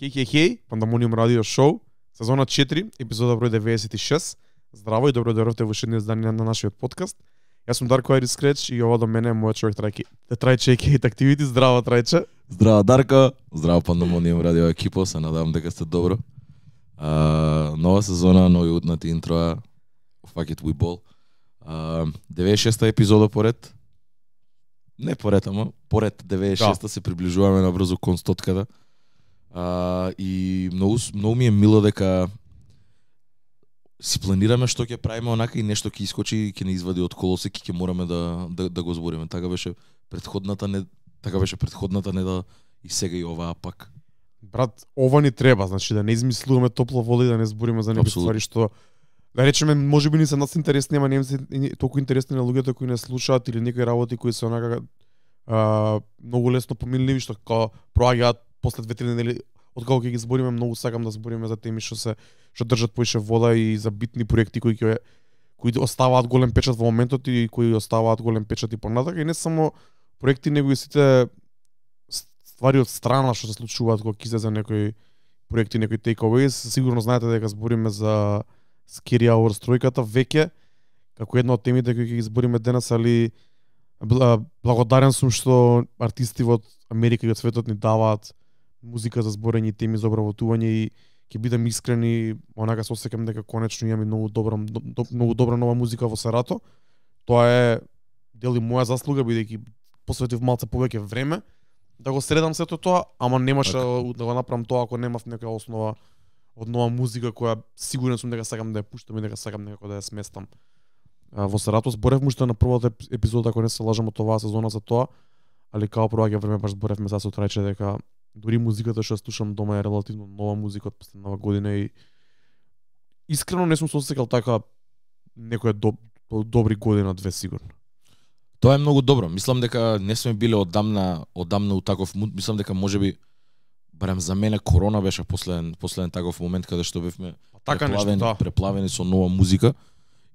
Хеј, хеј, хеј, Пандамониум радио шоу, сезона 4, епизода број 96. Здраво и добро дојдовте да во шедниот издание на нашиот подкаст. Јас сум Дарко Айрис Скреч и ова до мене е мојот човек Трајче Трајче Кейт Активити. Здраво, Трајче. Здраво, Дарко. Здраво, Пандамониум радио екипо. Се надевам дека сте добро. А, нова сезона, нови утнати интроа. Fuck it, we ball. А, 96-та епизода поред. Не поред, ама поред 96-та да. се приближуваме на брзо кон стотката. А, и многу, многу ми е мило дека си планираме што ќе правиме онака и нешто ќе искочи и ќе не извади од колосе и ќе мораме да, да, да го збориме. Така беше предходната не така беше предходната не да и сега и оваа пак. Брат, ова ни треба, значи да не измислуваме топла вода и да не збориме за некои ствари што да речеме можеби не се нас интересни, ама не се толку интересни на луѓето кои не слушаат или некои работи кои се онака а, многу лесно поминливи што како проаѓаат после две-три недели од кога ќе ги збориме многу сакам да збориме за теми што се што држат поише вода и за битни проекти кои ќе кои оставаат голем печат во моментот и кои оставаат голем печат и понатака и не само проекти него и сите ствари од страна што се случуваат кога за некои проекти некои тейковеи сигурно знаете дека збориме за Scary Hour стројката веќе како една од темите кои ќе ги збориме денес али благодарен сум што артисти во Америка и од светот ни даваат музика за зборење теми за обработување и ќе бидам искрен и онака се осеќам дека конечно имаме многу добра многу добра нова музика во Сарато. Тоа е дели моја заслуга бидејќи посветив малце повеќе време да го средам сето тоа, ама немаше okay. Така. да го направам тоа ако немав нека основа од нова музика која сигурен сум дека сакам да ја пуштам и дека сакам некако да ја сместам. А, во Сарато зборевме уште на првата епизода ако не се лажам од оваа сезона за тоа, али као проаѓа време баш зборевме за сутрајче дека дури музиката што слушам дома е релативно нова музика од последнава година и искрено не сум сосекал така некоја доб, добри година две сигурно. Тоа е многу добро. Мислам дека не сме биле одамна одамна у таков муд. Мислам дека можеби барем за мене корона беше последен последен таков момент каде што бевме па така преплавени, нешто, да. преплавени со нова музика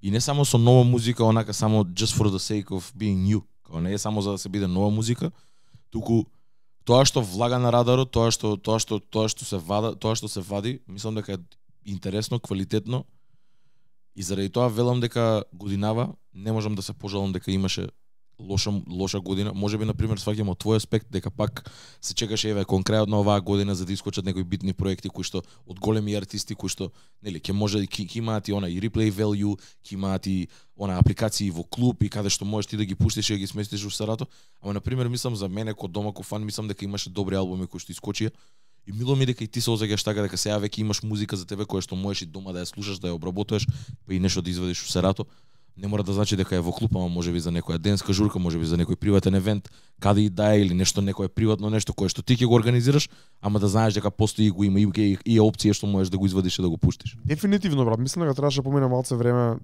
и не само со нова музика, онака само just for the sake of being new. Као не е само за да се биде нова музика, туку тоа што влага на радарот, тоа што тоа што тоа што се вада, тоа што се вади, мислам дека е интересно, квалитетно. И заради тоа велам дека годинава не можам да се пожалам дека имаше лоша лоша година, можеби на пример сваќам од твој аспект дека пак се чекаше еве кон крајот на оваа година за да искочат некои битни проекти кои што од големи артисти кои што нели ќе може ќе имаат и она и replay value, ќе имаат и она апликации во клуб и каде што можеш ти да ги пуштиш и да ги сместиш во сарато. Ама на пример мислам за мене кој дома кој фан мислам дека имаше добри албуми кои што искочија. И мило ми дека и ти се озеќаш така дека сега веќе имаш музика за тебе која што можеш и дома да ја слушаш, да ја обработуваш, па и нешто да извадиш во сарато не мора да значи дека е во клуб, ама може би за некоја денска журка, може би за некој приватен евент, каде и да е или нешто некое приватно нешто кое што ти ќе го организираш, ама да знаеш дека постои и го има и, и, и опција што можеш да го извадиш и да го пуштиш. Дефинитивно брат, мислам дека требаше да помине малце време,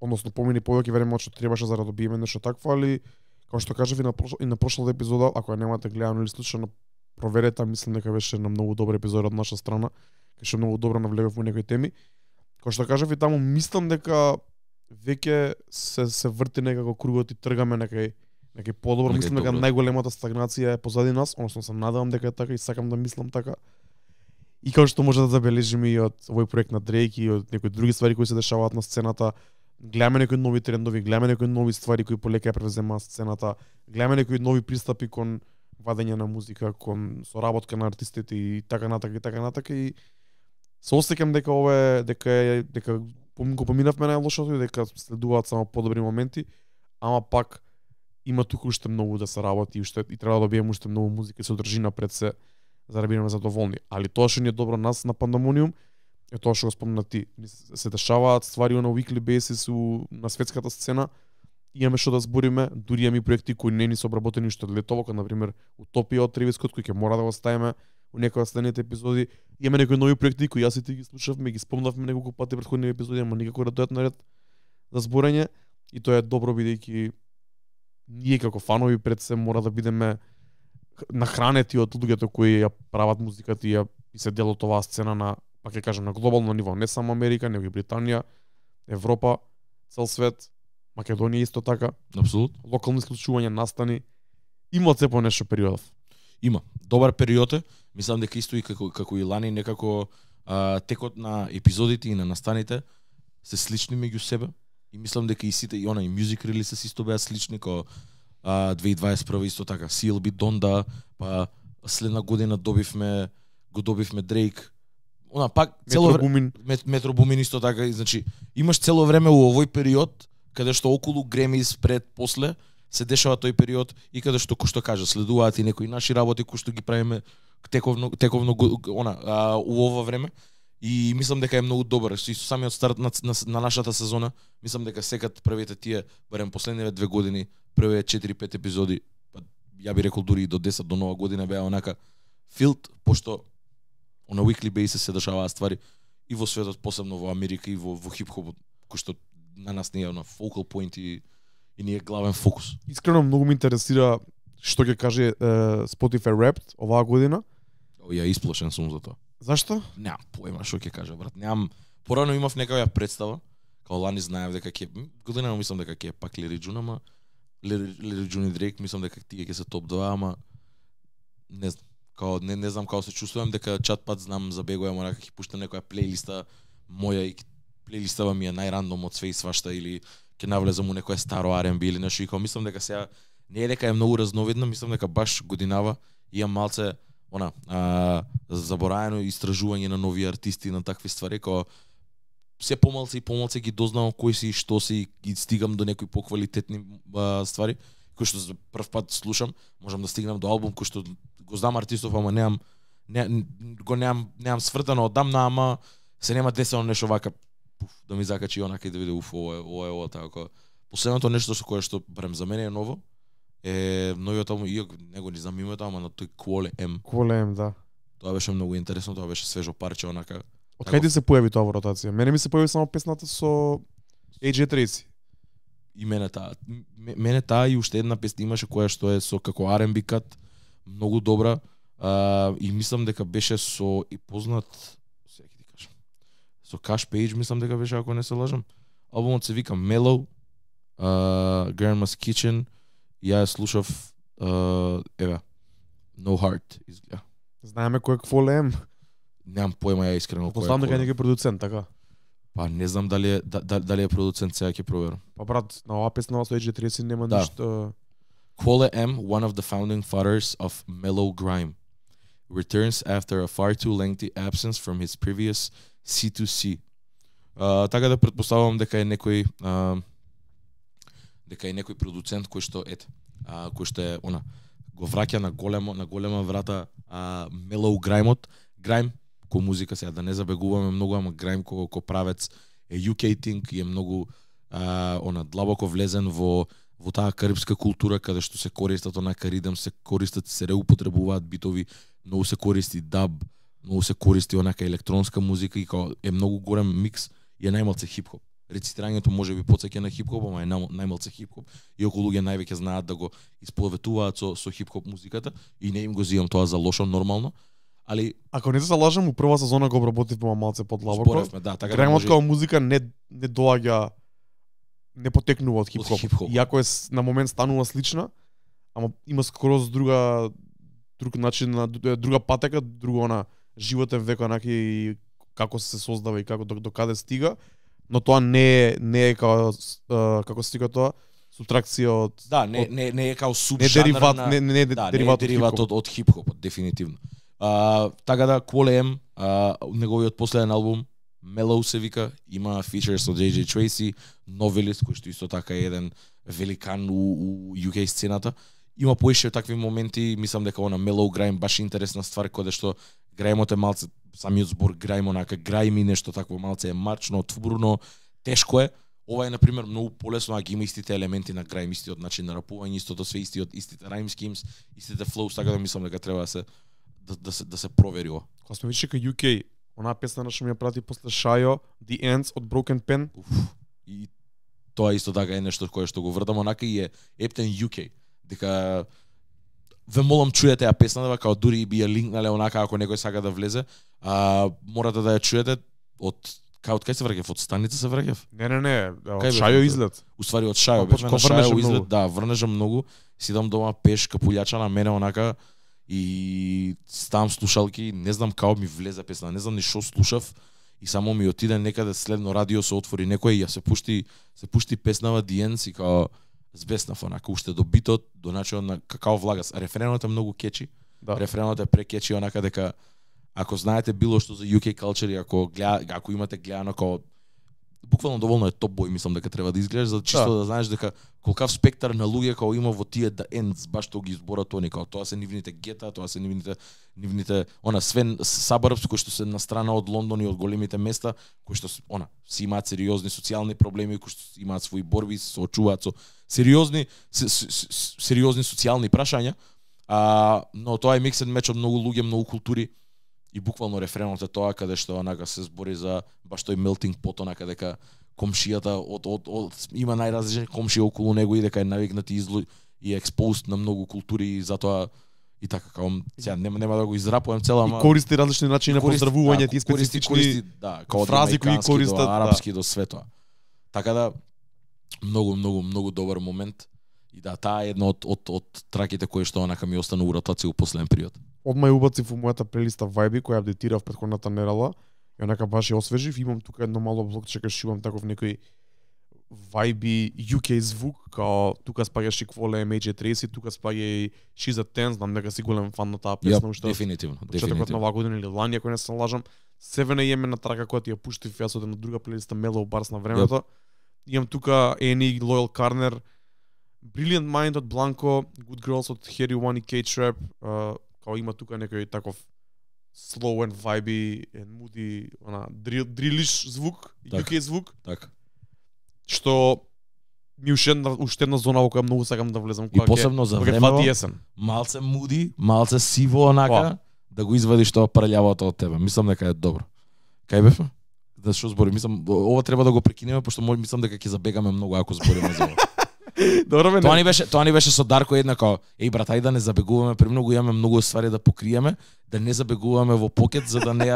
односно помини повеќе време од што требаше за да добиеме нешто такво, али како што кажав и на прошл и на прошлата епизода, ако ја немате гледано или слушано, проверете, мислам дека беше на многу добра епизода од наша страна, кај што многу добро во некои теми. Како што кажав и таму, мислам дека веќе се се врти некако кругот и тргаме некај некај подобро, мислам дека најголемата стагнација е позади нас, односно сам надевам дека е така и сакам да мислам така. И како што може да забележиме и од овој проект на Дрейк и од некои други ствари кои се дешаваат на сцената, гледаме некои нови трендови, гледаме некои нови ствари кои полека ја превземаат сцената, гледаме некои нови пристапи кон вадење на музика, кон соработка на артистите и така натака и така натака и се осеќам дека ова е дека е дека го поминавме најлошото и дека следуваат само подобри моменти, ама пак има тука уште многу да се работи и уште и треба да добиеме уште многу музика се одржи напред се за да бидеме задоволни. Али тоа што ни е добро нас на Пандамониум е тоа што го спомна ти. Се дешаваат ствари на weekly basis у, на светската сцена. Имаме што да збориме, дури имаме проекти кои не ни се обработени што од летово, како на пример Утопија од Тревис кој ќе мора да го ставиме у некоја од следните епизоди. Имаме некои нови проекти кои јас и ти ги слушавме, ги спомнавме неколку пати претходни епизоди, ама никако да дојат на ред за зборење и тоа е добро бидејќи ние како фанови пред се мора да бидеме нахранети од луѓето кои ја прават музиката и ја и се делот оваа сцена на пак ќе кажам на глобално ниво, не само Америка, не и Британија, Европа, цел свет, Македонија исто така. Апсолутно. Локални случувања настани. Има се по нешто периодов. Има. Добар период е. Мислам дека исто и како, како и Лани некако а, текот на епизодите и на настаните се слични меѓу себе. И мислам дека и сите и она и мюзик се исто беа слични како 2021 исто така CLB Donda, па следна година добивме го добивме Дрейк. Она пак цело Метро Бумин. Мет, Метро Бумин исто така, и, значи имаш цело време у овој период каде што околу Гремис пред после се дешава тој период и каде што кошто кажа следуваат и некои наши работи кои што ги правиме тековно тековно она а, у ова време и мислам дека е многу добар и со самиот старт на, на, на нашата сезона мислам дека секад првите тие барем последниве две години првите 4 пет епизоди па ја би рекол дури и до 10 до нова година беа онака филд пошто на weekly basis се дешаваа ствари и во светот посебно во Америка и во, во хип-хопот кој што на нас не е на focal point и, и не е главен фокус. Искрено многу ме интересира што ќе каже uh, Spotify Wrapped оваа година? О, ја исплашен сум за тоа. Зашто? Немам поема што ќе кажа, брат. Немам порано имав некоја представа, као лани знаев дека ќе година мислам дека ќе пак Лери Джун, ама Лери, Джун и Дрейк мислам дека тие ќе се топ 2, ама не знам. Као, не, не знам како се чувствувам дека чат пат знам за забегувам како ќе пушта некоја плейлиста моја и плейлистава ми е најрандом од све и свашта или ќе навлезам у некое старо R&B или нешто и као мислам дека сега не е дека е многу разновидно. мислам дека баш годинава има малце она а, забораено истражување на нови артисти на такви ствари како се помалце и помалце ги дознавам кои си и што си и стигам до некои поквалитетни а, ствари кои што за прв пат слушам, можам да стигнам до албум кој што го знам артистов, ама немам не, го неам немам свртано на ама се нема десено нешто вака пуф, да ми закачи онака и да види уф, ова е ова, е, ова така. Последното нешто со кое што брем за мене е ново е новиот албум, иако го ни знам името, ама на тој Кволе М. Кволе М, да. Тоа беше многу интересно, тоа беше свежо парче онака. Од каде така се појави тоа во ротација? Мене ми се појави само песната со AJ Tracy. И мене таа. Мене таа и уште една песна имаше која што е со како R&B кат, многу добра. А, и мислам дека беше со и познат Со Cash Page мислам дека беше ако не се лажам. Албумот се вика Mellow, uh, Grandma's Kitchen, Ја слушав uh, еве No Heart изгледа. Знаеме кој е Кволем. Немам појма ја искрено. Познавам дека е некој продуцент, така. Па не знам дали е дали, да, дали е продуцент, сега ќе проверам. Па брат, на оваа песна со Edge 30 нема да. ништо. Кволе M, one of the founding fathers of mellow grime, returns after a far too lengthy absence from his previous C2C. Uh, така да предпоставам дека е некој uh, дека и некој продуцент кој што ете, а, кој што е она го враќа на големо на голема врата а, Мелоу Граймот, Грайм ко музика сега да не забегуваме многу, ама Грайм кој ко правец е UK Think и е многу а, она длабоко влезен во во таа карибска култура каде што се користат она каридам, се користат, се реупотребуваат битови, многу се користи даб, многу се користи онака електронска музика и као е многу голем микс и е најмалце хип-хоп рецитирањето може би потсеќа на хип-хоп, ама е најмалце хип-хоп, околу луѓе највеќе знаат да го исповетуваат со со хип-хоп музиката и не им го зијам тоа за лошо нормално. Али ако не се залажам, у прва сезона го обработивме малце под лабоко. Споревме, да, така да може... музика не не доаѓа не потекнува од хип-хоп. Хип Иако е на момент станува слична, ама има скоро друга друг начин на друга патека, друга на животен век онаки како се создава и како до, до каде стига но тоа не е не е како како се тоа субтракција од Да, не не не е како субшанр не дериват, на не не, да, дериват, не е дериват од, од хип хоп дефинитивно. А, така да Кволе а, неговиот последен албум Mellow се вика, има фичер со JJ Tracy, novelist кој што исто така е еден великан у, у UK сцената. Има поише такви моменти, мислам дека она Mellow Grime баш интересна ствар каде што граемот е малце самиот збор грајм онака грајми нешто такво малце е марчно, отвурно, тешко е. Ова е на пример многу полесно ако има истите елементи на грајм, истиот начин на рапување, истото све истиот, истите rhyme скимс, истите флоус, така да мислам дека треба да се да, да се да се провери ова. Кога сме више кај UK, онаа песна што ми ја прати после Шајо, The Ends од Broken Pen. Уф, и тоа исто така е нешто кое што го врдам, онака и е Ептен UK, дека ве молам чујете ја песната, како дури би ја линкнале онака ако некој сака да влезе, а, морате да ја чујете од Кај од кај се враќав? Од станица се враќав? Не, не, не, од кај Шајо излет. Уствари од Шајо, беше на да Шајо излет, да, врнежа многу. Сидам дома пеш капуљача на мене онака и ставам слушалки, не знам како ми влезе песна, не знам ни што слушав и само ми отиде некаде следно радио се отвори некој и ја се пушти се пушти песнава Диенс и као збеснав онака уште до битот, до начинот на какао влага. Рефренот е многу кечи. Да. Рефренот е прекечи онака дека ако знаете било што за UK culture, ако гледа, ако имате гледано како буквално доволно е топ бој, мислам дека треба да изгледаш, за чисто да. да знаеш дека колкав спектар на луѓе кој има во тие да енц баш тоа ги избора тоа као тоа се нивните гета, тоа се нивните нивните она свен сабарбс кои што се на страна од Лондон и од големите места, кои што она си имаат сериозни социјални проблеми, кои што имаат своји борби, се очуваат со сериозни сериозни социјални прашања. А, но тоа е миксен меч од многу луѓе, многу култури и буквално рефренот е тоа каде што онака се збори за баш тој melting pot онака дека комшијата од, од, од има најразлични комшија околу него и дека е навикнат и излу и експост на многу култури и затоа и така како сега нема нема да го израпувам цела ама користи различни начини на поздравување да, ти специфични користи, да, како фрази кои користат да. до арапски да. до светоа. Така да многу многу многу добар момент И да, таа е едно од, од, од траките кои што онака ми остана уротација во последен период. Одма ја убацив во мојата плейлиста Vibe која во предходната недела и онака баш ја освежив. Имам тука едно мало блок чека шивам таков некој Vibe UK звук, као тука спаѓа Шикволе, MJ30, тука спаѓа и She's a знам дека си голем фан на таа песна, yep, што дефинитивно, дефинитивно. на оваа година или лани, ако не се лажам, Севена е на трака која ти ја пуштив јас од една друга плейлиста Mellow Bars на времето. Yep. Имам тука Eni, Loyal Carner, Brilliant Mind од Blanco, Good Girls од Harry One и K-Trap, uh, као има тука некој таков slow and vibey and moody, она дрил, дрилиш звук, так, UK звук. Так. Што ми уште една, уште една зона во која многу сакам да влезам кога. И посебно за време. Малце муди, малце сиво онака, Ова. Па. да го извадиш тоа прелјавото од тебе. Мислам дека е добро. Кај бевме? Да што збори, мислам ова треба да го прекинеме пошто мислам дека ќе забегаме многу ако збориме за ова. Добро бе. Тоа ни беше, тоа ни беше со Дарко еднакво. Еј брат, ајде да не забегуваме премногу, имаме многу ствари да покриеме, да не забегуваме во покет за да не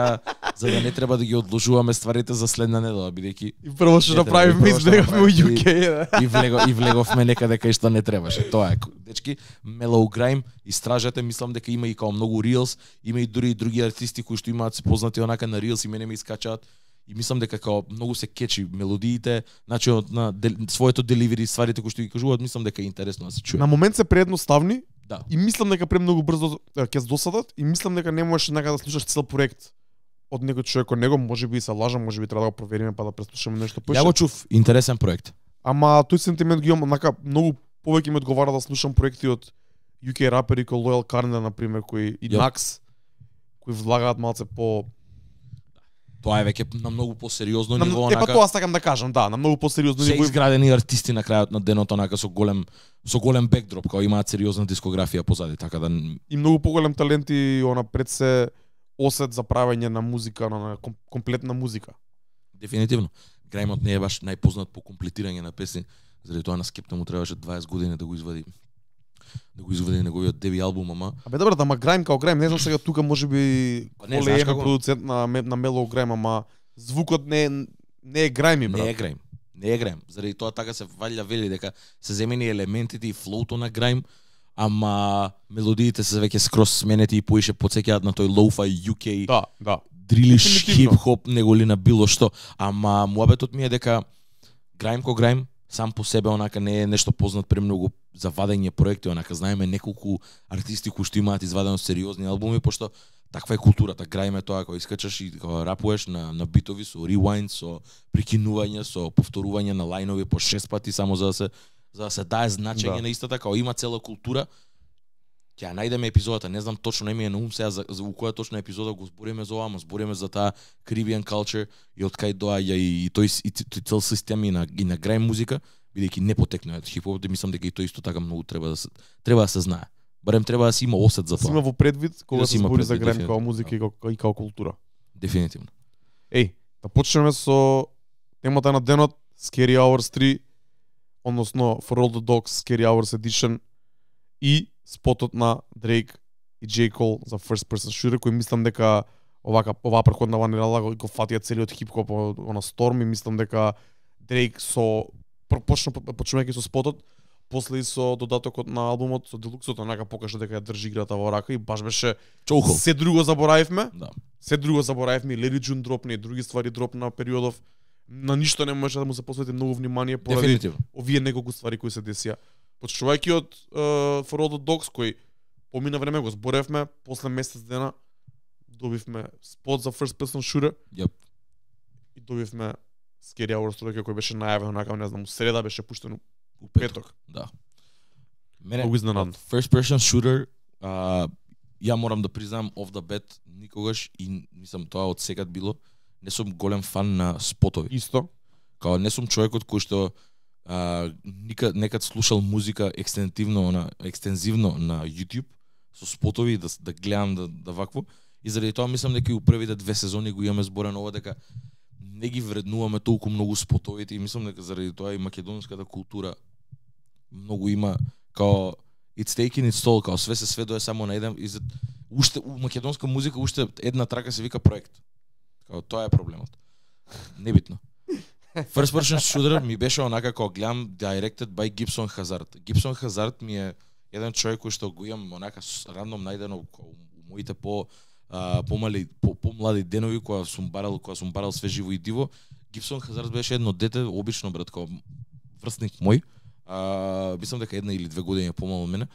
за да не треба да ги одложуваме стварите за следна недела, бидејќи. И прво што направивме да да избегавме во UK. И, да. и влего и влеговме некаде кај што не требаше. Тоа е. Дечки, Mellow Grime, истражете, мислам дека има и као многу reels, има и дури и други артисти кои што имаат се познати онака на reels и мене ми искачаат и мислам дека како многу се кечи мелодиите, значи, од на дел, своето деливери, стварите кои што ги кажуваат, мислам дека е интересно да се чуе. На момент се преедноставни, да. И мислам дека премногу брзо ќе се досадат и мислам дека не можеш некада да слушаш цел проект од некој човек од него, можеби се лажам, можеби треба да го провериме па да преслушаме нешто поише. Ја го чув, интересен проект. Ама тој сентимент ги имам, нака многу повеќе ми одговара да слушам проекти од UK рапери кои Loyal Carner на пример, кои и yep. кои влагаат малце по Тоа е веќе на многу посериозно на, ниво. Епа тоа сакам да кажам, да, на многу посериозно ниво. Се изградени артисти на крајот на денот онака со голем со голем бекдроп, као имаат сериозна дискографија позади, така да и многу поголем талент и она пред се осет за правење на музика, на комплетна музика. Дефинитивно. граймот не е баш најпознат по комплетирање на песни, заради тоа на Скепта му требаше 20 години да го извади да го изведе неговиот деви албум, ама. Абе добро, да, ама Грайм као Грайм, не знам сега тука можеби па не знаеш како продуцент на на Мело Грайм, ама звукот не не е Грайми, брат. Не е Грайм. Не е Грайм. Заради тоа така се валја вели дека се земени елементите и флоуто на Грайм, ама мелодиите се веќе скрос сменети и поише подсеќаат на тој лоуфа UK. Да, да. Дрилиш хип-хоп неголи на било што, ама муабетот ми е дека Грайм ко Грайм сам по себе онака не е нешто познат премногу за вадење проекти, онака знаеме неколку артисти кои што имаат извадено сериозни албуми, пошто таква е културата, граиме тоа кога искачаш и кога рапуеш на на битови со rewind, со прикинување, со повторување на лајнови по шест пати само за да се за да се дае значење да. на истата, као има цела култура ќе ја најдеме епизодата, не знам точно не ми е на ум сега за, за, у која точно епизода го збориме за ова, ама збориме за таа Caribbean culture и од кај доаѓа и, и тој и, и цел систем и на и на грај музика, бидејќи не потекнува од хип-хоп, да мислам дека и тоа исто така многу треба да се треба да се знае. Барем треба да се има осет за тоа. Сима има во предвид кога да се збори за грај како музика и како, и како култура. Дефинитивно. Еј, да почнеме со темата на денот Scary Hours 3, односно For All the Dogs Scary Hours Edition и спотот на Дрейк и Джей Кол за First Person Shooter, кој мислам дека овака оваа преходна ванила го, го фатија целиот хип-хоп на Storm и мислам дека Дрейк со почна почнувајќи со спотот, после и со додатокот на албумот со делуксот онака покажа дека ја држи играта во рака и баш беше Чоухол. Се друго заборавивме. Да. Се друго заборавивме, Лери Джун дропне и други ствари дропна периодов. На ништо не можеше да му се посвети многу внимание поради Definitive. овие неколку ствари кои се десија почнувајќи од uh, For All Dogs, кој помина време го зборевме, после месец дена добивме спот за First Person Shooter. Yep. И добивме Scary Hours 3, кој беше најавен, онака, не знам, у среда беше пуштен у петок. Да. Мене, Много First Person Shooter, uh, ја морам да признам, off the bat, никогаш, и мислам тоа од секад било, не сум голем фан на спотови. Исто. Као не сум човекот кој што а, никад, некад слушал музика екстензивно на, екстензивно на YouTube, со спотови, да, да гледам да, да вакво. И заради тоа мислам дека и у првите две сезони го имаме зборено ова дека не ги вреднуваме толку многу спотовите и мислам дека заради тоа и македонската култура многу има као it's taking its toll, као све се сведува само на еден и за, уште у македонска музика уште една трака се вика проект. Као тоа е проблемот. Небитно. First person shooter ми беше онака како гледам directed by Gibson Hazard. Gibson Hazard ми е еден човек кој што го имам онака рандом најдено у моите по а, помали по, помлади денови кога сум барал кога сум барал све живо и диво. Gibson Hazard беше едно дете, обично брат, кој врсник мој. А, мислам дека една или две години е помал од мене,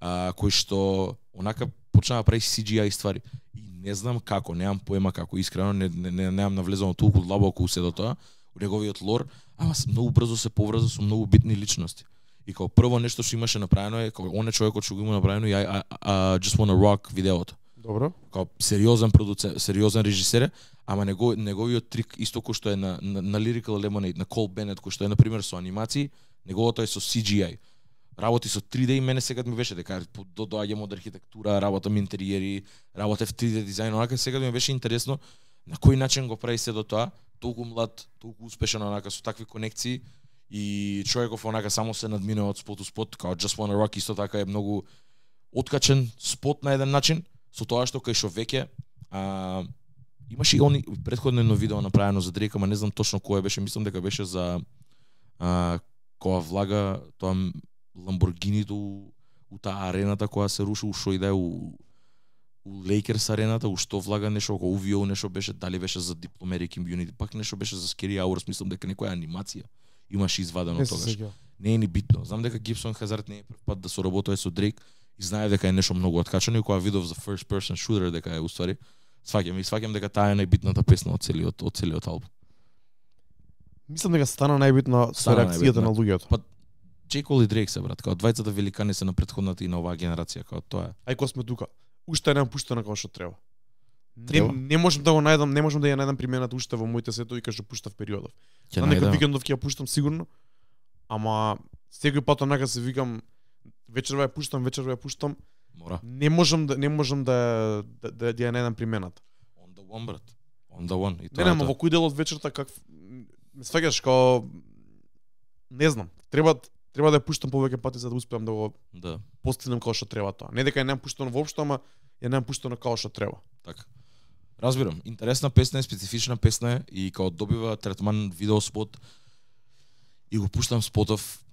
а, кој што онака почнаа прави CGI ствари. И не знам како, немам поема како, искрено не не, не немам навлезено толку длабоко у се до тоа неговиот лор, ама многу брзо се поврза со многу битни личности. И као прво нешто што имаше направено е, он оне човекот што го има направено, ја I, I, I Just Wanna Rock видеото. Добро. Као сериозен продуцент, сериозен режисер, ама него, неговиот трик исто кој што е на, на, на Lyrical Lemonade, на Cole Bennett, кој што е, на пример со анимации, неговото е со CGI работи со 3D и мене сега ми беше дека до доаѓам од архитектура, работам интериери, в 3D дизајн, онака сега ми беше интересно на кој начин го прави се до тоа, толку млад, толку успешен онака со такви конекции и човеков онака само се надминува од спот у спот, као Just Wanna Rock исто така е многу откачен спот на еден начин, со тоа што кај шо веќе а, имаше и они предходно едно видео направено за Дрейк, ама не знам точно кое беше, мислам дека беше за а, која влага тоа Ламборгинито у, у таа арената која се руши у шо и да е у у Лейкерс арената, ушто влага нешто ако увио нешто беше, дали беше за Deep American пак нешто беше за Скери Аурс, мислам дека некоја анимација имаше извадено тогаш. Не е ни битно. Знам дека Гибсон Хазард не е прв пат да соработува со Дрейк и знае дека е нешто многу откачано и кога видов за First Person Shooter дека е уствари, сваќам и сваќам дека таа е најбитната песна од целиот од целиот албум. Мислам дека стана најбитна со реакцијата на луѓето. Па чеколи Кол и Дрейк се брат, као двајцата великани се на претходната и на оваа генерација, као тоа е. Ај сме тука? уште не пуштена како што треба. Не, не можам да го најдам, не можам да ја најдам примената уште во моите сетови кај што пуштав периодов. Ќе најдам. некој викендов ќе ја пуштам сигурно, ама секој пат онака се викам вечерва ја пуштам, вечерва ја пуштам. Мора. Не можам да не можам да да, да, да ја најдам примената. On the one брат. On the one. И тоа. Не, ама во кој дел од вечерта как ме сфаќаш како не знам, треба треба да ја пуштам повеќе пати за да успеам да го да. постигнам како што треба тоа. Не дека ја немам пуштано воопшто, ама ја немам пуштано како што треба. Така. Разбирам, интересна песна е, специфична песна е и као добива третман видео спот и го пуштам спотов.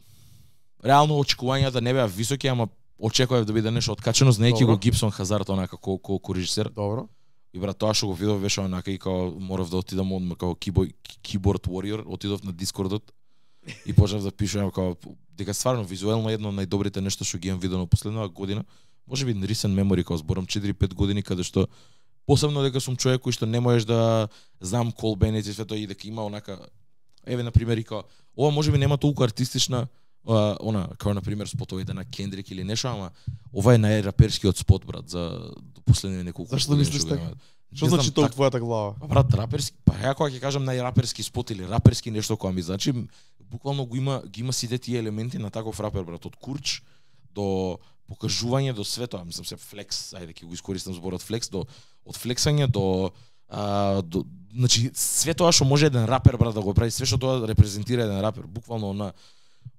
Реално да не беа високи, ама очекував да биде нешто откачено, неки го Гибсон Хазард онака како колку режисер. Добро. И брат, тоа што го видов беше онака и као морав да отидам од као кибо, киборд вориор, отидов на Дискордот и почнав да пишувам како дека стварно визуелно едно од најдобрите нешто што ги имам видено последната година, можеби recent memory кога зборам 4-5 години каде што посебно дека сум човек кој што не можеш да знам кол бенеци и тоа и дека има онака еве на пример и као ова можеби нема толку артистична а, она како на пример спотовите на Кендрик или нешто, ама ова е најраперскиот спот брат за последните неколку години. Зашто мислиш така? Што значи тоа твојата глава? Брат, раперски, па ја кога ќе кажам најраперски спот или раперски нешто кога ми значи, буквално го има ги има сите тие елементи на таков рапер брат од курч до покажување до светот, а мислам се флекс, ајде ќе го искористам зборот флекс до од флексање до а, до, значи све тоа што може еден рапер брат да го прави, све што тоа репрезентира еден рапер, буквално на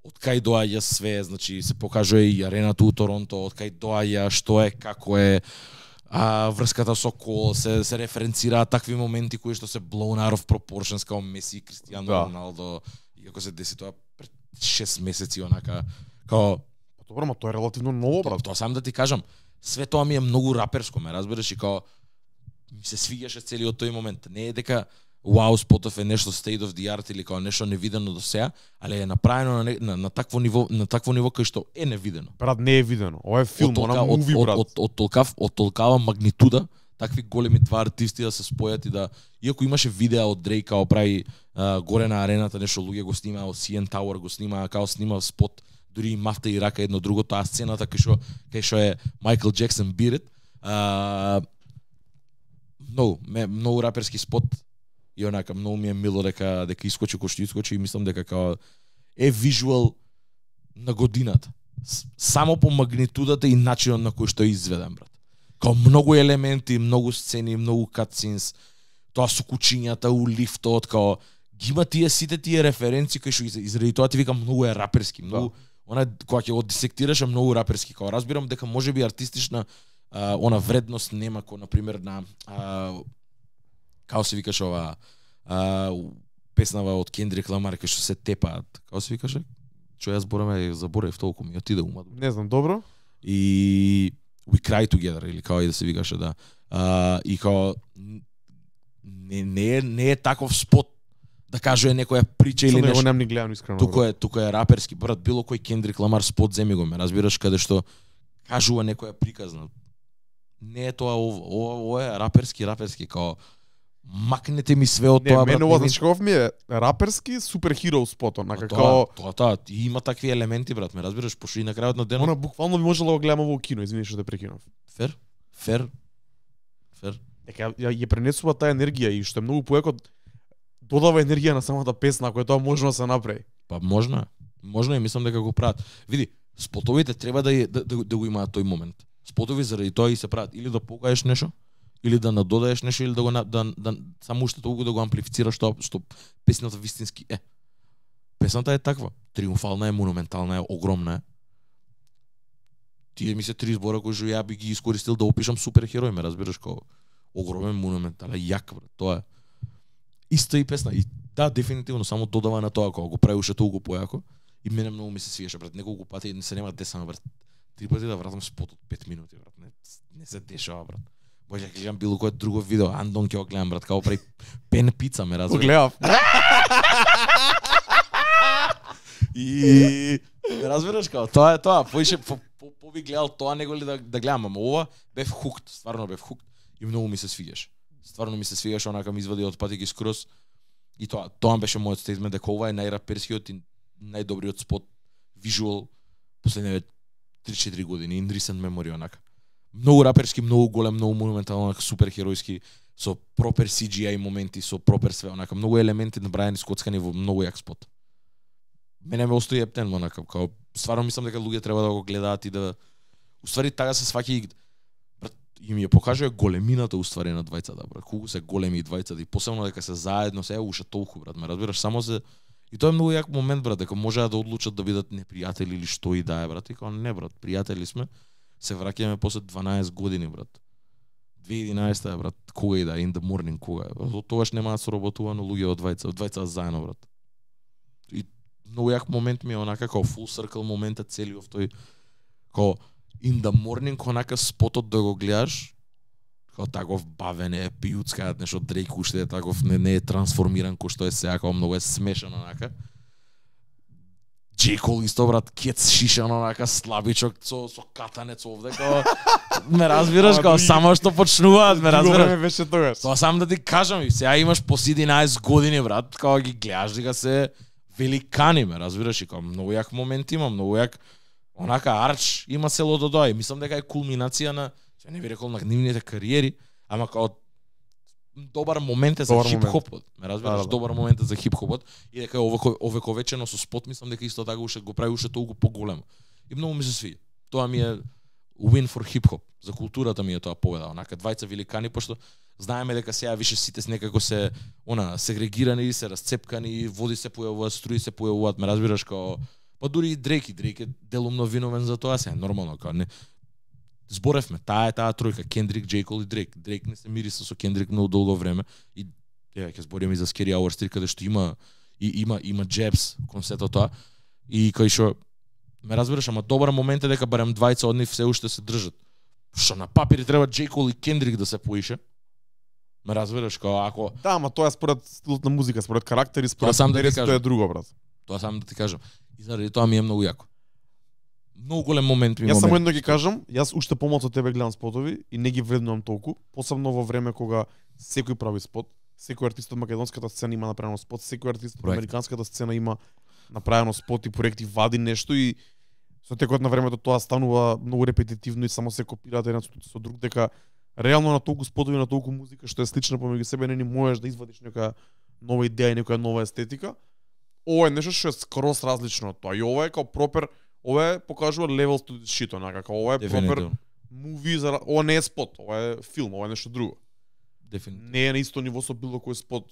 од кај доаѓа све, значи се покажува и арената у Торонто, од кај доаѓа, што е, како е, а, врската со Кол, се, се референцира такви моменти кои што се blown out of proportions, како Меси и Кристијано да. Роналдо иако се деси тоа пред 6 месеци онака као па Добро, ма тоа е релативно ново, брат. Тоа сам да ти кажам, све тоа ми е многу раперско, ме разбираш и као ми се свиѓаше целиот тој момент. Не е дека wow спотов е нешто state of the art или као нешто невидено до сега, але е направено на, на, на такво ниво, на такво ниво кај што е невидено. Брат, не е видено. Ова е филм, она муви, брат. Од, од, од, од толкав, од толкава магнитуда такви големи два артисти да се спојат и да иако имаше видеа од Дрейк као прави а, горе на арената нешто луѓе го снима од CN Tower го снима као снима спот дури и мафта и рака едно друго таа сцената кај што кај што е Майкл Джексон бирет а, многу ме, многу раперски спот и онака многу ми е мило дека дека искочи кој што искочи и мислам дека као е визуал на годината само по магнитудата и начинот на кој што е изведен брат Као многу елементи, многу сцени, многу катсинс. Тоа со кучињата у лифтот, као ги има тие сите тие референци кои што изради тоа ти викам многу е раперски, многу да. она кога ќе го дисектираш е многу раперски. Као разбирам дека може би артистична а, она вредност нема кој на пример на а, као се викаш ова а, песнава од Кендрик Ламар кај што се тепаат. као се викаше? Што ја збораме, заборев толку ми отиде умот. Не знам, добро. И we cry together или како и да се викаше да а, и како не, не, е, не е таков спот да кажува некоја прича или нешто. Не гледам искрено. Туку е тука е раперски брат било кој Кендрик Ламар спот земи го ме, разбираш каде што кажува некоја приказна. Не е тоа ово, ово, ово е раперски, раперски као Макнете ми све од тоа, брат. Не, мене ова ми е раперски суперхиро спот, онака па како Тоа, па тоа, и има такви елементи, брат, ме разбираш, пошто и на крајот на денот. Она буквално би можела да го гледам ово кино, извини што те прекинув. Фер? Фер? Фер? Дека ја, ја пренесува таа енергија и што е многу поеко додава енергија на самата песна, која тоа можно да се направи. Па можно. Можно и мислам дека го прават. Види, спотовите треба да, да, да, да го имаат тој момент. Спотови заради тоа и се прават или да покажеш нешто, или да надодаеш нешто или да го да, да, само уште толку да го амплифицираш што што песната вистински е. Песната е таква, триумфална е, монументална е, огромна е. Тие ми се три збора кои што ја би ги искористил да опишам супергерој, ме разбираш кој огромен, монументален, јак, брат, тоа е. Иста и песна. И да, дефинитивно, само додава на тоа кога го правиш уште толку појако. И мене многу ми се свиеше, брат, неколку пати не се нема десам, брат. Три пати да вратам спот од 5 минути, брат. Не, не се дешава, брат. Боже, ќе гледам било кој друго видео, Андон ќе го гледам брат, како прави пен пица ме разбира. Гледав. И ме разбираш како тоа е тоа, поише по, по, по би гледал тоа него ли да, да гледам, ама ова бев хукт, стварно бев хукт и многу ми се свиѓаш. Стварно ми се свиѓаш онака ми извади од пати ги скрос. И тоа, тоа беше мојот стейтмент дека ова е најраперскиот и најдобриот спот визуал последните 3-4 години in recent memory онака многу раперски, многу голем, многу монументално, супер херојски со пропер CGI моменти, со пропер све, онака многу елементи на набраени Скотскани во многу јак спот. Мене ме остои ептен, онака, као стварно мислам дека луѓе треба да го гледаат и да уствари тага се Брат и ми ја покажува големината ствари на двајцата, брат. Колку се големи двајцата и посебно дека се заедно се е уша толку, брат. Ме разбираш, само се И тоа е многу јак момент, брат, дека можеа да одлучат да бидат непријатели или што и да е, брат. И као, не, брат, пријатели сме се враќаме после 12 години, брат. 2011 брат, кога и да, in the morning, кога е. Тогаш немаат да соработувано луѓе од двајца, од двајца заедно, брат. И многу јак момент ми е онака као full circle момента во тој како in the morning, онака спотот да го гледаш, као таков бавене е пијуцка, нешто Дрейк уште е таков не, не е трансформиран кој што е сега, како многу е смешан онака. Джекол исто брат, кец шишан онака слабичок со со катанец овде као ме разбираш као само што почнуваат ме разбираш. ме беше тогаш. Тоа сам да ти кажам и сега имаш по 11 години брат, као ги гледаш дека се великани ме разбираш и као многу јак момент има, многу јак онака арч има село до дој. Мислам дека е кулминација на, се не би рекол на нивните кариери, ама као добар момент е за добар хип-хопот. Ме разбираш, да, да. добар момент е за хип-хопот и дека овековечено со спот, мислам дека исто така уште го прави уште толку поголемо. И многу ми се свиѓа. Тоа ми е win for хип-хоп. За културата ми е тоа победа, онака двајца великани пошто знаеме дека сега више сите некако се она сегрегирани, се расцепкани, води се појавуваат, струи се појавуваат, ме разбираш како Па дури и Дрейк, и Дрейк е делумно виновен за тоа, се нормално, како не, зборевме, таа е таа тројка, Кендрик, Джейкол и Дрейк. Дрейк не се мириса со Кендрик многу долго време и еве ќе збориме и за Scary Hours 3 каде што има и има има джебс кон сето тоа и кој што ме разбираш, ама добар момент е дека барем двајца од нив се уште се држат. Што на папири треба Джейкол и Кендрик да се поише. Ме разбираш кога ако Да, ама тоа е според стилот на музика, според карактери, според тоа сам да тоа е друго брат. Тоа сам да ти кажам. И заради тоа ми е многу јако многу голем момент Јас само едно ги кажам, јас уште помалку од тебе гледам спотови и не ги вреднувам толку, посебно во време кога секој прави спот, секој артист од македонската сцена има направено спот, секој артист од американската сцена има направено спот и проекти вади нешто и со текот на времето тоа станува многу репетитивно и само се копираат еден со друг дека реално на толку спотови на толку музика што е слична помеѓу себе не ни можеш да извадиш нека нова идеја и некоја нова естетика. Ова е нешто што е скрос различно од тоа и ова е како пропер ова покажува левел shit она како ова е пропер муви за ова не е спот, ова е филм, ова е нешто друго. Дефинитивно. Не е на исто ниво со било кој спот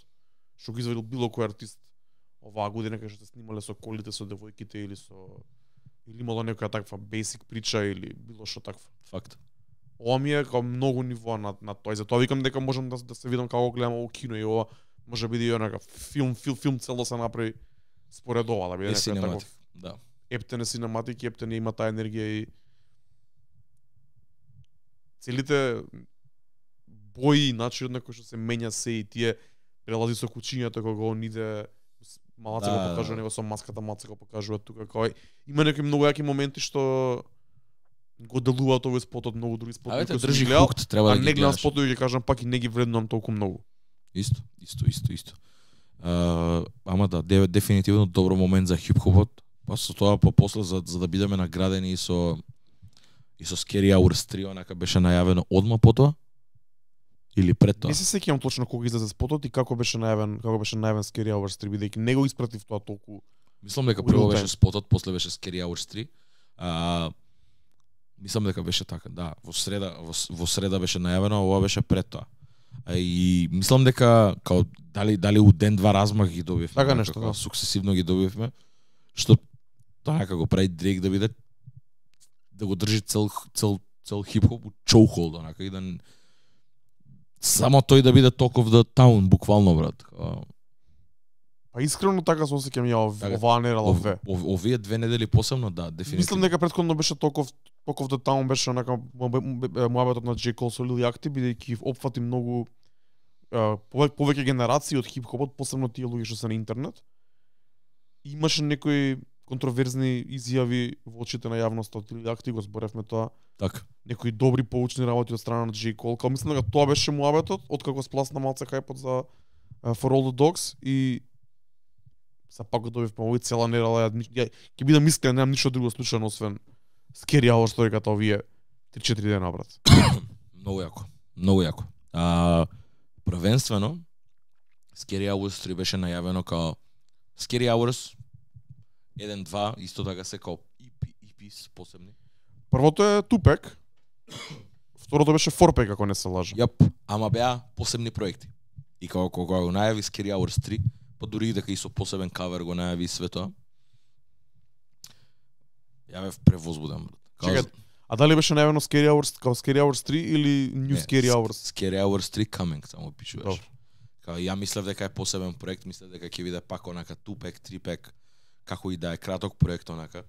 што го изведил било кој артист оваа година кај што се снимале со колите со девојките или со или имало некоја таква basic прича или било што такво. Факт. Ова ми е како многу ниво на на тој, затоа викам дека можам да, да се видам како гледам ово кино и ова може биде да и онака филм филм филм цело се направи според ова да биде некој таков. Да е синематик, ептене има таа енергија и целите бои и начинот на кој што се менја се и тие прелази со кучињата кога он иде малаце да. го да, покажува да. него со маската, малаце го покажува тука кој има некои многу јаки моменти што го делуваат овој од многу други спотови кои држи гледал, хукт, треба а да не гледам спотови ќе кажам пак и не ги вреднувам толку многу. Исто, исто, исто, исто. Uh, ама да, де, дефинитивно добро момент за хип-хопот. Па со тоа по после за, за да бидеме наградени и со и со Scary Hours 3 онака беше најавено одма потоа или пред тоа. Не се сеќавам точно кога излезе спотот и како беше најавен, како беше најавен Scary Hours 3 бидејќи него испратив тоа толку. Мислам дека прво беше спотот, после беше Scary Hours 3. А, мислам дека беше така, да, во среда во, во среда беше најавено, а ова беше пред тоа. А, и мислам дека као дали дали у ден два размах ги добивме. Така нешто, како, да. суксесивно ги добивме. Што Тоа нека го прави Дрейк да биде да го држи цел цел цел хип-хоп чоухолд, да, онака и да само тој да биде токов да таун буквално брат. Па искрено така се осеќам ја ов, така, оваа нерала Ов, овие две недели посебно да, дефинитивно. Мислам дека претходно беше токов токов да таун беше онака муабетот на Джекол со Лил Јакти бидејќи опфати многу повеќе повеќе генерации од хип-хопот, посебно тие луѓе што се на интернет. Имаше некои контроверзни изјави во очите на јавноста од Лил Акти, го зборевме тоа. Така. Некои добри поучни работи од страна на Джей Кол. Као мислам дека тоа беше муабетот, како спласна малце кајпот за uh, For All The Dogs и са пак го добивме овој цела нерала, Ја, ќе бидам искрен, немам ништо друго случано освен Scary Hour што викаат овие 3-4 дена брат. многу јако. Многу јако. А, првенствено Scary Hours 3 беше најавено као Scary Hours еден два исто така се као и ипис посебни. Првото е тупек. Второто беше форпек ако не се лажам. Јап, ама беа посебни проекти. И како кога го најави Scary Hours 3, па дури и дека и со посебен кавер го најави све тоа. Ја бев превозбуден. Као... а дали беше најавено Scary Hours, као Scary Hours 3 или New не, Scary Hours? Scary Hours 3 Coming, само пишуваш. Као, ја мислев дека е посебен проект, мислев дека ќе биде пак онака тупек, трипек, како и да е краток проект онака.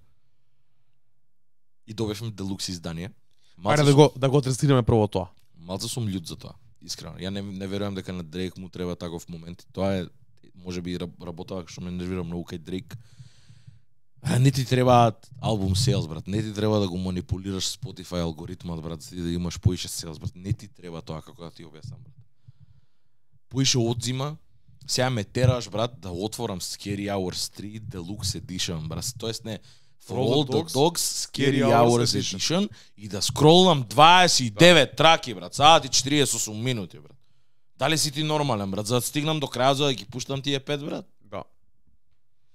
И добивме делукс издание. Мајде да го да го тестираме прво тоа. Малце сум љут за тоа, искрено. Ја не не верувам дека на Дрейк му треба таков момент. Тоа е можеби работава што ме нервира многу кај Дрейк. Не ти треба албум селс, брат. Не ти треба да го манипулираш Spotify алгоритмот, брат, за да имаш поише селс, брат. Не ти треба тоа како да ти објаснам, брат. Поише одзима, сега ме тераш, брат, да отворам Scary Hours 3 Deluxe Edition, брат. Тоест не, For All the Dogs, dogs Scary Hours Edition. Edition и да скролнам 29 да. траки, брат. Саат и 48 минути, брат. Дали си ти нормален, брат? За да стигнам до крајот за да ги пуштам тие пет, брат? Да.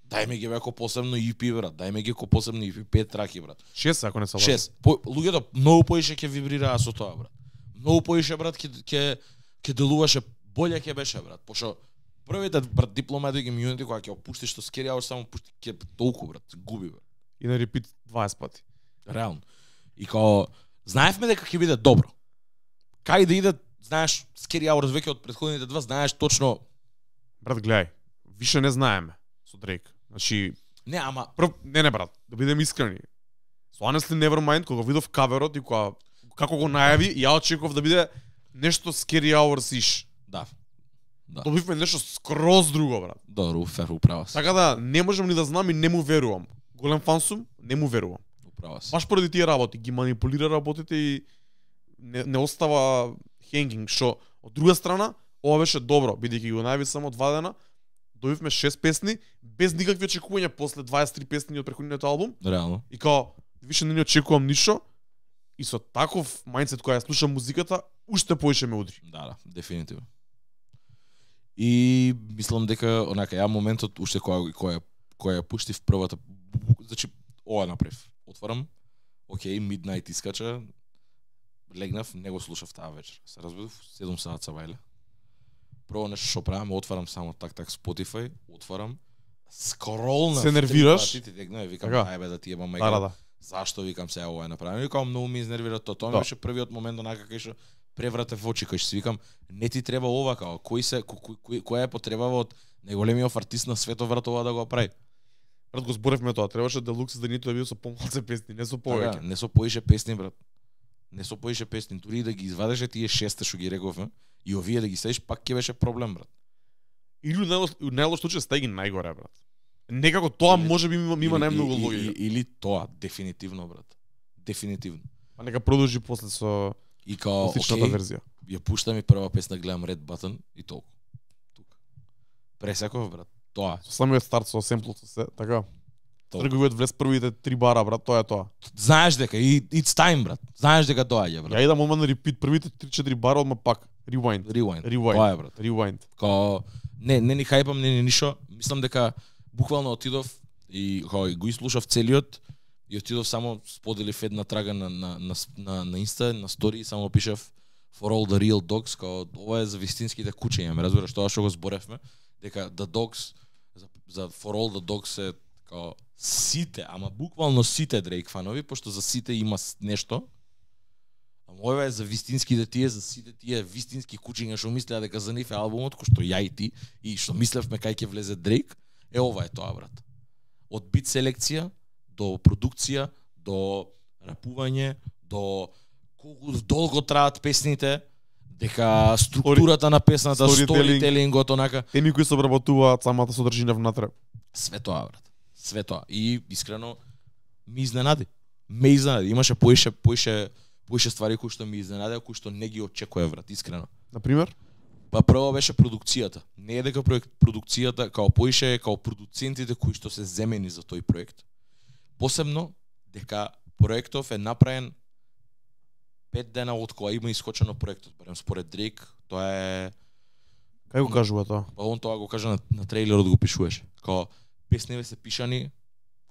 Дај ми ги веко посебно EP, брат. Дај ми ги веко посебно EP, пет траки, брат. Шест, ако не се Шест. По, луѓето многу поише ќе вибрираа со тоа, брат. Многу поише, брат, ќе ќе делуваше, боле ќе беше, брат. Пошо Првите брат Diplomatic Immunity да кога ќе опуштиш што скери Hours само пушти ќе толку брат, губи брат. И на репит 20 пати. Реално. И као знаевме дека ќе биде добро. Кај да иде, знаеш, скери Hours веќе од претходните два, знаеш точно Брат, гледај, више не знаеме со Дрейк. Значи, не, ама прв, не, не, брат, да бидем искрени. Со Honestly Nevermind кога видов каверот и кога како го најави, ја очеков да биде нешто Scary Hours иш. Да. Да. Добивме нешто скроз друго, брат. Добро, руфер управа се. Така да, не можам ни да знам и не му верувам. Голем фан сум, не му верувам. Управа се. Баш поради тие работи, ги манипулира работите и не, не остава хенгинг, што од друга страна, ова беше добро, бидејќи го најави само два дена, добивме шест песни без никакви очекувања после 23 песни од претходниот албум. Реално. И као више не ни очекувам ништо и со таков мајнцет која ја слушам музиката, уште поише ме удри. Да, да, дефинитивно. И мислам дека онака ја моментот уште кој која која ја пуштив првата значи ова направив. Отварам. Океј, Midnight искача. Легнав, не го слушав таа вечер. Се разбудив 7 саат са вајле. Прво нешто што правам, отварам само так так Spotify, отварам скролна, Се нервираш? Ти тегна и викам, така. ајде да ти ема мајка. Да, да, да. Зашто викам се ова е направено? Викам, многу ми изнервира тоа. Тоа ми да. беше првиот момент онака кај што превратев очи кај што викам не ти треба ова као кој се кој, кој, која е потреба од најголемиот артист на врат ова да го прави. Брат го зборевме тоа, требаше да Лукс да нито е бил со помалце песни, не со така, повеќе. Да, не со поише песни брат. Не со поише песни, дури да ги извадеше тие шесте што ги рековме и овие да ги седиш, пак ќе беше проблем брат. Или у најлош случај стај ги најгоре брат. Некако тоа или, може би има, има најмногу логика. Или, или, или тоа, дефинитивно брат. Дефинитивно. Па нека продолжи после со И као, okay, верзија. Ја пуштам и прва песна гледам Red Button и толку. Тука. Пресеков, брат. Тоа е. Со самиот старт со семплот со се, така. Трговиот влез првите три бара, брат, тоа е тоа. Знаеш дека и it's time, брат. Знаеш дека тоа е, брат. Ја идам одма на репит првите 3-4 бара одма пак rewind. Rewind. Rewind. Тоа е, брат. Rewind. Као не, не ни хајпам, не ни ништо. Мислам дека буквално отидов и го, го изслушав целиот И отидов само споделив една трага на на на на, на Инста, на стори и само пишав for all the real dogs, као ова е за вистинските кучења ме разбираш, тоа што го зборевме, дека the dogs за, за for all the dogs е као сите, ама буквално сите Дрейк фанови, пошто за сите има нешто. а ова е за вистинските тие, за сите тие вистински кучиња што мислеа дека за нив е албумот, кој што ја и ти и што мислевме кај ќе влезе Дрейк, е ова е тоа брат. Од бит селекција до продукција, до рапување, до колку долго траат песните, дека структурата на песната, сторителингот, онака. Теми кои се обработуваат, самата содржина внатре. Све тоа, брат. Све тоа. И искрено ми изненади. Ме изненади. Имаше поише, поише, поише ствари кои што ми изненади, кои што не ги очекуваа, брат, искрено. На пример? Па прво беше продукцијата. Не е дека проект, продукцијата, као поише, као продуцентите кои што се земени за тој проект. Посебно дека проектов е направен пет дена од кога има искочено проектот, барем според Дрик, тоа е Кај го кажува тоа? Па он тоа го кажа на, на трейлерот го пишуваше. Као песниве се пишани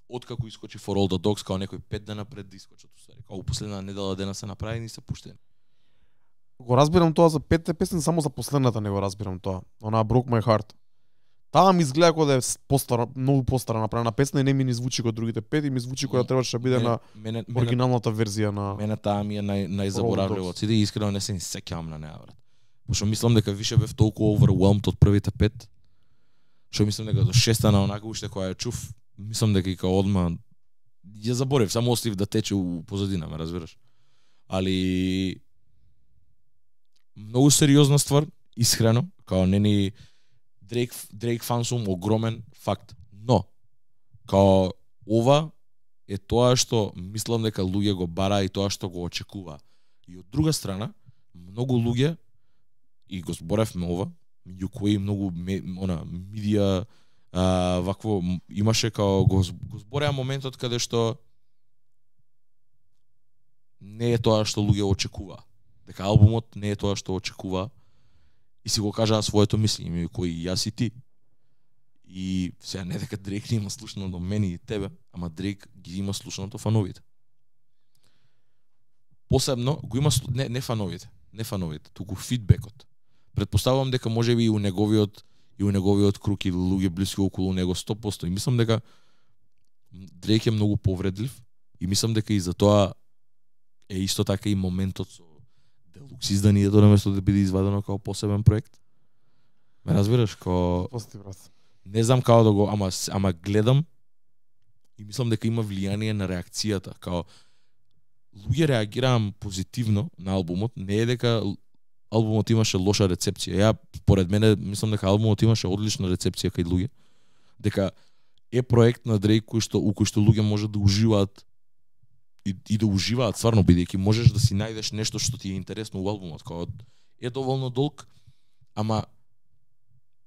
од како искочи For All the Dogs, као некој пет дена пред да искочат, усвари. Као последна недела дена се направени и се пуштени. Го разбирам тоа за петте песни, само за последната не го разбирам тоа. Она Broke My Heart. Таа ми изгледа кога да е постара, многу постара направена песна и не ми ни звучи како другите пет и ми звучи која да требаше да биде мене, на мене, оригиналната верзија на Мене таа ми е нај најзаборавливо. и искрено не се ни сеќавам на неа брат. Пошто мислам дека више бев толку overwhelmed од првите пет. Што мислам дека до шеста на онака уште која ја чув, мислам дека и као одма ја заборев, само остив да тече у позадина, ме разбираш. Али многу сериозна ствар, искрено, као не ни Дрейк, Дрейк фан сум огромен факт. Но, као ова е тоа што мислам дека луѓе го бара и тоа што го очекува. И од друга страна, многу луѓе и го зборевме ова, меѓу кои многу ме, она медија а, вакво имаше као го, го збореа моментот каде што не е тоа што луѓе очекува. Дека албумот не е тоа што очекува и си го кажаа своето мислење кои јас и ти. И сега не дека Дрейк не има слушано до мене и тебе, ама Дрейк ги има слушното фановите. Посебно го има не, не фановите, не фановите, туку фидбекот. Предпоставувам дека може би и у неговиот и у неговиот круг и луѓе блиски околу него 100% и мислам дека Дрейк е многу повредлив и мислам дека и за тоа е исто така и моментот со Букс изданието место да биде извадено како посебен проект. Ме разбираш, ко... Пости, брат. Не знам како да го, ама, ама гледам и мислам дека има влијание на реакцијата. Као, луѓе реагираам позитивно на албумот, не е дека албумот имаше лоша рецепција. Ја, поред мене, мислам дека албумот имаше одлична рецепција кај луѓе. Дека е проект на Дрейк кој што, у кој што луѓе може да уживаат и, и да уживаат стварно бидејќи можеш да си најдеш нешто што ти е интересно во албумот, као е доволно долг, ама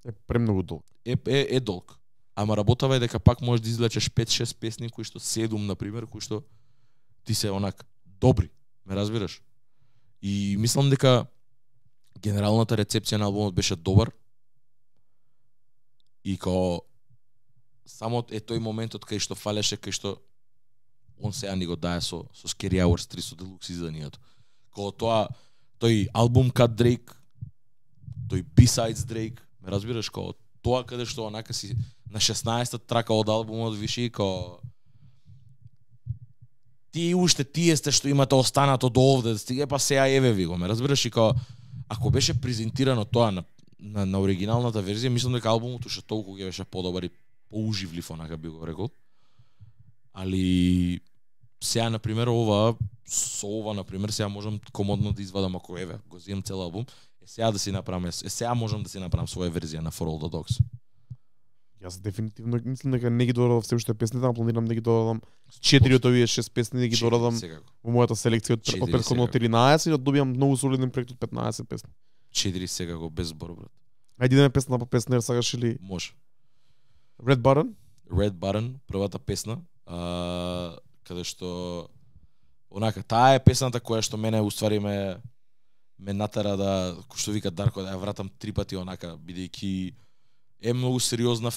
е премногу долг. Е, е, е долг. Ама работава е дека пак можеш да излечеш 5-6 песни кои што 7 на пример, кои што ти се онак добри, ме разбираш? И мислам дека генералната рецепција на албумот беше добар. И као само е тој моментот кај што фалеше, кај што он сега ни го дае со со Scary Hours 3 со Deluxe изданието. Кога тоа тој албум кад Дрейк, тој Besides Drake Дрейк, ме разбираш кога тоа каде што онака си на 16-та трака од албумот виши као ти уште тие сте што имате останато до овде, да стиге па сега еве ви го, ме разбираш и кога ако беше презентирано тоа на, на, на оригиналната верзија, мислам дека албумот уште толку ќе беше подобар и поуживлив, онака би го рекол. Али сега на пример ова со ова на пример сега можам комодно да извадам ако еве го земам цел албум, е сега да си направам е сега можам да си направам своја верзија на For All the Dogs. Јас дефинитивно мислам дека не ги дорадам се уште песните, а планирам да ги дорадам 4 од овие 6 песни да ги дорадам во мојата селекција од, претходно 13 и да добијам многу солиден проект од 15 песни. 4 сега го без збор брат. Ајде да ме песна по песна, сакаш или Може. Red Button? Red Button, првата песна. А каде што онака таа е песната која што мене уствари ме ме натера да кој што вика Дарко да ја вратам три пати онака бидејќи е многу сериозна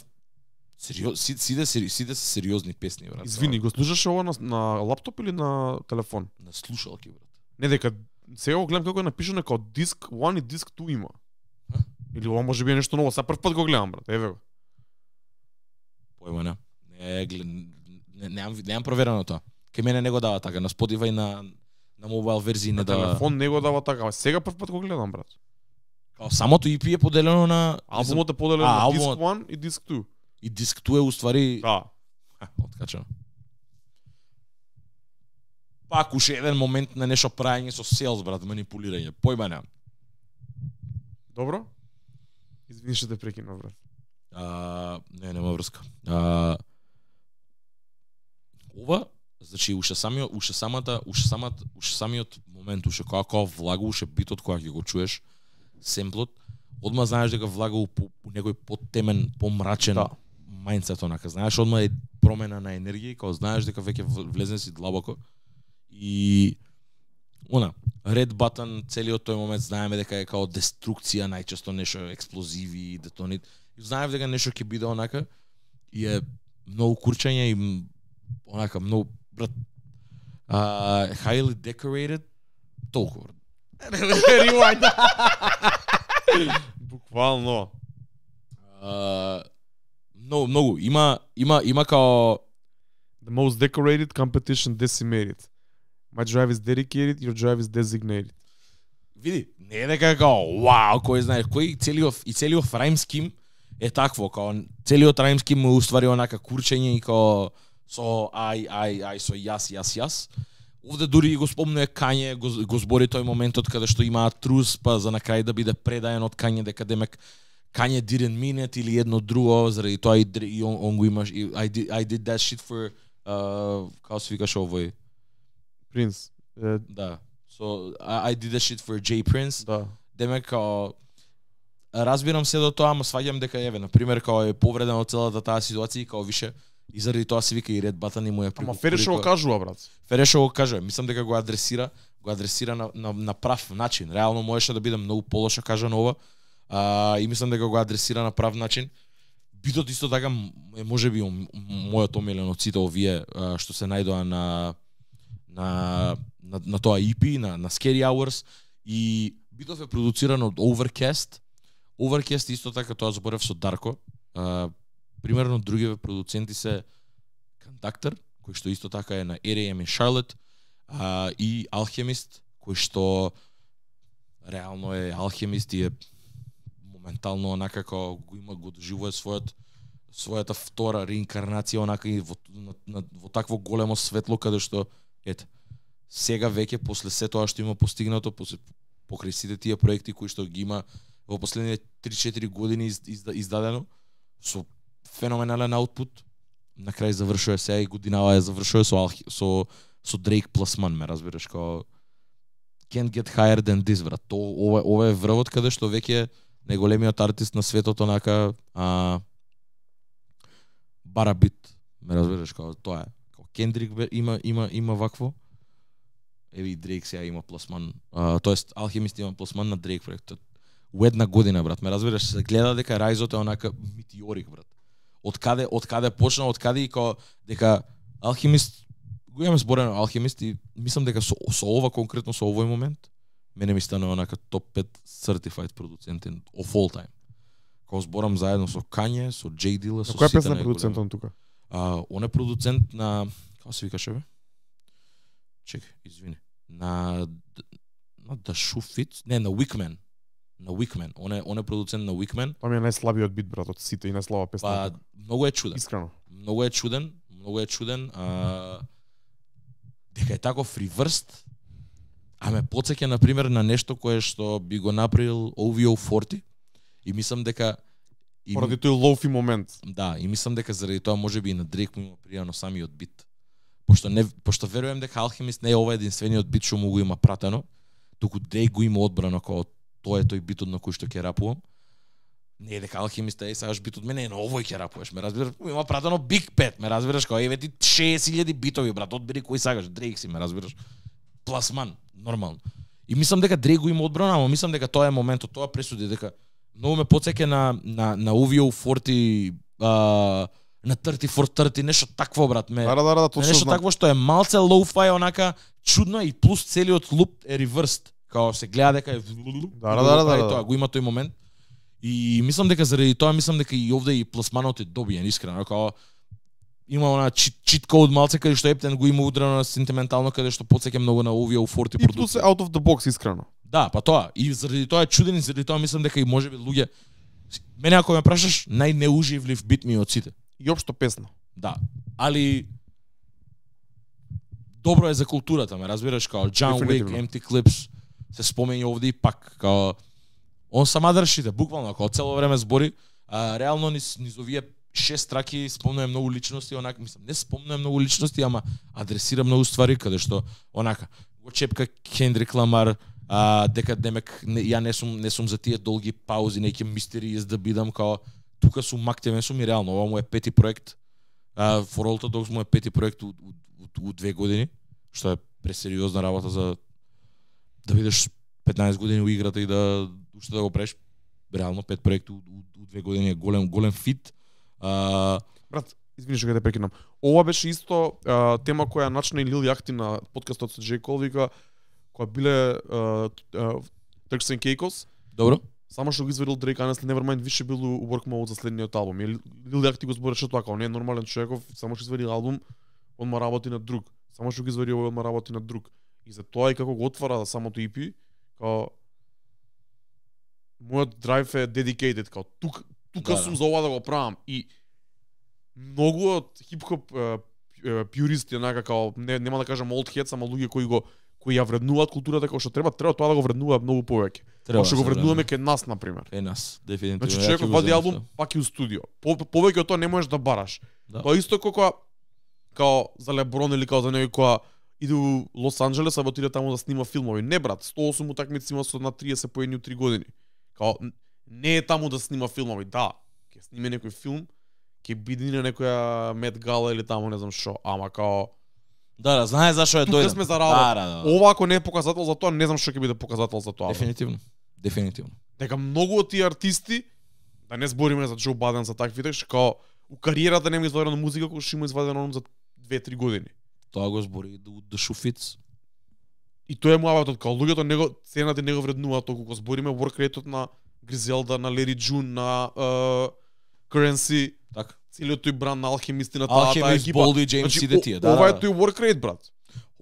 Сериоз, сите, сите, сите, сите се сериозни песни, брат. Извини, го слушаш ова на, на лаптоп или на телефон? На слушалки, брат. Не, дека се го гледам како е напишано како диск 1 и диск 2 има. А? Или ова може би е нешто ново. Сега прв пат го гледам, брат. Еве го. Појма не. Не, глед не, не, неам проверено тоа. Кај мене не го дава така на Spotify на на мобил верзија не дава. Телефон не го дава така. Сега прв пат го гледам брат. Као самото EP е поделено на албумот е поделено а, на албумот... диск 1 и диск 2. И диск 2 е уствари Да. Откачано. Пак уште еден момент на нешто праење со селс брат, манипулирање. Појбана. Добро? Извини што те прекинав брат. А, не, нема врска. А, ова значи уште самиот уште самата уште самата, уште самиот момент уште кога кога влага уште битот кога ќе го чуеш семплот одма знаеш дека влага по, у некој подтемен помрачен да. мајндсет онака знаеш одма е промена на енергија кога знаеш дека веќе влезен си длабоко и она Red Button целиот тој момент знаеме дека е као деструкција најчесто нешто експлозиви детонит и знаев дека нешто ќе биде онака и е многу курчање и онака многу брат uh, highly decorated толку брат. буквално Буквално. Uh, многу има има има као the most decorated competition decimated. My drive is dedicated, your drive is designated. Види, не е дека као, вау, кој знае, кој целиот и целиот райм scheme е такво, као целиот райм scheme му уствари онака курчење и као со ај, ај, ај, со јас, јас, јас. Овде дури и го спомнува Кање, го, го збори тој моментот каде што имаат трус, па за на крај да биде предаен од Кање дека демек Кање didn't mean it или едно друго, заради тоа и, и он, он го имаш и I did, I did that shit for uh, како се викаш овој Принц. да. So I, I did that shit for Jay Prince. Да. Демек као разбирам се до тоа, ама сваѓам дека еве на пример као е повреден од целата таа ситуација и као више И заради тоа се вика и Ред Батани му е прикупа. Ама Фереше го кажува, брат. Фереше го кажува. Мислам дека го адресира, го адресира на, на, на прав начин. Реално можеше да биде многу полоша кажа на ова. А, и мислам дека го адресира на прав начин. Битот исто така е може би мојот омилен од сите овие а, што се најдоа на на, на, на тоа EP, на, на Scary Hours и битот е продуциран од Overcast. Overcast исто така тоа зборев со Дарко. А, Примерно, другиве продуценти се Кондактор, кој што исто така е на R.A.M. и Charlotte, а, и Алхемист, кој што реално е алхемист и е моментално онака како го има го доживува својот својата втора реинкарнација онака и во, на, на, во такво големо светло каде што ете сега веќе после се тоа што има постигнато после покрај сите тие проекти кои што ги има во последните 3-4 години из, из, издадено со феноменален аутпут. На крај завршува се и годинава е завршува со со со Дрейк пласман, ме разбираш, као can't get higher than this, брат. То ова ова е врвот каде што веќе најголемиот артист на светот онака а барабит, ме разбираш, као тоа е. Кендрик има има има вакво. Еве и Дрейк сега има пласман, тоест Алхимист има пласман на Дрейк проектот. Уедна година, брат, ме разбираш, се гледа дека Райзот е онака митиорик, брат од каде од каде почна, од каде и као дека алхимист го имам зборено алхимист и мислам дека со, со ова конкретно со овој момент мене ми станува онака топ 5 certified продуценти of all time. Кога зборам заедно со Kanye, со Jay Dilla, со Која песна е продуцент он тука? А, он е продуцент на како се викаше бе? Чек, извини. На на The Shoe не, на Wickman на Wickman. Он е, он е продуцент на Wickman. Тоа ми е најслабиот бит, брат, од сите и најслаба песна. Па, многу е чуден. Искрено. Многу е чуден, многу е чуден. А, дека е тако фриврст, а ме на пример, на нешто кое што би го направил OVO Forty И мислам дека... И... Поради тој лоуфи момент. Да, и мислам дека заради тоа може би и на Дрек му има пријано самиот бит. Пошто, не, пошто верувам дека Алхимист не е ова единствениот бит што му го има пратено, туку Дрек го има одбрано како тоа е тој битот на кој што ќе рапувам. Не е дека алхимиста е сагаш битот мене е на овој ќе рапуваш, ме разбираш? Има пратено Big Pet, ме разбираш? Кој еве ти 6000 битови, брат, одбери кој сагаш, Дрейк си, ме разбираш? Пласман, нормално. И мислам дека Дрейк го има одбрана, ама мислам дека тоа е моментот, тоа пресуди дека многу ме потсеќа на на на UVO 40 а, на 30 for 30 нешто такво брат ме. Да, да, да, нешто такво што е малце лоу-фај онака чудно и плюс целиот луп е реверст. Као се гледа дека е да, да, да, да, да, тоа, го има тој момент. И мислам дека заради тоа мислам дека и овде и пласманот е добиен, искрено, као има она чит, чит код малце каде што Ептен го има удрено сентиментално каде што потсеќа многу на овие форти продукти. И плюс out of the box искрено. Да, па тоа. И заради тоа е чуден и заради тоа мислам дека и можеби луѓе Мене ако ме прашаш, најнеуживлив бит ми од сите. И општо песна. Да. Али добро е за културата, ме разбираш, као John Wick, Empty Clips, се спомени овде и пак као он сама дршите, буквално како цело време збори, а, реално низ, низ овие шест траки спомнувам многу личности, онака мислам, не спомнувам многу личности, ама адресира многу ствари каде што онака го чепка Кендрик Ламар, а, дека демек не, ја не сум не сум за тие долги паузи, неки мистерии да бидам као тука сум активен сум и реално ова му е пети проект. А, For All Dogs му е пети проект у, у, у, у две години, што е пресериозна работа за да бидеш 15 години у играта и да уште да го преш реално пет проекти у, у, две години е голем голем фит. А... Брат, извини што ќе те прекинам. Ова беше исто а, тема која начна и Лил Јахти на подкастот со Джей Колвика која биле Turks and Caicos. Добро. Само што го изведел Дрейк не Nevermind више бил у work mode за следниот албум. Лил, Лил Јахти го збореше така, не е нормален човеков, само што изведи албум, он ма работи на друг. Само што го изведи овој, он ма работи на друг. И за тоа и како го отвара самото EP, као мојот драйв е dedicated, као тук тука да, да. сум да. за ова да го правам и многу од хип-хоп пјуристи онака како не, нема да кажам old heads, ама луѓе кои го кои ја вреднуваат културата како што треба, треба тоа да го вреднуваат многу повеќе. Треба што да го вреднуваме кај нас на пример. нас, дефинитивно. Значи човекот вади албум пак и у студио. По, повеќе од тоа не можеш да бараш. Да. Тоа исто како као за Леброн или као за некоја иде у Лос Анджелес, а отиде таму да снима филмови. Не брат, 108 утакмици има со на 30 поени едни 3 години. Као не е таму да снима филмови, да. Ќе сниме некој филм, ќе биде на некоја Мет Гала или таму не знам што, ама као Да, да, знае зашо е тој? Тука сме за работа. Да, да, да, да. Ова ако не е показател за тоа, не знам што ќе биде показател за тоа. Дефинитивно. Дефинитивно. Дека многу од тие артисти да не збориме за Джо Баден за такви така што као у кариерата нема извадено музика кој што има извадено за 2-3 години. Тоа го збори до the шуфиц. И тоа е муаватот, као луѓето него цената него вреднува тоа кога збориме воркретот на Гризелда, на Лери Джун, на uh, Currency, така. Целиот тој бран на Алхимист и на таа екипа. екипа. Болди, Джеймс значи, и тие, да. Ова е да, да. тој work rate брат.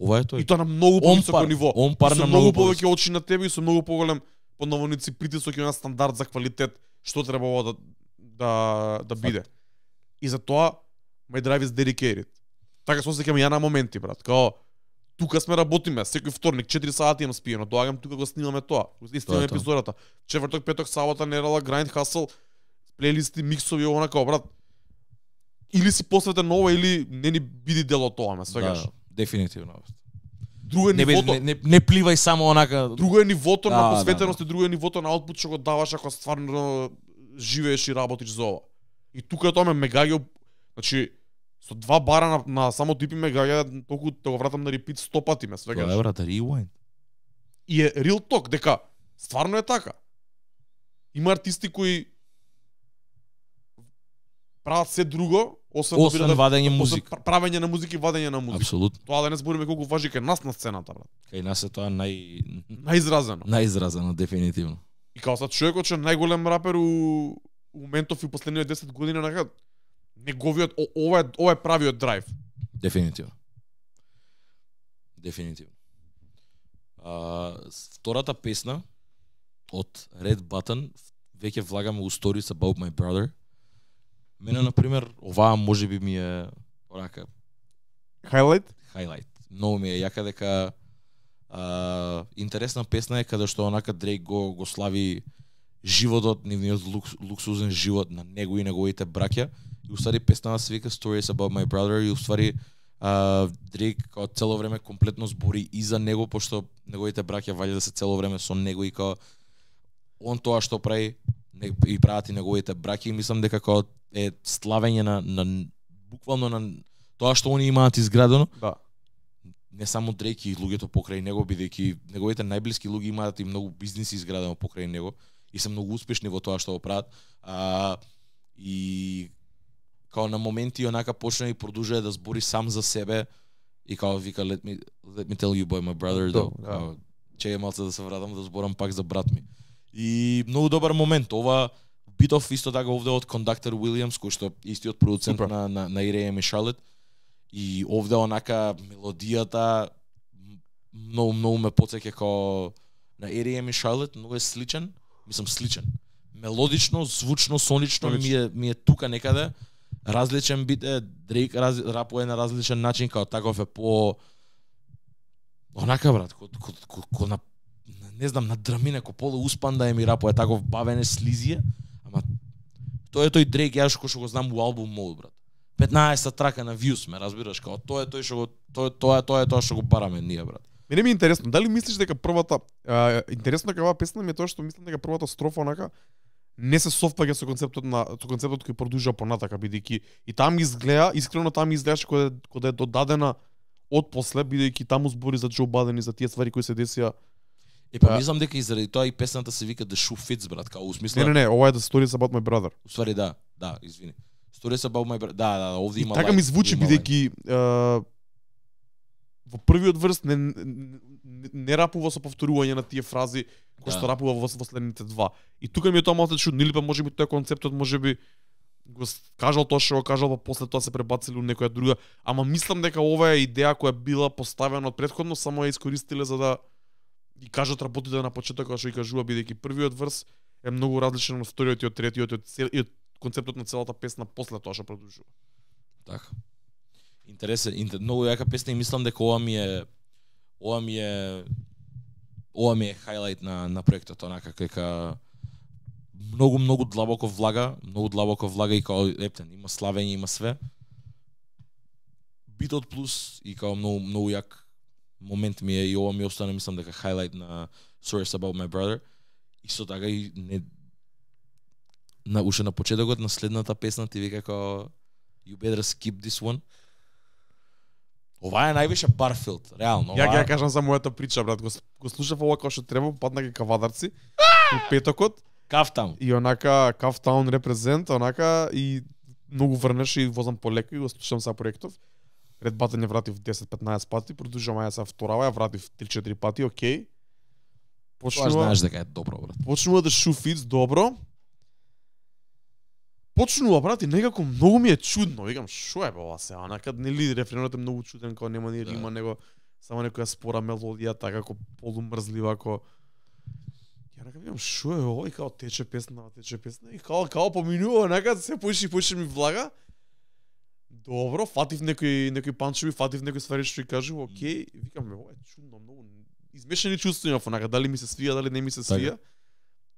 Ова е тој. И тоа на многу повисоко ниво. Он пар на многу повеќе очи на тебе и со многу поголем по навоници притисок и на стандард за квалитет што ова да да да биде. И за тоа my drive is dedicated така се осеќам ја на моменти, брат. Као, тука сме работиме, секој вторник 4 сати имам спиено, доаѓам тука го снимаме тоа, го снимаме епизодата. Четврток, петок, сабота, нерала, гранд Hustle плейлисти, миксови, она како брат. Или си посветен ново, или не ни биди дело тоа, ме свегаш. Да, дефинитивно. Друго е нивото. Не, не, не, пливај само онака. Друго е нивото да, на да, посветеност да, да. и друго е нивото на output што го даваш ако стварно живееш и работиш за ова. И тука тоа ме мегаѓо, значи Со два бара на, на само типи ме гаѓа толку те да го вратам на репит сто пати ме свегаш. Тоа е брат, rewind. И е real talk, дека стварно е така. Има артисти кои прават се друго, освен, да освен да вадење музика. правење на музика и вадење на музика. Абсолютно. Тоа да не збориме колку важи кај нас на сцената, брат. Кај нас е тоа нај најизразено. Најизразено дефинитивно. И као сад човекот че најголем рапер у, у моментов и последните 10 години на неговиот ова е ова е правиот драйв. Дефинитивно. Дефинитивно. А, втората песна од Red Button веќе влагаме у Stories About My Brother. Мене на пример ова можеби ми е онака highlight? Highlight. Но ми е јака дека а, интересна песна е каде што онака Дрейк го го слави животот, нивниот лукс, луксузен живот на него и неговите браќа и усвари песната се вика Stories About My Brother и а, Дрик као цело време комплетно збори и за него, пошто неговите браќа вали да се цело време со него и као он тоа што прави и прават и неговите браќи и мислам дека као е славење на, на буквално на тоа што они имаат изградено. Да. Не само Дрик и луѓето покрај него, бидејќи неговите најблиски луѓе имаат и многу бизниси изградено покрај него и се многу успешни во тоа што го прават. А, и као на моменти онака почна и продолжува да збори сам за себе и као вика let me let me tell you boy my brother да, да. е малце да се вратам да зборам пак за брат ми. И многу добар момент ова битов исто така овде од кондактер Уилјамс кој што истиот продуцент Супра. на на, на Ирем и Шарлет и овде онака мелодијата многу многу ме потсеќа како на Ирем и Шарлет, многу е сличен, мислам сличен. Мелодично, звучно, сонично ми е ми е тука некаде различен бит е, Дрейк раз, рапува на различен начин, као таков е по... Онака, брат, ко, ко, ко, ко на, не знам, на драмине ко поле успан да е ми рапува, таков бавене слизија ама тој е тој Дрейк, кој што го знам у албум мод, брат. 15-та трака на Views, ме разбираш, као тоа е тој што го тоа тоа тоа е тоа што го бараме ние, брат. Мене ми е интересно, дали мислиш дека првата а, интересно дека оваа песна ми е тоа што мислам дека првата строфа онака не се совпаѓа со концептот на со концептот кој продолжува понатака бидејќи и таму изгледа искрено таму изгледаше кога кога е додадена од после бидејќи таму збори за Џо Баден и за тие ствари кои се десија Е, па мислам па- дека и заради тоа и песната се вика The Shoe Fits, брат, као усмисла... Не, не, не, ова е The Stories About My Brother. Уствари, да, да, извини. Stories About My Brother, да, да, да, овде има Така ми звучи, бидејќи во првиот врст не, не, не рапува со повторување на тие фрази, кој да. што рапува во, последните два. И тука ми е тоа малку да чудно, или па можеби тој концептот можеби го кажал тоа што го кажал, па после тоа се пребацили у некоја друга, ама мислам дека ова е идеја која била поставена од претходно само ја искористиле за да и кажат работите на почетокот што и кажува бидејќи првиот врз е многу различен од вториот и од третиот и од, цел, и од концептот на целата песна после тоа што продолжува. Така. Интересен, интер... многу јака песна и мислам дека ова ми е ова ми е ова ми е хайлайт на на проектот, онака дека многу многу длабоко влага, многу длабоко влага и као ептен, има славење, има све. Битот плюс и као многу многу јак момент ми е и ова ми остана мислам дека хайлайт на Sorry About My Brother. И со така и не на уште на почетокот на следната песна ти вика како you better skip this one. Ова е највише Барфилд, реално. Ја ја кажам за мојата прича, брат. Го, го слушав ова како што треба, падна ги кавадарци. И петокот. Кафтаун. И онака Кафтаун репрезент, онака и многу врнеш и возам полеко и го слушам са проектов. Ред Батен ја вратив 10-15 пати, продолжам ја са вторава, ја вратив 3-4 пати, окей. Почнува, Тоа знаеш дека е добро, брат. Почнува да шуфиц добро, почнува, да брате, некако многу ми е чудно. Викам, што е ова се, ана, кад нели рефренот е многу чуден, кога нема ни да. рима, да. него само некоја спора мелодија, така како полумрзлива, како Ја нека викам што е ова? и као тече песна, тече песна и као као поминува нека се пуши, пуши ми влага. Добро, фатив некој, некој панчеви, фатив некој ствари што и кажува, окей, викам ова е чудно, многу измешани чувства имам фонака, дали ми се свија, дали не ми се така. свија. Така.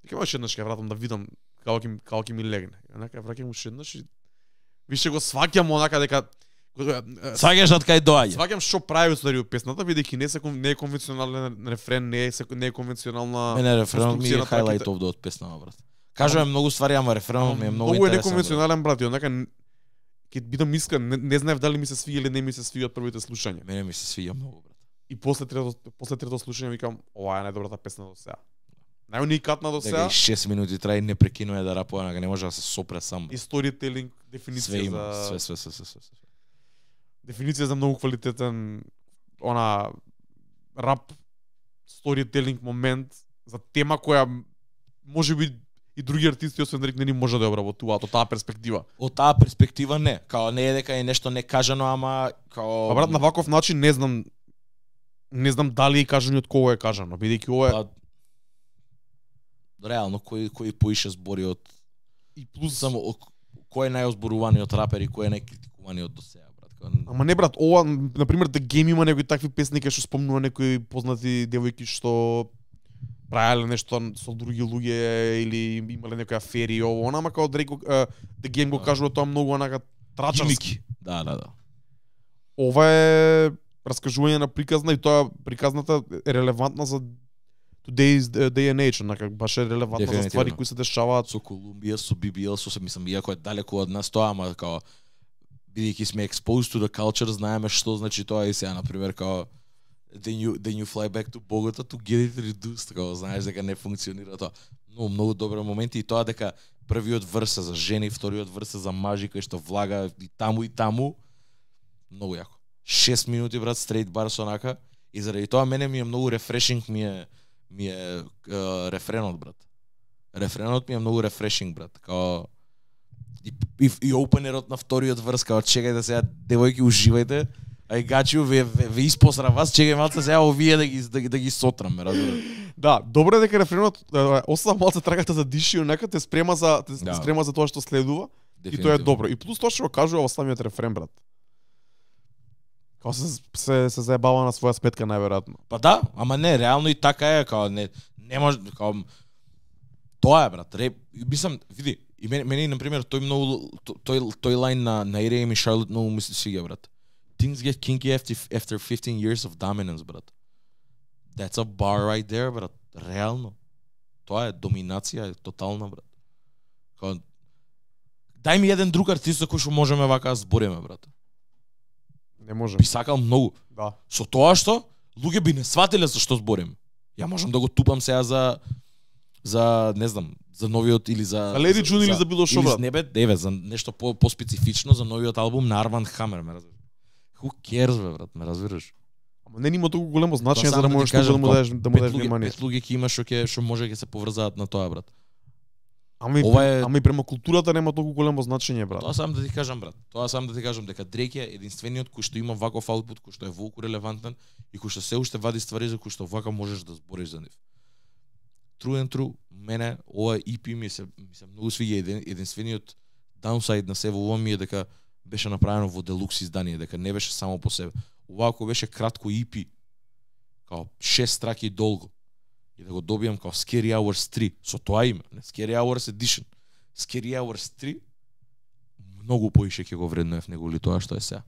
Викам, еднаш ќе вратам да видам како ќе како ќе ми легне. Онака враќам уште еднаш и више го сваќам онака дека Сваќаш од кај доаѓа. Сваќам што прави дарио песната бидејќи не се не е конвенционален рефрен, не е не е конвенционална. Мене рефрен ми е хайлајт овде од песната брат. Кажувам многу ствари, ама рефрен ми е многу интересен. Многу е неконвенционален брат, онака ќе бидам искрен, не, не знаев дали ми се свиѓа или не ми се свиѓа од првите слушања. Мене ми се свиѓа многу брат. И после трето после трето слушање викам, ова е најдобрата песна до сега. Најуникатна до сега. Дека 6 минути не прекинува да рапува, нека не може да се сопре сам. И сторителинг, дефиниција све има, за све, све, све, све, све, Дефиниција за многу квалитетен она рап сторителинг момент за тема која може би и други артисти освен Дрик не ни може да ја обработуваат од таа перспектива. Од таа перспектива не, као не е дека е нешто не кажано ама као Па брат на ваков начин не знам не знам дали е кажано од кого е кажано, бидејќи ова е па, реално кој кој поише збори од и плюс само кој е најозборуваниот рапер и кој е најкритикуваниот до сега брат. Ама не брат, ова на пример The Game има некои такви песни кои што спомнува некои познати девојки што правеле нешто со други луѓе или имале некоја афери и ово, ама како Дреко The Game го да. кажува тоа многу онака трачарски. Да, да, да. Ова е раскажување на приказна и тоа приказната е релевантна за today's day and age, онака баш е релевантно за ствари кои се дешаваат со Колумбија, со BBL, со се мислам иако е далеку од нас тоа, ама како бидејќи сме exposed to the culture, знаеме што значи тоа и сега на пример као then you then you fly back to Bogota to get it reduced, како знаеш дека не функционира тоа. Но многу добри моменти и тоа дека првиот врс за жени, вториот врс за мажи кај што влага и таму и таму. Многу јако. 6 минути брат straight бар со нака и заради тоа мене ми е многу refreshing ми е ми е uh, рефренот брат. Рефренот ми е многу рефрешинг брат, као и, и, и опенерот на вториот врз, као чекајте да сега девојки уживајте. Ај гачио ве ве, ве испосра вас, чекај малце сега овие да ги да, да ги сотрам, ме разбира. Да, добро е дека рефренот остава малце трагата за и онака те спрема за те да. спрема за тоа што следува. Definitive. И тоа е добро. И плюс тоа што го кажува во самиот рефрен брат па се, се, се заебава на своја сметка, најверојатно. Па да, ама не, реално и така е, као не, не може, као, тоа е, брат, реп, мислам, види, и мене, мене например, тој многу, тој, тој лајн на, на Иреем и Шарлот многу се сиѓа брат. Things get kinky after, 15 years of dominance, брат. That's a bar right there, брат. Реално. Тоа е доминација, е тотална, брат. Као, дај ми еден друг артист за кој што можеме вака да збориме, брат. Не можам. Би сакал многу. Да. Со тоа што луѓе би не сватиле за што зборим. Ја можам да го тупам сега за за не знам, за новиот или за за Леди Джун или за било што брат. Не еве за нешто по поспецифично за новиот албум на Арван Хамер, ме разбираш. Who cares бе брат, ме разбираш. Ама не има толку големо значење за да, да можеш да му дадеш да му дадеш внимание. Пет луѓе ќе имаш што ќе што може ќе се поврзаат на тоа брат. Ами Ова е... ами према културата нема толку големо значење, брат. Тоа сам да ти кажам, брат. Тоа сам да ти кажам дека Дрек е единствениот кој што има ваков аутпут, кој што е волку релевантен и кој што се уште вади ствари за кои што вака можеш да збориш за нив. True and true, мене ова EP ми се ми се многу свиѓа еден, единствениот downside на се во ова ми е дека беше направено во делукс издание, дека не беше само по себе. Ова беше кратко EP, као 6 траки долго, и да го добијам као Scary Hours 3, со тоа име, не, Scary Hours Edition. Scary Hours 3 многу поише ќе го вреднуев него ли тоа што е сега.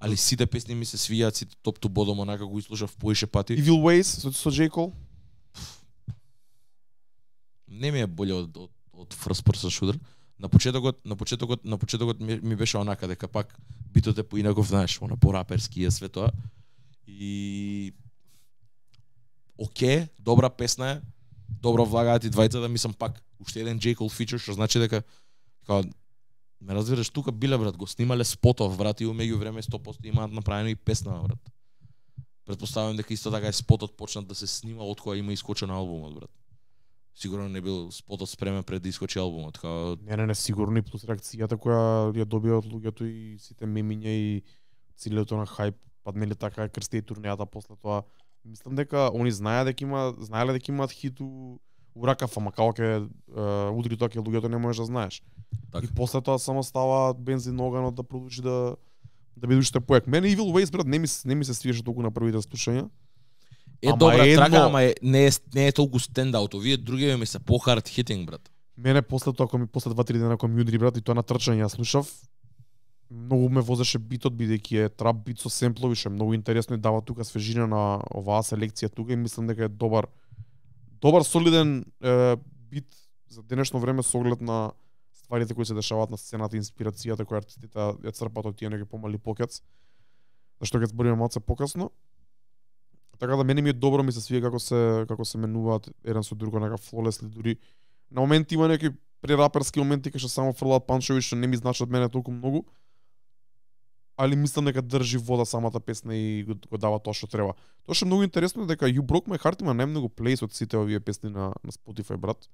Али да. сите песни ми се свијаат, сите топ ту бодом, онака го изслушав поише пати. Evil Ways со, со J. Cole? Не ми е боле од, од, од First Person Shooter. На почетокот, на почетокот, на почетокот ми, ми беше онака дека пак битот е поинаков, знаеш, она по-раперски е све тоа. И оке, добра песна е, добро влагаат и двајца да мислам пак, уште еден J. Cole што значи дека, као, ме разбираш, тука биле, брат, го снимале спотов, брат, и умеѓу време 100% имаат направено и песна, брат. Предпоставувам дека исто така е спотот почнат да се снима од кога има искочен албумот, брат. Сигурно не бил спотот спремен пред да искочи албумот. Као... Не, не, не, сигурно и плюс реакцијата која ја добија од луѓето и сите мемиња и целото на хајп, паднеле така крсте и турнејата после тоа Мислам дека они знаеа дека има, знаеле дека имаат хиту у, у ракав, ама како ќе удри тоа ќе луѓето не можеш да знаеш. Так. И после тоа само става бензин на да продолжи да да биде уште поек. Мене Evil Ways брат не ми не ми се свиеше толку на првите слушања. Е ама добра едно... трака, ама е, не е не е толку стендаут. Овие други ми се похард хитинг брат. Мене после тоа кога ми после 2-3 дена кога ми удри брат и тоа на трчање ја слушав, многу ме возеше битот бидејќи е трап бит со семплови што е многу интересно и дава тука свежина на оваа селекција тука и мислам дека е добар добар солиден е, бит за денешно време со оглед на стварите кои се дешаваат на сцената, инспирацијата која артистите ја црпат од тие неки помали покец. За што ќе збориме малце покасно. Така да мене ми е добро ми се свија како се како се менуваат еден со друго нека флолесли дури на моменти има некои прераперски моменти кај што само фрлаат панчови што не ми значат мене толку многу али мислам дека држи вода самата песна и го, го дава тоа што треба. Тоа што е многу интересно е дека You Broke My Heart има најмногу плейс од сите овие песни на, на Spotify, брат.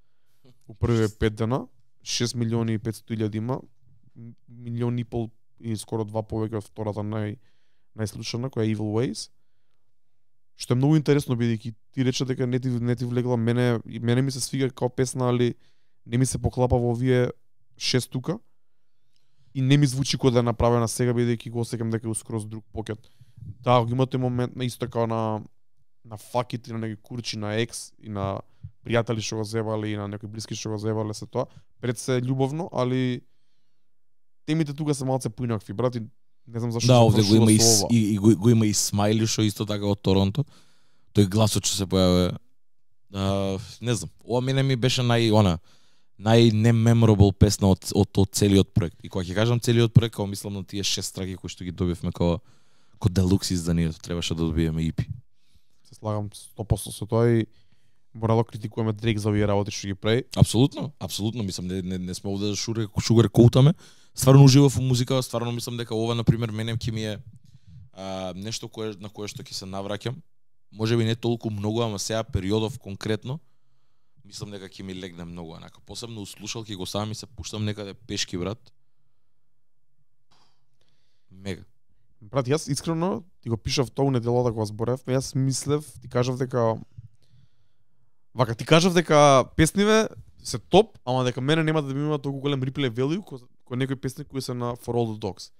У првите пет дена, 6 милиони и 500 тилјади има, милион и пол и скоро два повеќе од втората нај најслушана која е Evil Ways. Што е многу интересно бидејќи ти рече дека не ти не ти влегла мене мене ми се свига како песна, али не ми се поклапа во овие шест тука и не ми звучи кој да е направена сега бидејќи го осеќам дека е скроз друг покет. Да, го имате момент на исто како на на факите на некои курчи на екс и на пријатели што го зевале и на некои блиски што го зевале се тоа. Пред се љубовно, али темите тука се малце поинакви, брат, и не знам зашто. Да, овде го има и, и, и, го, го има и Смайли што исто така од Торонто. Тој гласот што се појавува. Uh, не знам, ова мене ми беше нај она најнемеморабл песна од од, од целиот проект. И кога ќе кажам целиот проект, кога мислам на тие шест траки кои што ги добивме како како за нив, требаше да добиеме EP. Се слагам 100% со тоа и мора да критикуваме Дрейк за овие работи што ги прави. Апсолутно, апсолутно, мислам не, не, не сме овде да шуре шугар коутаме. Стварно уживав во музика, стварно мислам дека ова на пример мене ќе ми е а, нешто кое на кое што ќе се навраќам. Можеби не толку многу, ама сега периодов конкретно мислам дека ќе ми легне многу онака. Посебно у слушалки го сами се пуштам некаде пешки брат. Мега. Брат, јас искрено ти го пишав тоа го зборев, но па јас мислев, ти кажав дека вака ти кажав дека песниве се топ, ама дека мене нема да ми има толку голем реплеј value кој некои песни кои се на For All The Dogs.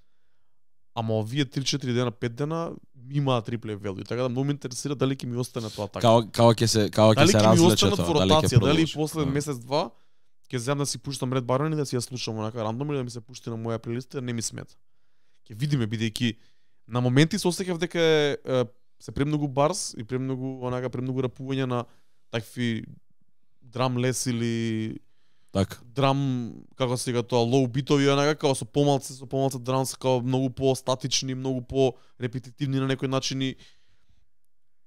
Ама овие 3-4 дена, 5 дена, имаа трипле велју, така да многу ме интересира дали ќе ми остане тоа така. Као као ќе се као ќе се разлече тоа, дали ќе дали после да. месец два ќе земам да си пуштам Ред Барон и да си ја слушам онака рандом или да ми се пушти на моја плейлист, не ми смет. Ќе видиме бидејќи на моменти се осеќав дека е, е, се премногу барс и премногу онака премногу рапување на такви драм лес или Так. Драм, како се вика тоа, лоу битови, онака, како со помалце, со помалце драмс, како многу по-статични, многу по-репетитивни на некој начин и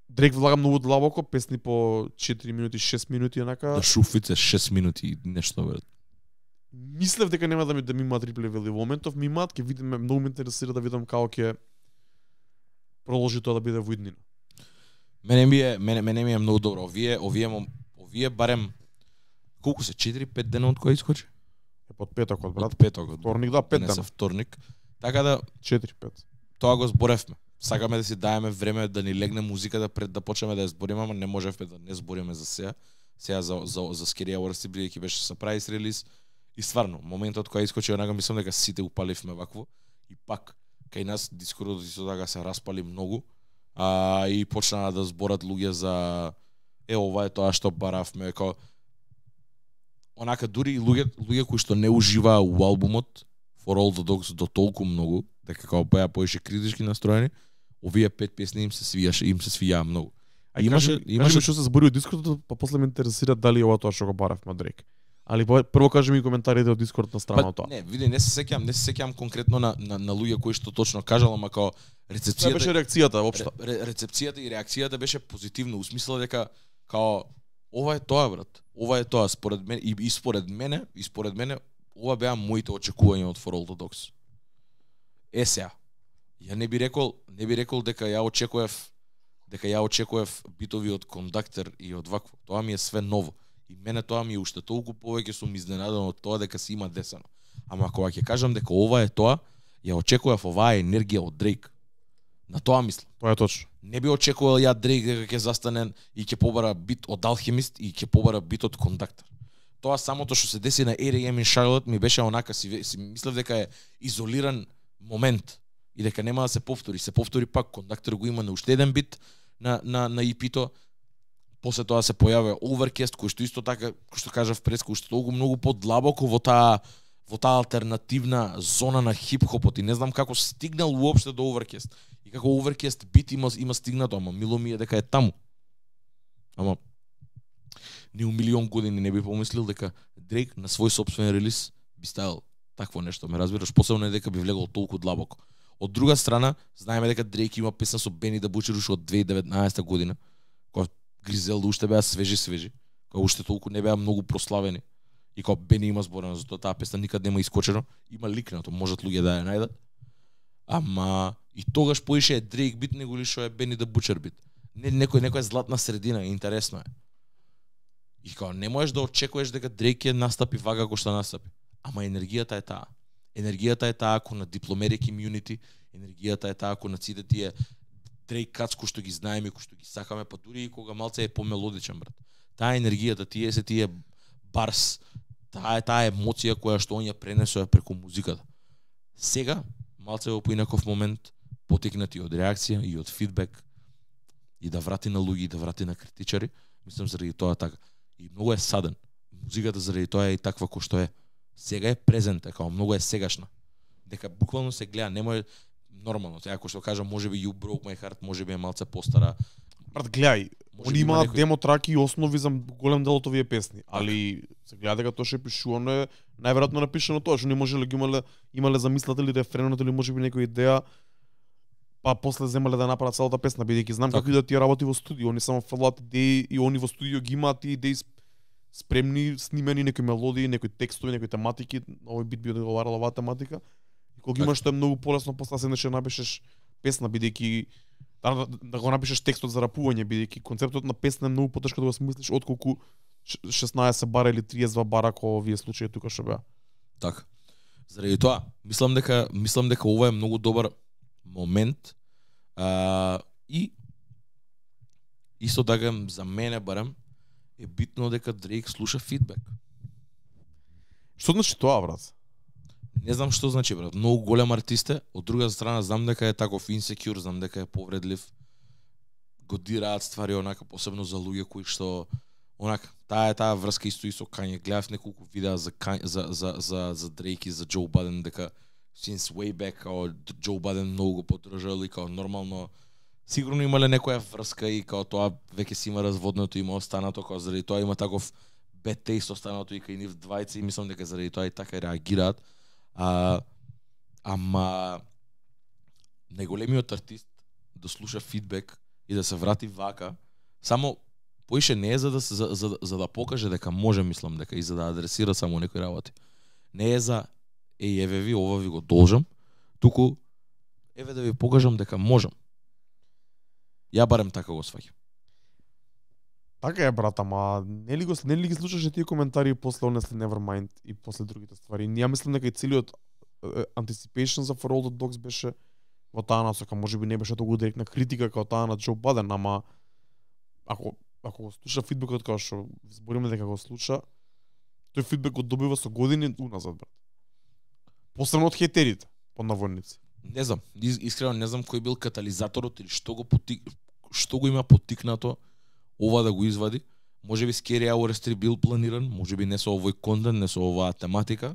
Дрек влага многу длабоко, песни по 4 минути, 6 минути, онака. Да шуфите 6 минути и нешто, вред. Мислев дека нема да ми да ми имаат риплевели во моментов, ми имаат, ќе видиме, многу ме интересира да видам како ќе проложи тоа да биде во иднина. Мене ми е мене мене ми е многу добро. Овие овие овие барем колку се 4-5 дена од кога искочи? Под петокот, брат. Од петокот. Вторник да, пет дена. вторник. Така да 4-5. Тоа го зборевме. Сакаме да си даеме време да ни легне музиката да пред да почнеме да ја збориме, ама не можевме да не збориме за сеа. Сеа за за за Скирија Орси бидејќи беше surprise релиз. И стварно, моментот кога искочи, онака мислам дека сите упаливме вакво и пак кај нас дискордот исто така се распали многу. А и почнаа да зборат луѓе за е ова е тоа што баравме како онака дури и луѓе, луѓе кои што не уживаа у албумот For All The Dogs до толку многу, дека како беа поише критички настроени, овие пет песни им се свијаше, им се свијаа многу. А имаше имаше што се збори од дискордот, па после ме интересира дали ова тоа што го барав од Али па, прво кажи ми коментарите од Дискорд на страна па, тоа. Не, види, не се сеќам, не се сеќам конкретно на, на, на луѓе кои што точно кажал, ама како рецепцијата. Тоа беше реакцијата воопшто. Ре, рецепцијата и реакцијата беше позитивна, усмисла дека као ова е тоа брат ова е тоа според мене и, и според мене, и според мене ова беа моите очекувања од For Dogs. Е сега, ја не би рекол, не би рекол дека ја очекував дека ја очекував битови од кондактер и од вакво. Тоа ми е све ново. И мене тоа ми е уште толку повеќе сум изненадан од тоа дека се има десено. Ама кога ќе кажам дека ова е тоа, ја очекував оваа енергија од Дрейк. На тоа мислам. Тоа е точно. Не би очекувал ја Дрейк дека ќе застане и ќе побара бит од Алхимист и ќе побара бит од Кондактор. Тоа самото што се деси на R.A.M. и Шарлот ми беше онака си, си мислев дека е изолиран момент и дека нема да се повтори. Се повтори пак Кондактор го има на уште еден бит на на на EP-то. После тоа се појавува Overcast кој што исто така кој што кажав пред кој што толку многу подлабоко во таа во таа алтернативна зона на хип-хопот и не знам како стигнал уопште до Overcast. И како Overcast бит има, има стигнато, ама мило ми е дека е таму. Ама, ни у милион години не би помислил дека Дрейк на свој собствен релиз би ставил такво нешто, ме разбираш, посебно не дека би влегол толку длабоко. Од друга страна, знаеме дека Дрейк има песна со Бени да буче уште од 2019 година, која Гризел уште беа свежи свежи, која уште толку не беа многу прославени. И која Бени има зборено, тоа таа песна никад нема искочено, има ликнато, можат луѓе да ја најдат. Ама И тогаш поише е Дрейк бит него ли што е Бени да Бучер бит. Не, некој некоја златна средина, интересно е. И као не можеш да очекуваш дека Дрейк ќе настапи вага како што настапи. Ама енергијата е таа. Енергијата е таа ако на дипломерик Immunity, енергијата е таа ако на сите тие Дрейк Кацко што ги знаеме, кој што ги сакаме, па дури и кога малце е помелодичен брат. Таа енергијата, тие се тие барс, таа е таа емоција која што он ја пренесува преку музиката. Сега малце во поинаков момент, потекнати од реакција и од фидбек и да врати на луѓе и да врати на критичари, мислам заради тоа така. И многу е саден. Музиката заради тоа е и таква кој што е. Сега е презент, како многу е сегашна. Дека буквално се гледа, не може нормално, тоа ако што кажам, би You Broke My Heart, би е малце постара. Брат, гледај, они имаат некој... демо траки и основи за голем дел од овие песни, така. али се гледа дека тоа што е пишувано е најверојатно напишано тоа, што не може да имале имале замислата или рефренот или можеби некоја идеја па после земале да направат целата песна, бидејќи знам така. како да ти работи во студио, они само фрлаат идеи и они во студио ги имаат и идеи спремни, снимени некои мелодии, некои текстови, некои тематики, овој бит би одговарал оваа тематика. И кога така. имаш тоа многу полесно после да се неше да напишеш песна бидејќи да, да, да, го напишеш текстот за рапување бидејќи концептот на песна е многу потешко да го смислиш отколку 16 бара или 32 бара кој овие случаи тука што беа. Така. Заради тоа, мислам дека мислам дека ова е многу добар момент а, и исто така за мене барам е битно дека Дрейк слуша фидбек. Што значи тоа, брат? Не знам што значи, брат. Многу голем артист е, од друга страна знам дека е таков инсекюр, знам дека е повредлив. Го дираат ствари онака посебно за луѓе кои што онака таа е таа врска исто и со Кање. Гледав неколку видеа за, за за за за Дрейк и за Џо Баден дека since way back, као Джо Баден многу го поддржал и као нормално сигурно имале некоја врска и као тоа веќе си има разводното, има останато, као заради тоа има таков bad taste останато и кај нив двајци и мислам дека заради тоа и така реагираат. А, ама најголемиот артист да слуша фидбек и да се врати вака, само поише не е за да за, за, за да покаже дека може, мислам дека и за да адресира само некои работи. Не е за е еве ви ова ви го должам, туку еве да ви покажам дека можам. Ја барем така го сваќам. Така е брат, ама нели го нели ги слушаше тие коментари после оне след Nevermind и после другите ствари. Ја мислам дека и целиот Anticipation за For All the Dogs беше во таа насока, можеби не беше толку директна критика како таа на Джо Баден, ама ако ако го слуша фидбекот како што збориме дека го слуша, тој фидбек го добива со години уназад брат. Посебно од хетерите, под наводници. Не знам, искрено не знам кој бил катализаторот или што го потик... што го има потикнато ова да го извади. Може би Scary Hours 3 бил планиран, може би не со овој контент, не со оваа тематика,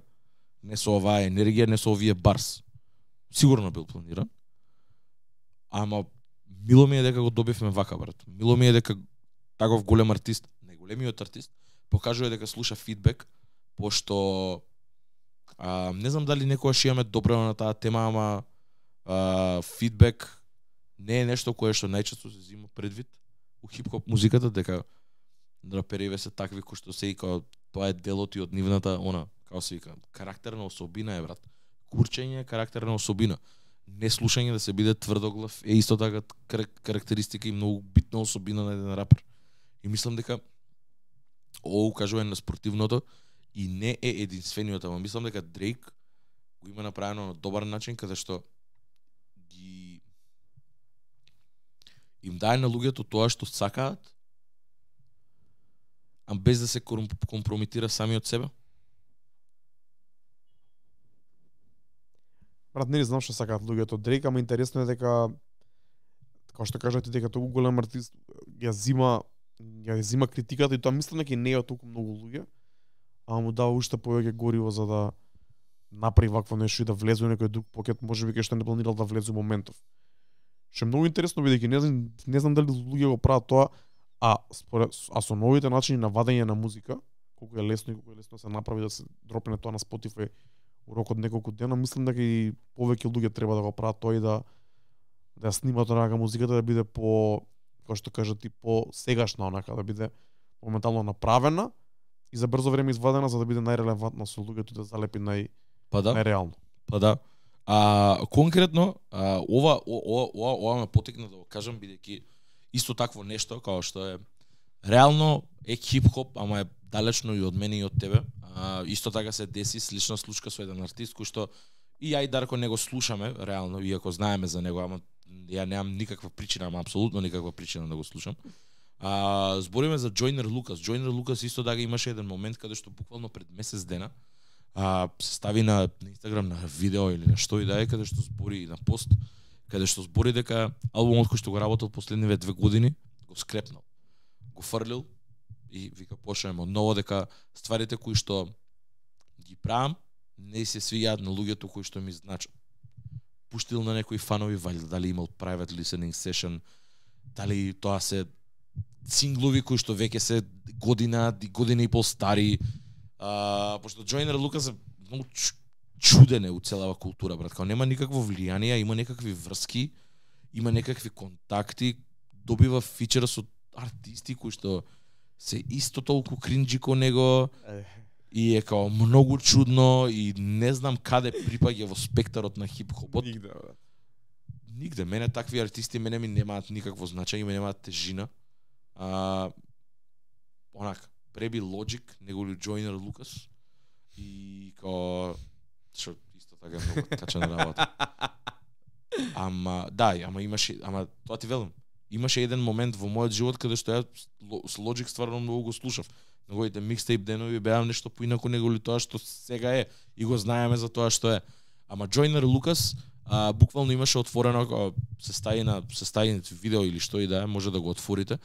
не со оваа енергија, не со овие барс. Сигурно бил планиран. Ама мило ми е дека го добивме вака, брат. Мило ми е дека таков голем артист, најголемиот артист, покажува дека слуша фидбек, пошто А, не знам дали некогаш имаме добро на таа тема, ама а, фидбек не е нешто кое што најчесто се зима предвид у хип-хоп музиката, дека рапериве се такви кои што се и као тоа е делот и од нивната, она, како се вика, карактерна особина е, брат. Курчење е карактерна особина. Неслушање да се биде тврдоглав е исто така карактеристика и многу битна особина на еден рапер. И мислам дека кажува е на спортивното, и не е единствениот, ама мислам дека Дрейк го има направено на добар начин каде што ги им дае на луѓето тоа што сакаат, а без да се компрометира самиот себе. Брат, не знам што сакаат луѓето Дрейк, ама интересно е дека како што кажете дека тогу голем артист ја зима ја зима критиката и тоа мислам дека не е толку многу луѓе ама му дава уште повеќе гориво за да направи вакво нешто и да влезе во некој друг покет, можеби кај што не планирал да влезе моментов. Што е многу интересно бидејќи не знам не знам дали луѓе го прават тоа, а според а со новите начини на вадење на музика, колку е лесно и колку е лесно да се направи да се дропне тоа на Spotify урок рок од неколку дена, мислам дека и повеќе луѓе треба да го прават тоа и да да ја снимат онака музиката да биде по како што кажа ти по сегашна онака да биде моментално направена и за брзо време извадена за да биде најрелевантна со луѓето да залепи нај па да. најреално. Па да. А конкретно а, ова ова ова, ова ме потекна да го кажам бидејќи исто такво нешто како што е реално е хип-хоп, ама е далечно и од мене и од тебе. А, исто така се деси слична случка со еден артист кој што и ја и Дарко него слушаме реално, иако знаеме за него, ама ја немам никаква причина, ама апсолутно никаква причина да го слушам. А, збориме за Джойнер Лукас. Джойнер Лукас исто да имаше еден момент каде што буквално пред месец дена а, се стави на, на Инстаграм на видео или на што и да е, каде што збори на пост, каде што збори дека албумот кој што го работел последниве две години, го скрепнал, го фрлил и вика почнеме ново дека стварите кои што ги правам, не се свијат на луѓето кои што ми значат. Пуштил на некои фанови, вали дали имал private listening session, дали тоа се синглови кои што веќе се година, година и пол стари. А, пошто Джојнер Лукас е многу чудене у целава култура, брат. Као нема никакво влијание, има некакви врски, има некакви контакти, добива фичера со артисти кои што се исто толку кринџи ко него и е као многу чудно и не знам каде припаѓа во спектарот на хип-хопот. Нигде, брат. Нигде. Мене такви артисти мене ми немаат никакво значење, ми немаат тежина а, онак, преби Лоджик, него ли Джойнер Лукас, и као, што исто така е многу качена работа. Ама, да, ама имаше, ама тоа ти велам, имаше еден момент во мојот живот каде што ја с Logic стварно многу го слушав. Неговите микстейп денови беа нешто поинаку него ли тоа што сега е и го знаеме за тоа што е. Ама Джойнер Лукас а, буквално имаше отворено се стаи на се стаи на видео или што и да е, може да го отворите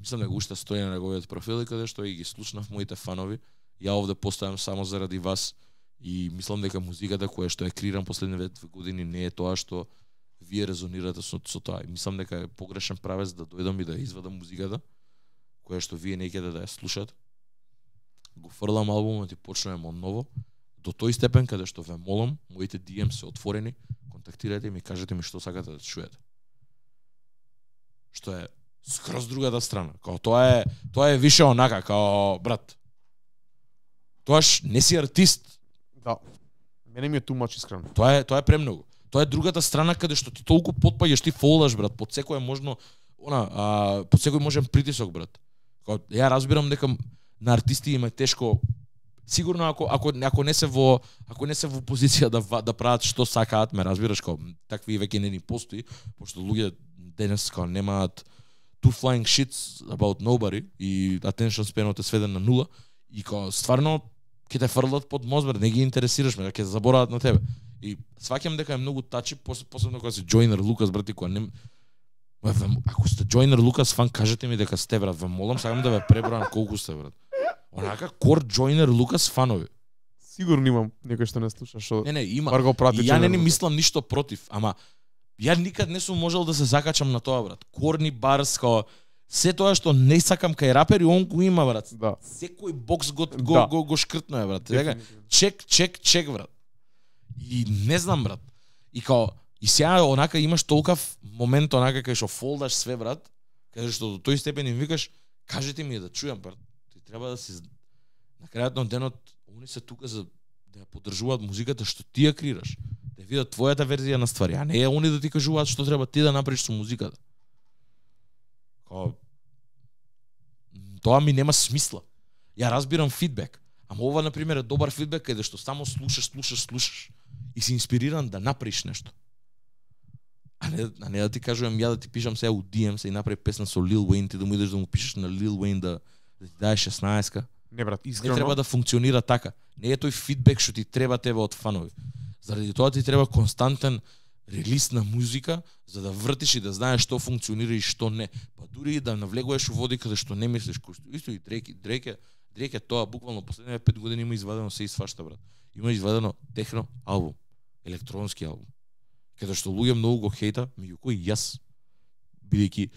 мислам дека уште стои на неговиот профил и каде што и ги слушнав моите фанови. Ја овде поставам само заради вас и мислам дека музиката која што е крирам последните две години не е тоа што вие резонирате со, со тоа. мислам дека е погрешен правец да дојдам и да извадам музиката која што вие некаде да ја слушат. Го фрлам албумот и почнувам од ново. До тој степен каде што ве молам, моите DM се отворени, контактирате ми, кажете ми што сакате да чуете. Што е скроз другата страна. Као тоа е тоа е више онака као брат. Тоаш не си артист. Да. Мене ми е тумач искрено. Тоа е тоа е премногу. Тоа е другата страна каде што ти толку потпаѓаш, ти фолаш брат, под секое можно она а, под секој можен притисок брат. Као ја разбирам дека на артисти им е тешко сигурно ако ако ако не се во ако не се во позиција да да прават што сакаат, ме разбираш како такви веќе не ни постои, пошто луѓе денес као немаат two flying shits about nobody и attention spanот е сведен на нула и кога стварно ќе те фрлат под мозбер, не ги интересираш ме, ќе заборават на тебе. И сваќам дека е многу тачи, пос, посебно кога си Joiner, Лукас, брати, кога не... Ако сте Joiner, Лукас фан, кажете ми дека сте, брат. Ве молам, сакам да ве пребрам колку сте, брат. Онака кор Joiner, Лукас фанови. Сигурно имам некој што не слуша што. Не, не, има. го прати. Ја не, ни мислам ништо против, ама Ја никад не сум можел да се закачам на тоа, брат. Корни барско, се тоа што не сакам кај рапери, он го има, брат. Да. Секој бокс го, го, да. го, го шкртно е, брат. Дека, чек, чек, чек, брат. И не знам, брат. И као, и сега онака имаш толкав момент онака кај што фолдаш све, брат, Кажеш што до тој степен им викаш, кажете ми да чујам, брат. Ти треба да се на крајот на денот, они се тука за да ја поддржуваат музиката што ти ја крираш да видат твојата верзија на ствари, а не е они да ти кажуваат што треба ти да направиш со музиката. Као, тоа ми нема смисла. Ја разбирам фидбек, ама ова на пример е добар фидбек каде што само слушаш, слушаш, слушаш и си инспириран да направиш нешто. А не, а не да ти кажувам ја да ти пишам сега у DM се и направи песна со Lil Wayne, ти да му идеш да му пишеш на Lil Wayne да, да ти даеш 16-ка. Не брат, искрено. Не треба да функционира така. Не е тој фидбек што ти треба тебе од фанови. Заради тоа ти треба константен релиз на музика, за да вртиш и да знаеш што функционира и што не. Па дури и да навлегуваш води каде што не мислиш, кој што исто и дреки, Дрейк е, тоа, буквално последните пет години има извадено се и свашта, брат. Има извадено техно албум, електронски албум, каде што луѓе многу го хејта, меѓу кои јас, бидејќи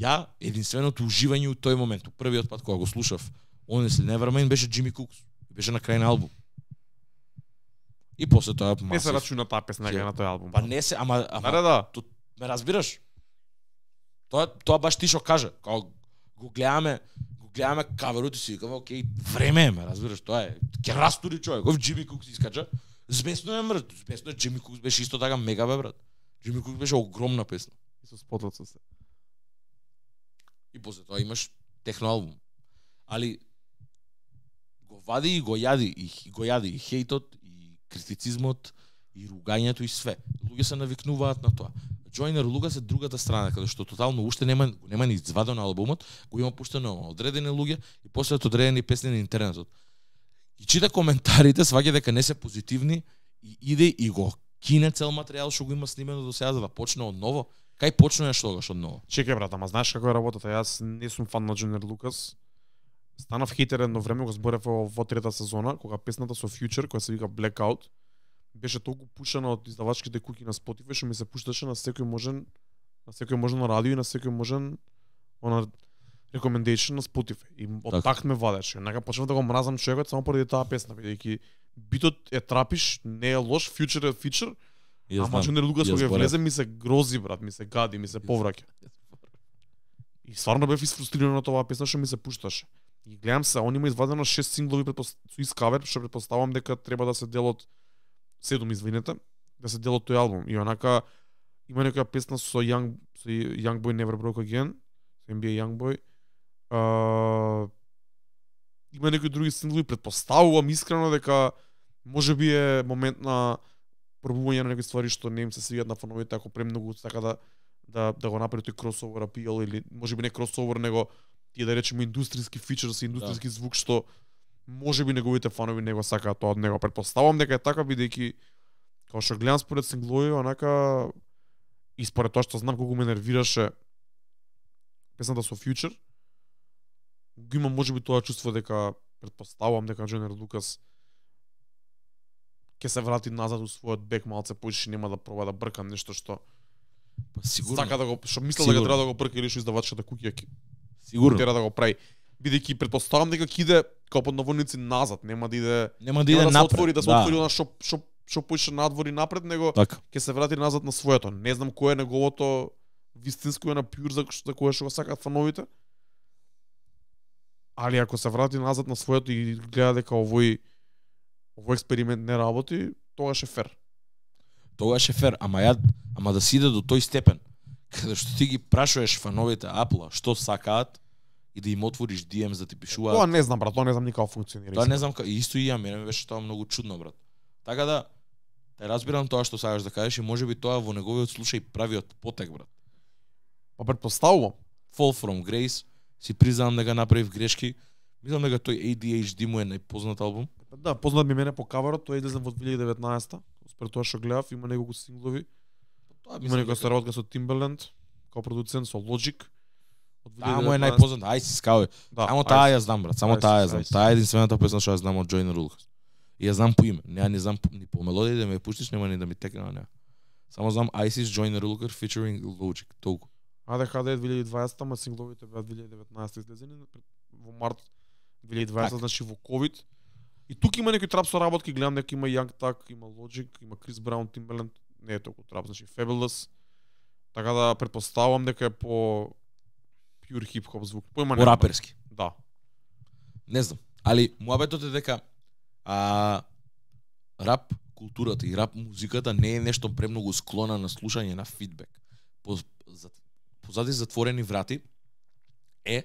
ја единственото уживање у тој момент, првиот пат кога го слушав, он е Nevermind беше Джими Кукс, беше на крај на албум. И после тоа Не се рачуна таа песна на тој албум. Па не се, ама ама да, да. да. Ту, ме разбираш? Тоа тоа баш ти што каже, Кога го гледаме, го гледаме каверот и си викаме, окей, време е, ме разбираш, тоа е. Ќе растури човек, овој Џими Кукс искача. Збесно е мрт, збесно е Џими Кукс беше исто така мега бе брат. Џими Кукс беше огромна песна. И со спотот со се. И после тоа имаш техно албум. Али го вади и го јади и го јади и хейтот критицизмот и ругањето и све. Луѓе се навикнуваат на тоа. Joiner Лугас е другата страна, каде што тотално уште нема нема ни извадено албумот, го има пуштено одредени луѓе и после одредени песни на интернетот. И чита коментарите, сваќа дека не се позитивни и иде и го кине цел материјал што го има снимено до сега за да почне од ново. Кај почнуваш тогаш од ново? Чекај брат, ама знаеш како е работата? Јас не сум фан на Джонер Лукас. Станав хейтер едно време, го зборев во, во трета сезона, кога песната со Future, која се вика Blackout, беше толку пушена од издавачките куки на Spotify, што ми се пушташе на секој можен на секој можен радио и на секој можен она recommendation на Spotify. И така. од так ме вадеше. Нека почнав да го мразам човекот само поради таа песна, бидејќи битот е трапиш, не е лош, Future е фичер. Ама Джонер Лукас кога влезе ми се грози брат, ми се гади, ми се повраќа. И стварно бев исфрустриран од оваа песна што ми се пушташе. И гледам се, он има извадено шест синглови предпос... со искавер, што предпоставам дека треба да се делот седум извинете, да се делот тој албум. И онака има некоја песна со Young со Young Boy Never Broke Again, со NBA Young Boy. А, има некои други синглови, предпоставувам искрено дека може би е момент на пробување на некои ствари што не им се свијат на фановите ако премногу така да да да го направи тој кросовер апил или може би не кросовер него тие да речеме индустријски фичерс, индустријски да. звук што може би неговите фанови него сакаат тоа од него. Предпоставам дека е така бидејќи како што гледам според синглови, онака и според тоа што знам колку ме нервираше песната со Future, го имам би тоа чувство дека предпоставувам дека Джонер Лукас ќе се врати назад у својот бек малце поише нема да проба да брка нешто што Па сигурно. така да го што мислам дека треба да го брка или што издавачката куќа Сигурно. Тера да го прави. Бидејќи предпоставам дека ќе иде како под новоници назад, нема да иде нема да иде нема да напред. се отвори да се да. отвори на шоп шоп што поише надвор и напред, него така. ќе се врати назад на своето. Не знам кое е неговото вистинско е на пјур за, за кое што го сакаат фановите. Али ако се врати назад на своето и гледа дека овој овој експеримент не работи, тоа е фер. Тоа е фер, ама ја ама да сиде до тој степен каде што ти ги прашуваш фановите Apple што сакаат и да им отвориш DM за да ти пишуваат. Тоа не знам брат, тоа не знам никако функционира. Тоа не знам и исто и ја мене беше тоа многу чудно брат. Така да те разбирам тоа што сакаш да кажеш и можеби тоа во неговиот случај правиот потек брат. Па предпоставувам. Fall from Grace си признавам дека да направив грешки. Мислам дека тој ADHD му е најпознат албум. Да, познат ми мене по Каварот, тој излезен во 2019-та. Според тоа што гледав, има неколку синглови. Тоа па, има некоја соработка со Timberland као продуцент со Logic. Таму е најпознат Ice Scout. Да, само таа ја знам брат, само таа ја знам. Таа е единствената песна што ја знам од Joyner Rules. И ја знам по име. неа не знам ни по мелодија да ме пуштиш, нема ни да ми текне на неа. Само знам Isis Joyner Rules featuring Logic, толку. каде 2020, ма сингловите беа 2019 излезени во март 2020, так. значи во COVID. И тук има некои трап со работки, гледам дека има Young Tag, има Logic, има Chris Brown, Timberland не е толку трап, значи Fabulous. Така да предпоставувам дека е по pure хип хоп звук. По, не. По раперски. Да. Не знам, али муабетот е дека а рап културата и рап музиката не е нешто премногу склона на слушање на фидбек. По, за, позади затворени врати е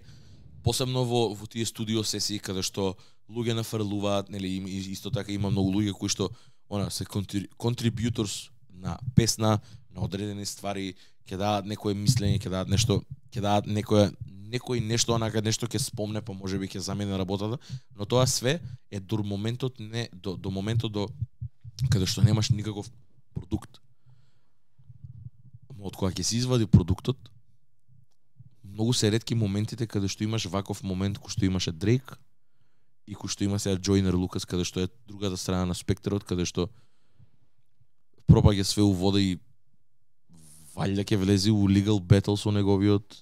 посебно во во тие студио сесии каде што луѓе нафрлуваат, нели исто така има многу луѓе кои што она се контрибјуторс на песна, на одредени ствари, ќе дадат некое мислење, ќе дадат нешто, ќе дадат некое некој нешто онака нешто ќе спомне, па можеби ќе замени работата, но тоа све е до моментот не до, до моментот до каде што немаш никаков продукт. Од кога ќе се извади продуктот, многу се ретки моментите каде што имаш ваков момент кој што имаше Дрейк и кој што има сега Джойнер Лукас каде што е другата страна на спектарот каде што пропаѓа све у вода и валја ќе влезе у legal battle со неговиот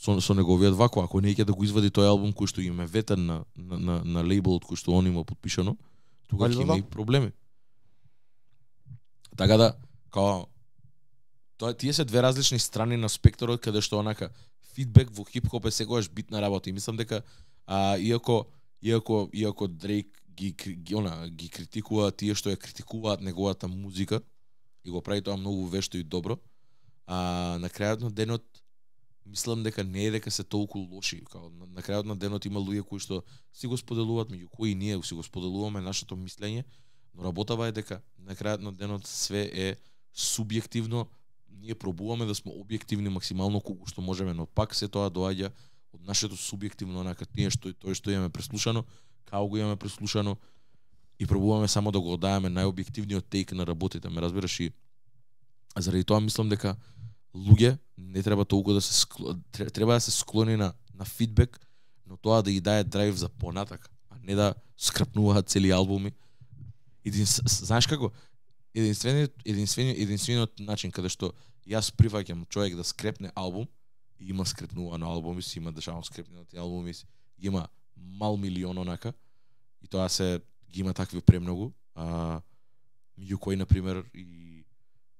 со, со неговиот вако, ако не ќе да го извади тој албум кој што има ветен на, на, на, на лейблот кој што он има подпишано, тука ќе има и проблеми. Така да, као, тоа, тие се две различни страни на спектарот каде што онака, фидбек во хип-хоп е секогаш битна работа и мислам дека а, иако иако иако Дрейк ги, ги, она, ги критикува тие што ја критикуваат неговата музика и го прави тоа многу вешто и добро. А на крајот на денот мислам дека не е дека се толку лоши, као на, на крајот на денот има луѓе кои што си го споделуваат, меѓу кои ние си го споделуваме нашето мислење, но работава е дека на крајот на денот све е субјективно, ние пробуваме да сме објективни максимално колку што можеме, но пак се тоа доаѓа од нашето субјективно онака тие што тој што имаме преслушано, као го имаме преслушано и пробуваме само да го одаваме најобјективниот тейк на работите, ме разбираш и заради тоа мислам дека луѓе не треба толку да се скло... треба да се склони на на фидбек, но тоа да ги дае драйв за понатак а не да скрапнуваат цели албуми. Един, знаеш како? Единствениот, единствениот, единствениот начин каде што јас привакам човек да скрепне албум, и има скрепнувано албуми, си има државно скрепнати албуми, има мал милион онака и тоа се ги има такви премногу а меѓу кои на пример и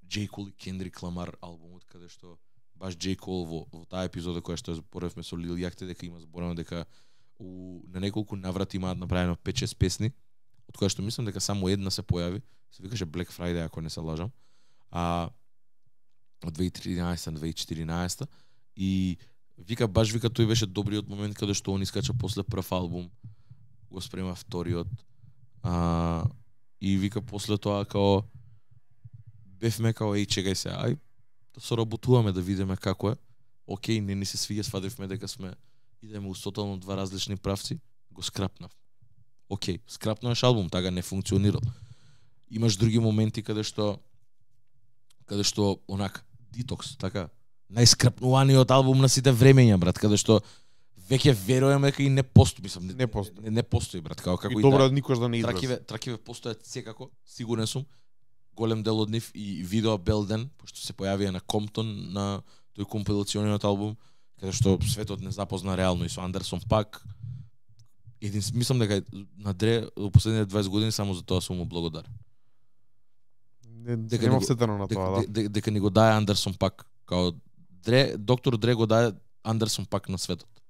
Джей Кул и Кендрик Ламар албумот каде што баш Джей Кул во, во таа епизода која што зборевме со Лил Јакте дека има зборано дека у, на неколку наврати имаат направено 5-6 песни од која што мислам дека само една се појави се викаше Black Friday ако не се лажам а од 2013 на 2014 и Вика, баш вика, тој беше добриот момент каде што он искача после прв албум, го спрема вториот. А, и вика после тоа као бевме као еј чекај се ај да соработуваме да видиме како е океј не ни се свиѓа свадевме дека сме идеме у тотално два различни правци го скрапнав океј скрапнуваш албум така не функционирал имаш други моменти каде што каде што онак детокс така најскрпнуваниот албум на сите времења, брат, каде што веќе верувам дека и не постои, мислам, не, не постои. Не, не постои, брат, како како и, и добро да, никош да не излез. Тракиве, тракиве постојат секако, сигурен сум. Голем дел од нив и видео Белден, пошто се појавија на Комптон на тој компилациониот албум, каде што светот не запозна реално и со Андерсон пак. Един мислам дека на Дре во последните 20 години само за тоа сум му благодарен. дека не, дека, не, дека, на тоа, да. дека, дека, дека ни го дае Андерсон пак као Дре, доктор Дре го даде Андерсон пак на светот.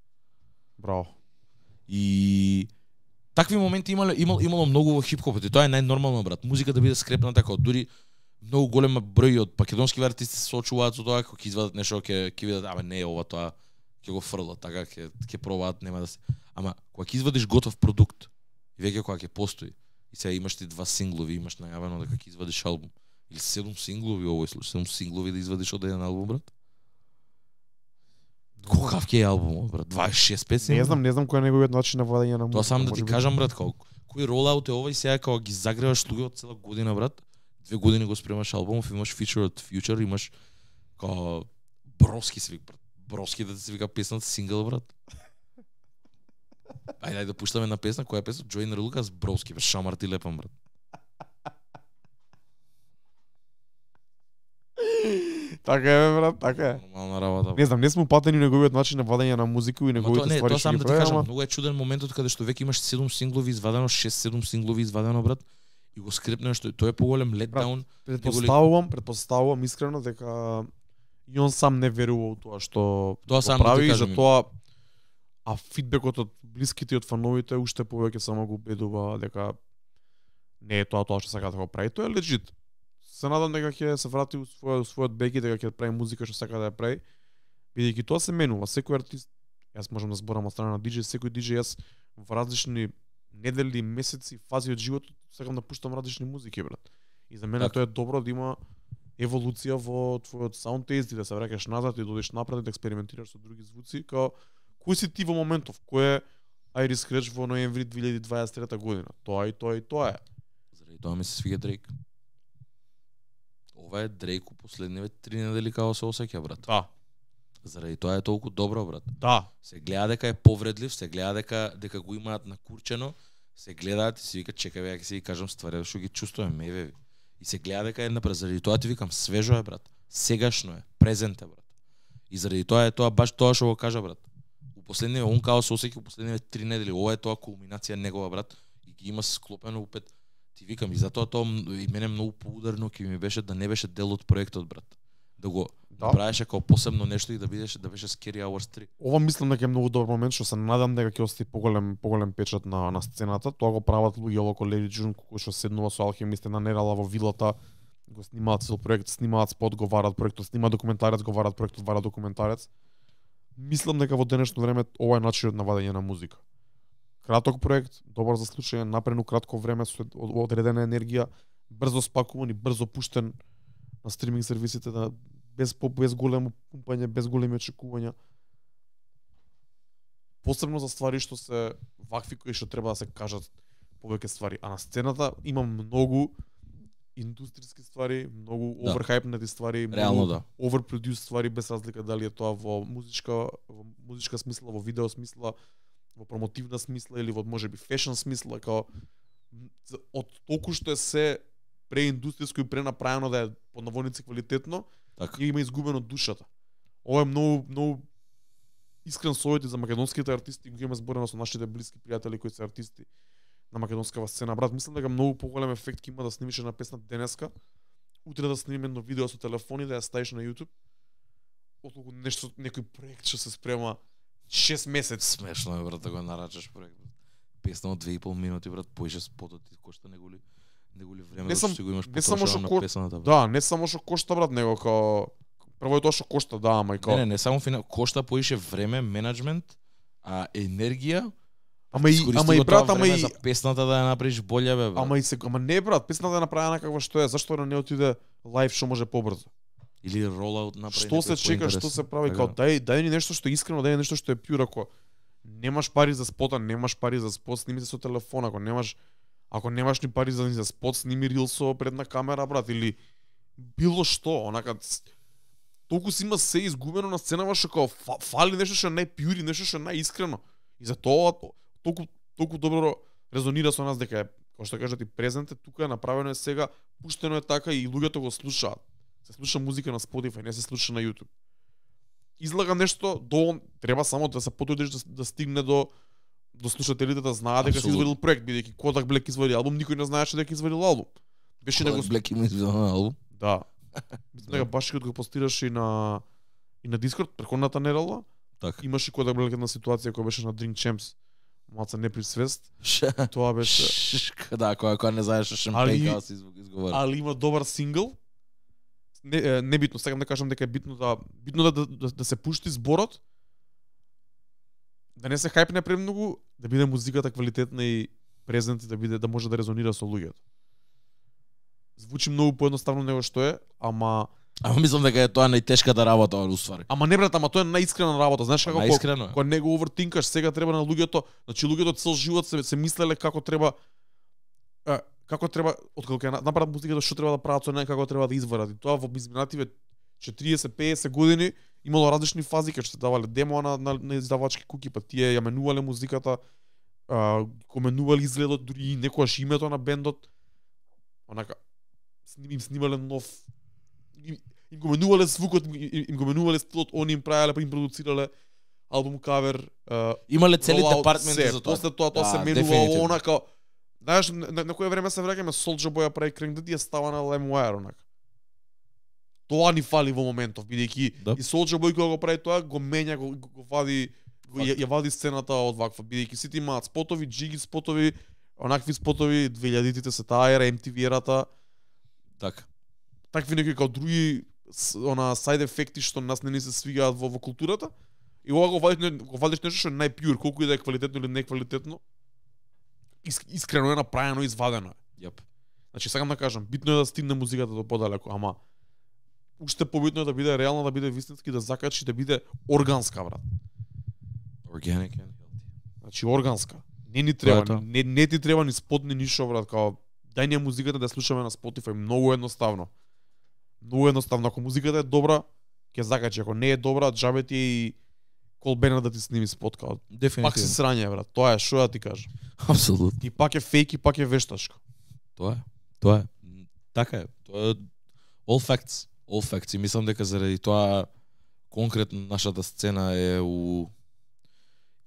Браво. И такви моменти имало имало, имало многу во хип-хопот и тоа е најнормално брат. Музика да биде скрепната така, дури многу голема број од македонски артисти се соочуваат со тоа како ќе извадат нешто ќе ќе видат ама не е ова тоа ќе го фрлат така ќе ќе пробаат нема да се ама кога ќе извадиш готов продукт и веќе кога ќе постои и сега имаш ти два синглови имаш најавено дека ќе извадиш албум или седум синглови овој случај седум синглови да извадиш од еден албум брат Кокав ке е албумот, брат? 26 песни? Не знам, не знам кој е неговиот начин на владење на музика. Тоа само да ти кажам, брат, колку. Кој ролаут е овој сега кога ги загреваш луѓе од цела година, брат? Две години го спремаш албумов, имаш фичур од Future, имаш као броски свик, брат. Броски да се вика песната сингл, брат. Ајде, да пуштаме на песна, која е песна? Джоин Лукас Броски, брат. Шамар ти лепам, брат. така е, брат, така е. Нормална работа. Не знам, не сме упатени неговиот начин на вадење на музика и неговите не, ствари. Тоа сам да ти кажам, многу е чуден моментот каде што веќе имаш 7 синглови извадено, 6-7 синглови извадено, брат и го скрепнеш што тој е поголем летдаун. Предпоставувам, ли... предпоставувам искрено дека и он сам не верува во тоа што тоа сам да прави за тоа а фидбекот од блиските и од фановите уште повеќе само го убедува дека не е тоа тоа што сакате да го прави, тоа е легит се надам дека ќе се врати у својот, својот бек дека ќе прави музика што сака да ја прави. Бидејќи тоа се менува, секој артист, јас можам да зборам од страна на диџеј, секој диџеј јас во различни недели, месеци, фази од животот сакам да пуштам различни музики, брат. И за мене так. тоа е добро да има еволуција во твојот саунд тест и да се враќаш назад и додеш напред и да експериментираш со други звуци, као кој си ти во моментов, кој е Iris Scratch во ноември 2023 година. Тоа и тоа и тоа е. Заради тоа ми се свига Дрейк ова е Дрейку последниве три недели како се осеќа брат. Да. Заради тоа е толку добро брат. Да. Се гледа дека е повредлив, се гледа дека дека го имаат накурчено, се гледаат и се вика чекаве, веќе се ги кажам ствари што ги чувствувам еве. И се гледа дека е напред заради тоа ти викам свежо е брат. Сегашно е, презент е брат. И заради тоа е тоа баш тоа што го кажа брат. У последниве он као се осеќа у последниве три недели, ова е тоа кулминација негова брат и ги има склопено упет Ти викам и затоа тоа и мене многу поударно ќе ми беше да не беше дел од проектот брат. Да го да. правеше како посебно нешто и да бидеше да беше Scary Hours 3. Ова мислам дека е многу добар момент што се надам дека ќе остави поголем поголем печат на на сцената. Тоа го прават луѓе око Лери Джун кој што седнува со алхимисте на Нерала во вилата го снимаат цел проект, снимаат спот, го варат проектот, снима документарец, го варат проектот, варат документарец. Мислам дека во денешно време ова е начинот на вадење на музика. Краток проект, добар за случај, напрену кратко време со одредена енергија, брзо спакуван и брзо пуштен на стриминг сервисите да без без големо пумпање, без големи очекувања. Посебно за ствари што се вакви кои што треба да се кажат повеќе ствари, а на сцената има многу индустријски ствари, многу да. оверхајпнати ствари, Реално, да. оверпродюс ствари без разлика дали е тоа во музичка во музичка смисла, во видео смисла, во промотивна смисла или во можеби фешн смисла како од толку што е се преиндустријско и пренаправено да е по наводници квалитетно, така. и има изгубено душата. Ова е многу многу искрен совет за македонските артисти, кои има зборено со нашите блиски пријатели кои се артисти на македонскава сцена. Брат, мислам дека многу поголем ефект има да снимиш една песна денеска, утре да снимиме едно видео со телефон и да ја ставиш на YouTube, отколку нешто некој проект што се спрема шест месец смешно е брат да го нарачаш проект. Песна од две пол минути брат, поише спотот и кошта не го не го време не сам, што го имаш не само што ко... песната. Брат. Да, не само што кошта брат, него као прво е тоа што кошта да, ама и као Не, не, не само фина... кошта поише време, менеджмент, а енергија, Ама и ама и брат, ама и песната да ја направиш боља бе. Брат. Ама и се, ама не брат, песната е направена како што е, зашто да не отиде лайв што може побрзо? или ролаут направи. Што се чека, што се прави така. као дај дај ни нешто што искрено, дај нешто што е пјур ако немаш пари за спота, немаш пари за спот, сними се со телефон, ако немаш ако немаш ни пари за ни за спот, сними рил со предна камера брат или било што, онака толку си има се изгубено на сценава што како фали нешто што е пјури нешто што е најискрено. И за тоа толку толку добро резонира со нас дека е, што кажат и презенте тука направено е сега, пуштено е така и луѓето го слушаат се слуша музика на Spotify, не се слуша на YouTube. Излага нешто, до треба само да се потрудиш да, да стигне до до слушателите да знаат дека си изводил проект, бидејќи Kodak Black извади албум, никој не знаеше дека изводил албум. Беше него Black има изводил албум. Да. Мислам дека баш кога го постираш и на и на Discord преходната недела. Така. Имаше Kodak Black една ситуација која беше на Drink Champs малце свест. Тоа беше... да, која, која не знаеше шампејка да се изговара. Али има добар сингл, не, не битно, сакам да кажам дека е битно да битно да, да, да, да се пушти зборот, да не се хајпне премногу, да биде музиката квалитетна и презент да биде да може да резонира со луѓето. Звучи многу поедноставно него што е, ама Ама мислам дека е тоа најтешката работа усвари Ама не брат, ама тоа е најискрена работа, знаеш како најискрено. кога него овертинкаш, сега треба на луѓето, значи луѓето цел живот се се мислеле како треба како треба откако ќе направат музика што треба да прават со како треба да изварат и тоа во изминативе 40-50 години имало различни фази кога што давале демо на, на, на издавачки куки па тие ја менувале музиката а, коменувале изгледот дури и некогаш името на бендот онака сним, им снимале нов им, им коменувале звукот им, им го стилот они им правеле па им продуцирале албум кавер имале цели департменти за тоа после тоа тоа да, се менувало онака Знаеш, на, на кое време се враќаме Soldier Boy прави кринг да ја е става на LimeWire онак Тоа ни фали во моментов, бидејќи да. и Soldier Boy кога го прави тоа, го менја, го, го вади го, ја, ја вади сцената од ваква, бидејќи сите имаат спотови, джиги спотови, онакви спотови, 2000-тите се таа ера, MTV ерата. Така. Такви некои како други она сайд ефекти што нас не ни се свигаат во, во културата. И ова го вадиш, го вадиш нешто што е најпјур, колку и да е квалитетно или неквалитетно, искрено е направено, извадено е. Јап. Значи сакам да кажам, битно е да стигне музиката до подалеку, ама уште побитно е да биде реална, да биде вистински, да закачи, да биде органска, брат. Organic and healthy. Значи органска. Не ни треба, Бата. не, не ти треба ни спот ни ништо, брат, као дај ни музиката да слушаме на Spotify, многу едноставно. Многу едноставно, ако музиката е добра, ќе закачи, ако не е добра, џабе ти и колбена да ти сними спот као. Пак се срање брат. Тоа е што ја да ти кажам. Апсолутно. И пак е фейк и пак е вештачко. Тоа е. Тоа е. Така е. Тоа е all facts, all facts. И мислам дека заради тоа конкретно нашата сцена е у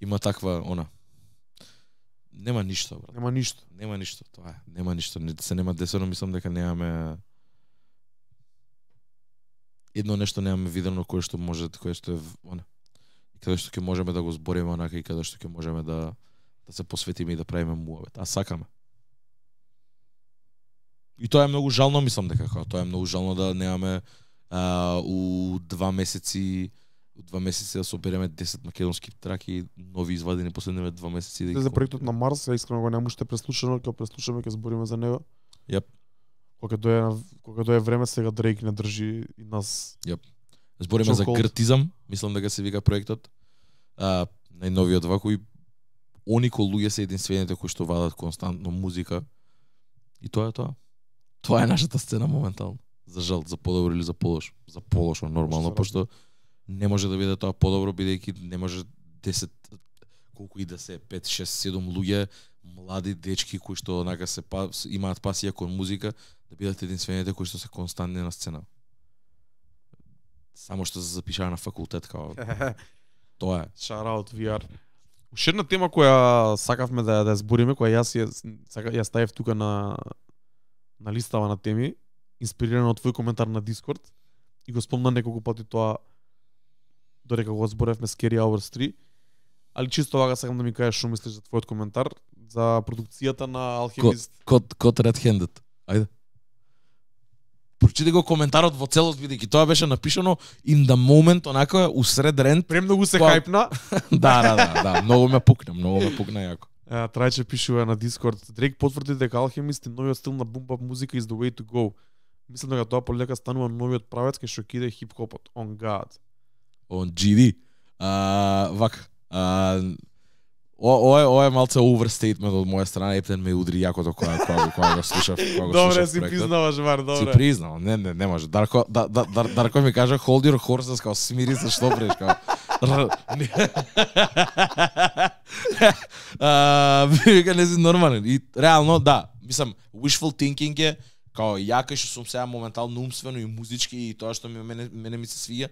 има таква она нема ништо брат. Нема ништо. Нема ништо, тоа е. Нема ништо, не се нема десено, мислам дека немаме едно нешто немаме видено кое што може кое што е она каде што ќе можеме да го збориме онака и каде што ќе можеме да да се посветиме и да правиме муавет. А сакаме. И тоа е многу жално, мислам дека како тоа е многу жално да немаме а, у два месеци у два месеци да собереме 10 македонски траки нови извадени последниве два месеци да За проектот на Марс, ја искрено го немам уште преслушано, ќе преслушаме ќе збориме за него. Јап. Yep. Кога дое кога дое време сега Дрейк не држи и нас. Јап. Yep. Збориме за кртизам, мислам дека се вика проектот. А, најновиот вако и они кој луѓе се единствените кои што вадат константно музика. И тоа е тоа. Тоа е нашата сцена моментално. За жал, за подобро или за полош. За полошо нормално, пошто не може да биде тоа подобро бидејќи не може 10 колку и да се 5, 6, 7 луѓе млади дечки кои што онака се па, имаат пасија кон музика да бидат единствените кои што се константни на сцена само што се запишава на факултет као тоа е. Shout out VR. Уште една тема која сакавме да да збориме, која јас ја сака, ја ставив тука на на листава на теми, инспирирана од твој коментар на Discord и го спомна неколку пати тоа додека го зборевме Scary Hours 3. Али чисто вака сакам да ми кажеш што мислиш за твојот коментар за продукцијата на Alchemist. Кот кот Red Handed. Ајде прочитај го коментарот во целост бидејќи тоа беше напишано in the moment онака усред рент. Премногу се па- хајпна. да, да, да, да, многу ме пукна, многу ме пукна јако. Трајче пишува на Дискорд. Дрейк потврди дека Alchemist е новиот стил на бумба музика из the way to go. Мислам дека тоа полека станува новиот правец кај што киде хип-хопот. On God. On GD. А, uh, вак. А, uh, Ова е ова е малце overstatement од моја страна, Ептен ме удри јако кога кога кога го слушав, кога го Добре си признаваш бар, добре. Си признавам. Не, не, не може. Дарко да, да да Дарко ми кажа hold your horses, као смири се што преш, као. вика не си нормален. И реално да, мислам wishful thinking е као јака што сум сега моментално умствено и музички и тоа што ми мене, мене ми се свија,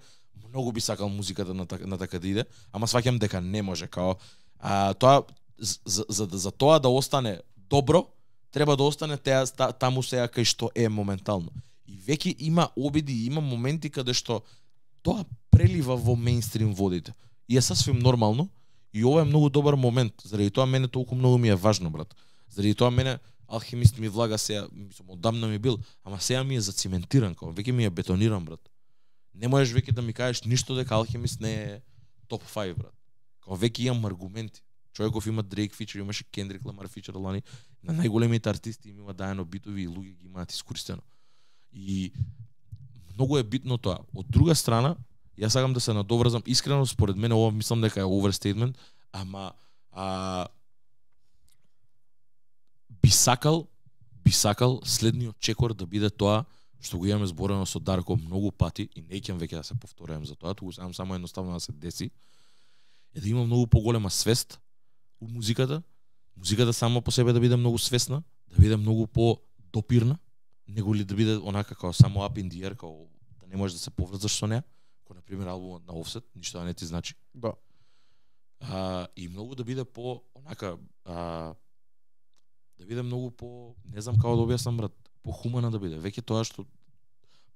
многу би сакал музиката на, така, на така да иде, ама сваќам дека не може, као А, тоа, за, за, за тоа да остане добро, треба да остане теа, та, таму сега кај што е моментално. И веќе има обиди, има моменти каде што тоа прелива во мейнстрим водите. И е сасвим нормално, и ова е многу добар момент, заради тоа мене толку многу ми е важно, брат. Заради тоа мене алхимист ми влага сега, мислам, одамна ми бил, ама сега ми е зациментиран, као, веќе ми е бетониран, брат. Не можеш веќе да ми кажеш ништо дека алхимист не е топ 5, брат. Као веќе имам аргументи. Човеков има Дрейк фичер, имаше Кендрик Ламар фичер лани. На најголемите артисти им има дајано битови и луѓе ги имаат искористено. И многу е битно тоа. Од друга страна, јас сакам да се надоврзам искрено според мене ова мислам дека е overstatement, ама а, би сакал би сакал следниот чекор да биде тоа што го имаме зборено со Дарко многу пати и неќам веќе да се повторувам за тоа, туку сам само едноставно да се деси е да има многу поголема свест у музиката, музиката само по себе да биде многу свесна, да биде многу по допирна, него ли да биде онака како само up in the air, како да не можеш да се поврзаш со неа, кој на пример албумот на Offset, ништо да не ти значи. Да. А, и многу да биде по онака а, да биде многу по не знам како да објаснам брат, по хумана да биде. Веќе тоа што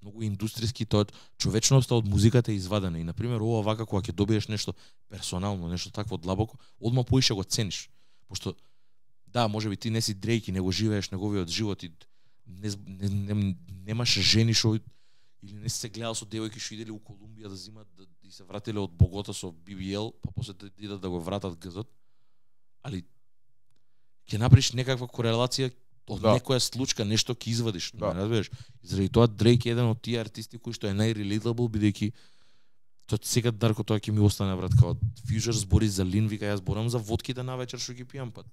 многу индустријски тоа човечноста од музиката е извадена и на пример ова вака кога ќе добиеш нешто персонално, нешто такво длабоко, одма поише го цениш. Пошто да, можеби ти не си Дрейки, него живееш неговиот живот и не, не, не, немаш жени што или не се гледал со девојки што иделе у Колумбија да зимат да, да се вратиле од Богота со BBL, па после да идат да го вратат газот. Али ќе направиш некаква корелација од да. некоја случка нешто ќе извадиш, да. не разбираш? Заради тоа Дрейк е еден од тие артисти кои што е најрелейтабл бидејќи тоа сега Дарко тоа ќе ми остане брат како Фьюжер збори за Лин, вика јас зборам за водките да на вечер што ги пијам пат.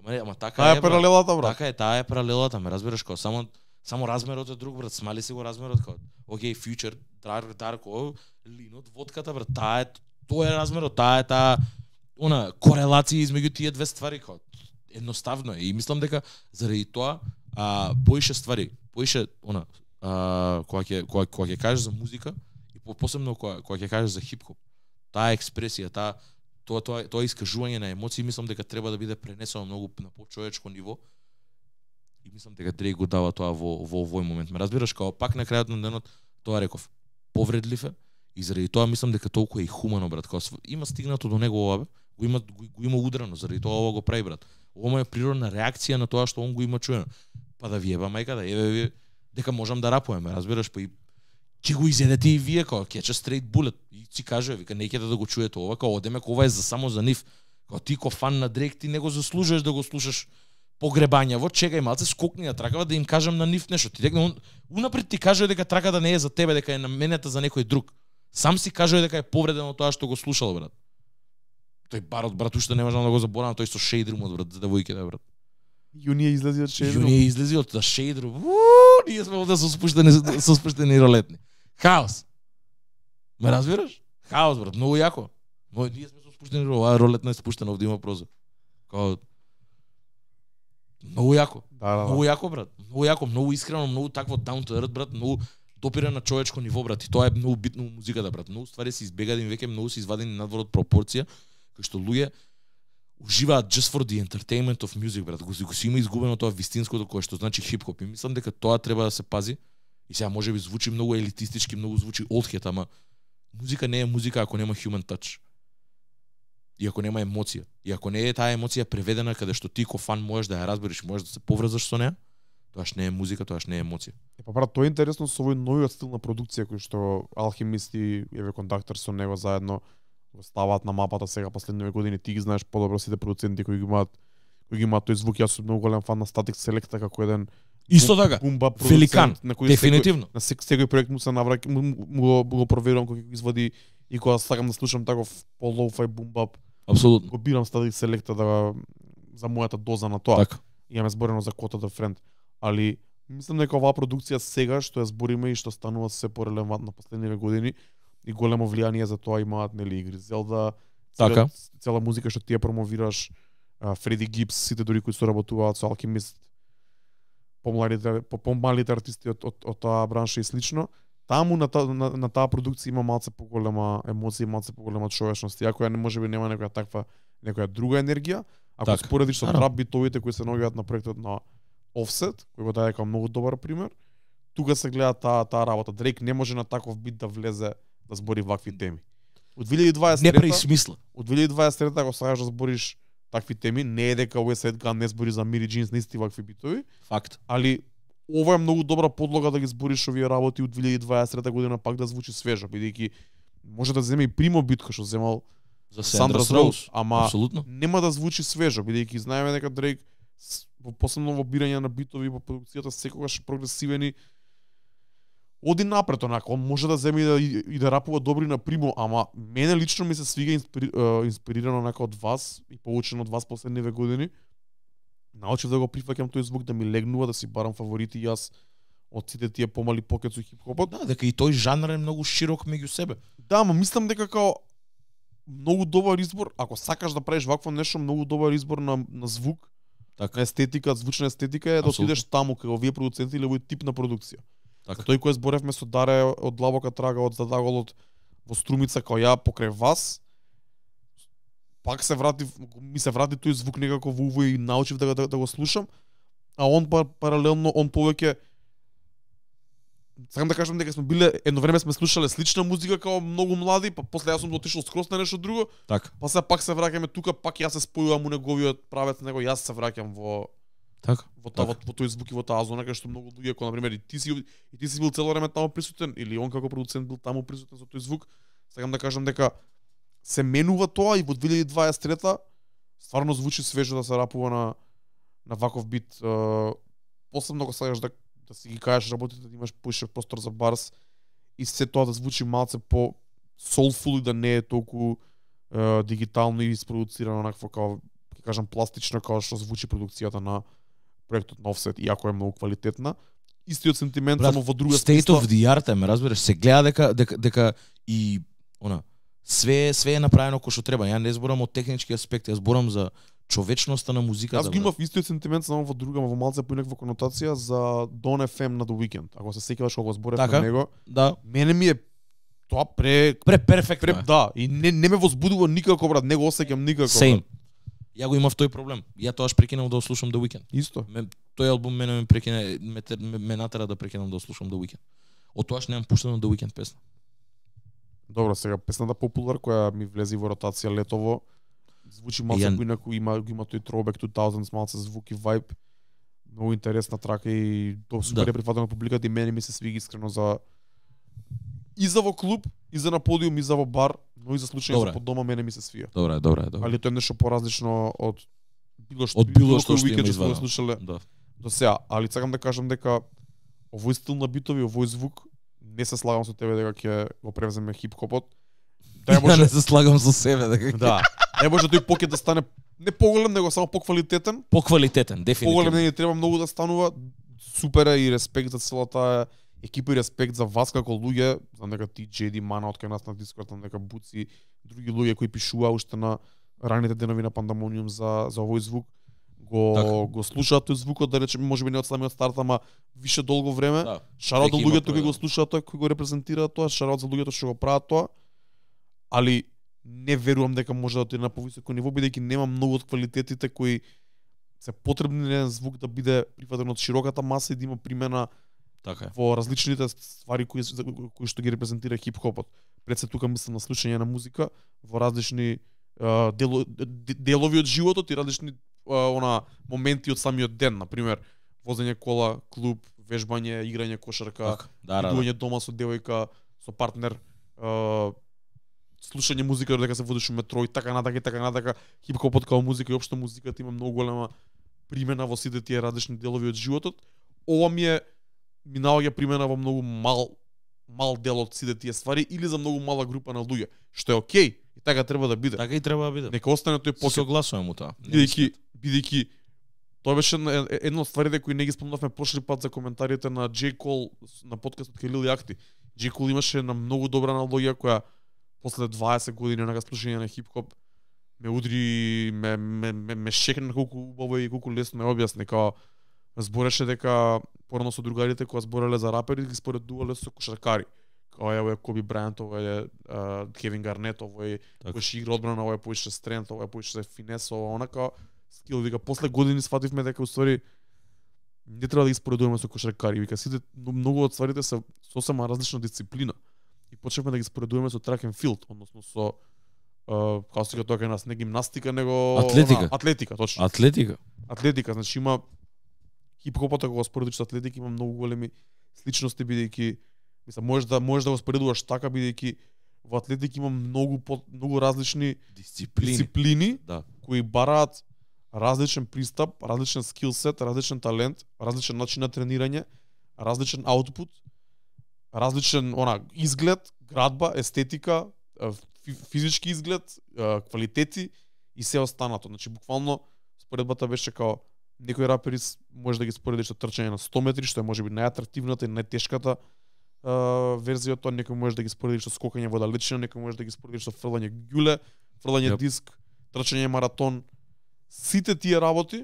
Ама не, ама така таа е, е паралелата брат. Така е, таа е паралелата, ме разбираш како само само размерот е друг брат, смали си го размерот како. Океј, Фьючер, Дарк, Дарко, Линот, водката брат, таа е тоа е размерот, таа е таа она корелација измеѓу тие две ствари како едноставно е и мислам дека заради тоа а поише ствари, поише она а, кога ќе кога, кога ќе кажеш за музика и посебно кога кога ќе кажеш за хип-хоп, таа експресија, таа тоа тоа тоа искажување на емоции мислам дека треба да биде пренесено многу на почовечко ниво. И мислам дека Дрейк го дава тоа во во овој момент. Ме разбираш како пак на крајот на денот тоа реков повредлив е и заради тоа мислам дека толку е и хумано брат, кога има стигнато до него ова, го има го, го има удрано, заради тоа ова го прави брат. Ова е природна реакција на тоа што он го има чуено. Па да ви еба мајка, да еве ви дека можам да рапувам, разбираш, па и ќе го изедете и вие како ќе стрейт булет и си каже вика неќе да го чуете ова како одеме кога ова е за само за нив Кога ти ко фан на Дрек ти не го заслужуваш да го слушаш погребања во чекај малце скокни на тракава да им кажам на нив нешто ти дека унапред ти кажува дека да не е за тебе дека е на наменета за некој друг сам си кажува дека е повредено тоа што го слушал брат Тој барот брат уште не можам да го заборавам, тој со од брат, за девојките брат. Јунија излези од шейдрум. Јуни излези од да, шейдрум. Ние сме овде со спуштени со спуштени ролетни. Хаос. Ме разбираш? Хаос брат, многу јако. Но ние сме со спуштени ролетни, ролетна е спуштена, овде има прозор. Као Многу јако. Да, да, да, многу јако брат. Многу јако, многу искрено, многу такво down to earth брат, многу допира на човечко ниво брат и тоа е многу битно во музиката брат. Многу ствари се избега да веќе многу се извадени надвор од пропорција кои што луѓе уживаат just for the entertainment of music, брат. Го, го си има изгубено тоа вистинското кое што значи хип-хоп. И мислам дека тоа треба да се пази. И сега може би звучи многу елитистички, многу звучи олдхет, ама музика не е музика ако нема human touch. И ако нема емоција. И ако не е таа емоција преведена каде што ти ко фан можеш да ја разбереш, можеш да се поврзаш со неа, тоаш не е музика, тоаш не е емоција. Е, па брат, тоа е интересно со овој новиот стил на продукција кој што Алхимист и Еве Кондактор со него заедно го ставаат на мапата сега последниве години, ти ги знаеш подобро сите продуценти кои ги имаат кои ги имаат тој звук. Јас сум многу голем фан на Static Selecta како еден Исто така. Бумба Великан. На кој дефинитивно. Секој, на секој, секој проект му се навраќа, му, му, го, му го проверувам кога го изводи и кога сакам да слушам таков по лоу бумбап. Апсолутно. Го бирам Static Selecta да за мојата доза на тоа. Така. Имаме зборено за Кота да Френд. Али мислам дека оваа продукција сега што ја збориме и што станува се порелевантна последниве години, и големо влијание за тоа имаат нели игри Зелда, така. цела, цела музика што ти ја промовираш, Фреди Гибс, сите дури кои соработуваат со Алкимист, помладите помалите артисти од, од, од таа бранша и слично, таму на, та, на, на таа продукција има малце поголема емоција, малце поголема човечност, иако ја не можеби нема некоја таква некоја друга енергија, ако так. споредиш со трап битовите кои се наоѓаат на проектот на Offset, кој го даде како многу добар пример, тука се гледа таа таа работа. Дрейк не може на таков бит да влезе да збори вакви теми. Од 2023 не смисла. Од 2023 ако сакаш да збориш такви теми, не е дека овој сет не збори за Мири Джинс, не вакви битови. Факт. Али ова е многу добра подлога да ги збориш овие работи од 2023 година пак да звучи свежо, бидејќи може да земе и примо битка што земал за Сандра Роуз, ама Абсолютно. нема да звучи свежо, бидејќи знаеме дека Дрейк во посебно во бирање на битови во продукцијата секогаш прогресивен оди напред онака, он може да земе и да, и да рапува добри на примо, ама мене лично ми се свига инспири, э, инспирирано онака од вас и поучен од вас последниве години. Научив да го прифаќам тој звук, да ми легнува, да си барам фаворити јас од сите тие помали покецу хип-хопот. Да, дека и тој жанр е многу широк меѓу себе. Да, ама мислам дека као многу добар избор, ако сакаш да правиш вакво нешто, многу добар избор на, на звук, така. на естетика, звучна естетика е Абсолютно. да отидеш таму кај овие продуценти или овој тип на продукција. Така. Тој кој зборевме со Даре од длабока трага од задаголот во Струмица кој ја покрај вас, пак се врати, ми се врати тој звук некако во увој и научив да, да, да, го слушам, а он пар, паралелно, он повеќе сакам да кажам дека сме биле едно време сме слушале слична музика како многу млади, па после јас сум отишол скрос на нешто друго. Так. Па се пак се враќаме тука, пак јас се спојувам у неговиот правец него, јас се враќам во Така. Во таа така. во тој звук и во таа зона кај што многу луѓе како на пример и ти си и ти си бил цело време таму присутен или он како продуцент бил таму присутен со тој звук, сакам да кажам дека се менува тоа и во 2023 стварно звучи свежо да се рапува на на ваков бит. Посебно кога сакаш да да си ги кажеш работите, да имаш поише простор за барс и се тоа да звучи малце по soulful и да не е толку е, дигитално и испродуцирано онакво како ќе кажам пластично како што звучи продукцијата на проектот на Offset, иако е многу квалитетна, истиот сентимент Брат, само во друга state смисла. State of the art е, ме разбираш, се гледа дека дека, дека и она све све е направено кој што треба. Ја не зборам од технички аспект, ја зборам за човечноста на музиката. Аз ги имав истиот сентимент само во друга, во малце поинаква конотација за Don FM на The Weeknd. Ако се сеќаваш кога го зборев така, него, да. мене ми е тоа пре пре перфектно. Пре, да, и не, не ме возбудува никако брат, не го осеќам никако. Same. Брат. Ја го имав тој проблем. Ја тоаш прекинав да слушам The Weeknd. Исто. Ме, тој албум мене ме прекине, ме, ме, ме натера да прекинам да слушам The Weeknd. Од тоаш немам пуштено The Weeknd песна. Добро, сега песната популар која ми влезе во ротација летово, звучи малку ја... инаку, има има тој тробек 2000s малку звук и вајб. Многу интересна трака и тоа супер да. е прифатено публиката и мене ми се свиги искрено за и за во клуб, и за на подиум, и за во бар, но и за случај за под дома мене ми се свија. добра добре, добра. Али тоа е нешто поразлично од било што од било што што што извадено. слушале. Да. До сега, али сакам да кажам дека овој стил на битови, овој звук не се слагам со тебе дека ќе го превземе хип-хопот. Да ја боже... не се слагам со себе дека. Ќе... Да. Не може тој покет да стане не поголем, него само поквалитетен. Поквалитетен, дефинитивно. Поголем не треба многу да станува. Супер е и респект за целата екипа и респект за вас како луѓе, за нека ти Джеди Мана од кај нас на Дискорд, нека дека Буци, други луѓе кои пишува уште на раните денови на Пандамониум за за овој звук го так. го слушаат тој звук да речеме можеби не од самиот старт ама више долго време да. шарот за луѓето кои го слушаат тоа кои го репрезентираат тоа шарот за луѓето што го прават тоа али не верувам дека може да отиде на повисоко ниво бидејќи нема многу од квалитетите кои се потребни на еден звук да биде прифатен од широката маса и да има примена Така е. Во различните ствари кои кои што ги репрезентира хип-хопот. Пред се тука мислам на слушање на музика во различни uh, дело, делови од животот и различни uh, она моменти од самиот ден, на пример, возење кола, клуб, вежбање, играње кошарка, так, да, да, да, идување да, да. дома со девојка, со партнер, uh, слушање музика додека се водиш у метро и така натака и така натака. Хип-хопот како музика и општо музиката има многу голема примена во сите тие различни делови од животот. Ова ми е ми наоѓа примена во многу мал мал дел од сите тие ствари или за многу мала група на луѓе, што е окей и така треба да биде. Така и треба да биде. Нека остане тој посет. Согласувам му тоа. Бидејќи бидејќи тоа беше една од стварите кои не ги спомнавме прошли пат за коментарите на Джей Кол на подкастот кај Лили Акти. Джей Кол имаше една многу добра аналогија која после 20 години на слушање на хип-хоп ме удри, ме, ме, ме, ме шекна колку убаво и колку лесно ме објасни, као збореше дека порано со другарите кои збореле за рапери ги споредувале со кошаркари. Кај овој е Коби Брајант, овој е Кевин Гарнет, овој така. беше игра одбрана, овој е поише стрент, овој е поише финес, овој онака скил вика после години сфативме дека устори не треба да ги споредуваме со кошаркари, вика сите многу од стварите се сосема различна дисциплина и почнавме да ги споредуваме со трак филд, односно со Uh, како сега тоа кај нас не гимнастика, него атлетика. атлетика, точно. Атлетика. Атлетика, значи има хип-хопот ако го споредиш со атлетика има многу големи сличности бидејќи мислам може да може да го споредуваш така бидејќи во атлетика има многу по, многу различни дисциплини, дисциплини да. кои бараат различен пристап, различен скил сет, различен талент, различен начин на тренирање, различен аутпут, различен она изглед, градба, естетика, физички изглед, квалитети и се останато. Значи буквално споредбата беше како некои рапери може да ги споредиш што трчање на 100 метри, што е можеби најатрактивната и најтешката верзија тоа, некој може да ги споредиш што скокање во далечина, некој може да ги споредиш што фрлање гјуле, фрлање yep. диск, трчање маратон. Сите тие работи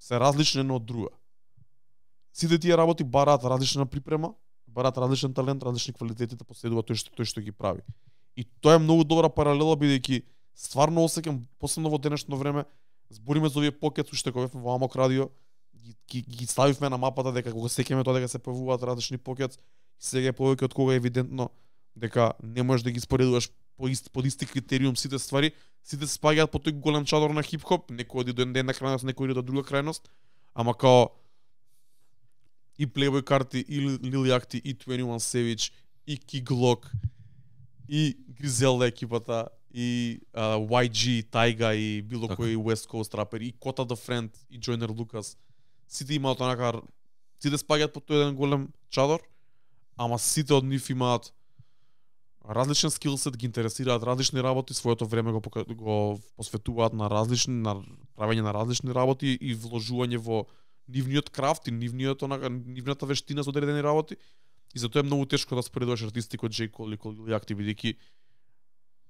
се различни едно од друга. Сите тие работи бараат различна припрема, бараат различен талент, различни квалитети да последува тој што тој што ги прави. И тоа е многу добра паралела бидејќи стварно осеќам посебно во денешно време збориме за овие покет уште кога во Амок радио ги, ги, ги ставивме на мапата дека кога сеќеме тоа дека се појавуваат различни покет сега е повеќе од кога е евидентно дека не можеш да ги споредуваш по ист, под исти критериум сите ствари, сите се спаѓаат по тој голем чадор на хип-хоп, некој оди до една крајност, некој оди до друга крајност, ама као и Playboy карти, и Lil Yachty, и 21 Savage, и Kid Glock, и Гризелда екипата, и uh, YG, Тайга и било така. кој West Coast рапер и Кота the Friend и Джойнер Лукас, сите имаат онака сите спаѓаат под тој еден голем чадор ама сите од нив имаат различен скилсет, ги интересираат различни работи, своето време го, го посветуваат на различни на правење на различни работи и вложување во нивниот крафт и нивниот онака нивната вештина за одредени работи. И затоа е многу тешко да споредуваш артисти кој Джей Кол и Кол Јакти бидејќи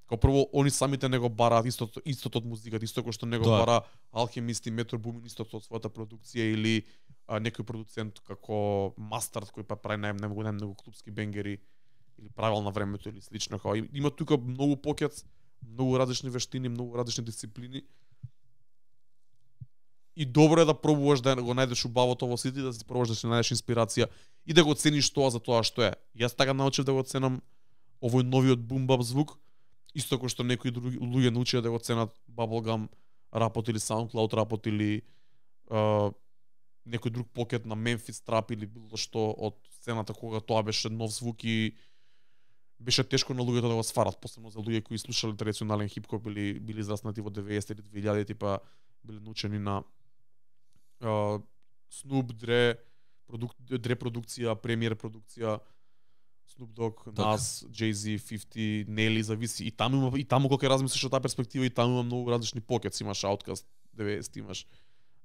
Као прво, они самите него бараат истото, истото од музика, исто кој што него да. бара алхемисти, Метро Бумин, истото од својата продукција или а, некој продуцент како Мастард кој па прави најм многу да најм многу клубски бенгери или правил на времето или слично Као, има тука многу покет, многу различни вештини, многу различни дисциплини. И добро е да пробуваш да го најдеш убавото во сите, да се пробуваш да се најдеш инспирација и да го цениш тоа за тоа што е. Јас така научив да го ценам овој новиот бумбап звук, Исто како што некои други луѓе научија да го ценат Bubblegum рапот или SoundCloud рапот или uh, некој друг покет на Memphis Trap или било што од сцената кога тоа беше нов звук и беше тешко на луѓето да го сварат, посебно за луѓе кои слушале традиционален хип-хоп или били израснати во 90 или 2000 типа биле научени на uh, Snoop, Dre, продук... Dre продукција, премиер продукција, Snoop Dogg, Nas, така. Jay-Z, 50, Nelly, зависи. И таму има и таму кога размислиш од таа перспектива и таму има многу различни покет. имаш Outkast 90, имаш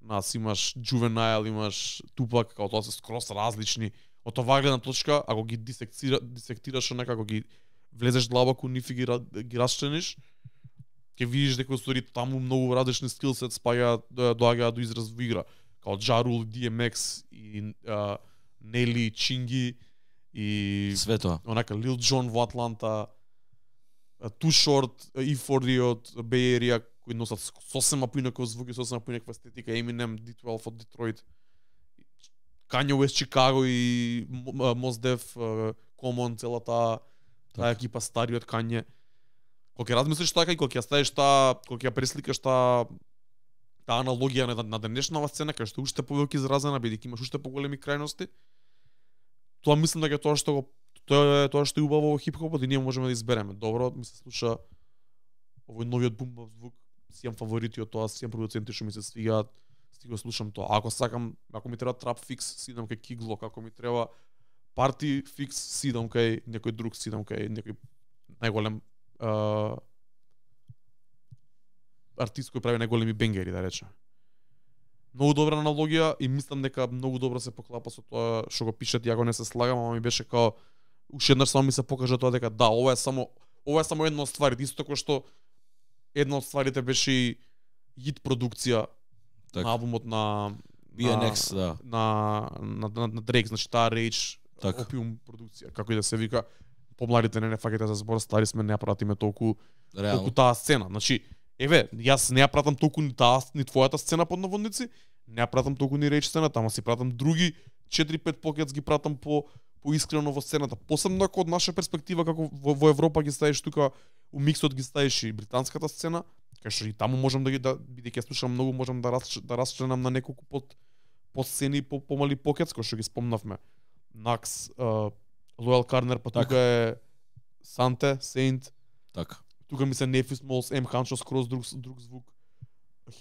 Нас, имаш Juvenile, имаш Tupac, како тоа се скрос различни. Од оваа гледна точка, ако ги дисектира, дисектираш некако ги влезеш длабоко, нифи ги, ги расчениш, ќе видиш дека стори таму многу различни скилсет спаѓаат доаѓаат до израз во игра. Као Джарул, DMX и а, Нели, Чинги, и све тоа. Онака Лил Джон во Атланта, Ту Шорт, и Форди од Area, кои носат сосема звук звуки, сосема поинаква естетика, Eminem, D12 од Детройт, Kanye West Чикаго и Mos Def, Common, целата таа екипа стари од Kanye. Кога размислиш така и кога ќе ставиш таа, кога ќе пресликаш таа таа аналогија на, на денешнава сцена, кај што уште повеќе изразена, бидејќи имаш уште поголеми крајности, Тоа мислам дека тоа што го тоа е тоа што е убаво во хип-хопот и ние можеме да избереме. Добро, ми се слуша овој новиот бумбав звук, си фаворити од тоа, сиам продуценти што ми се свигаат, си го слушам тоа. Ако сакам, ако ми треба трап фикс, сидам идам кај Киглок, ако ми треба парти фикс, сидам кај некој друг, сидам кај некој најголем uh, артист кој прави најголеми бенгери, да речеме многу добра аналогија и мислам дека многу добро се поклапа со тоа што го пишат, ја го не се слагам, ама ми беше као уште еднаш само ми се покажа тоа дека да, ова е само ова е само една од стварите, исто како што една од стварите беше и хит продукција так. на албумот на BNX, на, да. На на, на, на Drake, значи таа Rage так. Opium продукција, како и да се вика, помладите не не факете за збор, стари сме, не ја пратиме толку Реално. толку таа сцена. Значи, Еве, јас не ја пратам толку ни таа ни твојата сцена под наводници, не ја пратам толку ни реч сцена, тама си пратам други 4-5 покетс ги пратам по по искрено во сцената. Посебно ако од наша перспектива како во, во Европа ги ставиш тука у миксот ги ставиш и британската сцена, кај што и таму можам да ги да бидејќи слушам многу можам да раз, да расчленам на неколку под по сцени по помали покетс кои што ги спомнавме. Накс, uh, Лојал Карнер, па така. тука е Санте, Сейнт. Така. Тука ми се Nefis Молс, M Hancho скроз друг друг звук.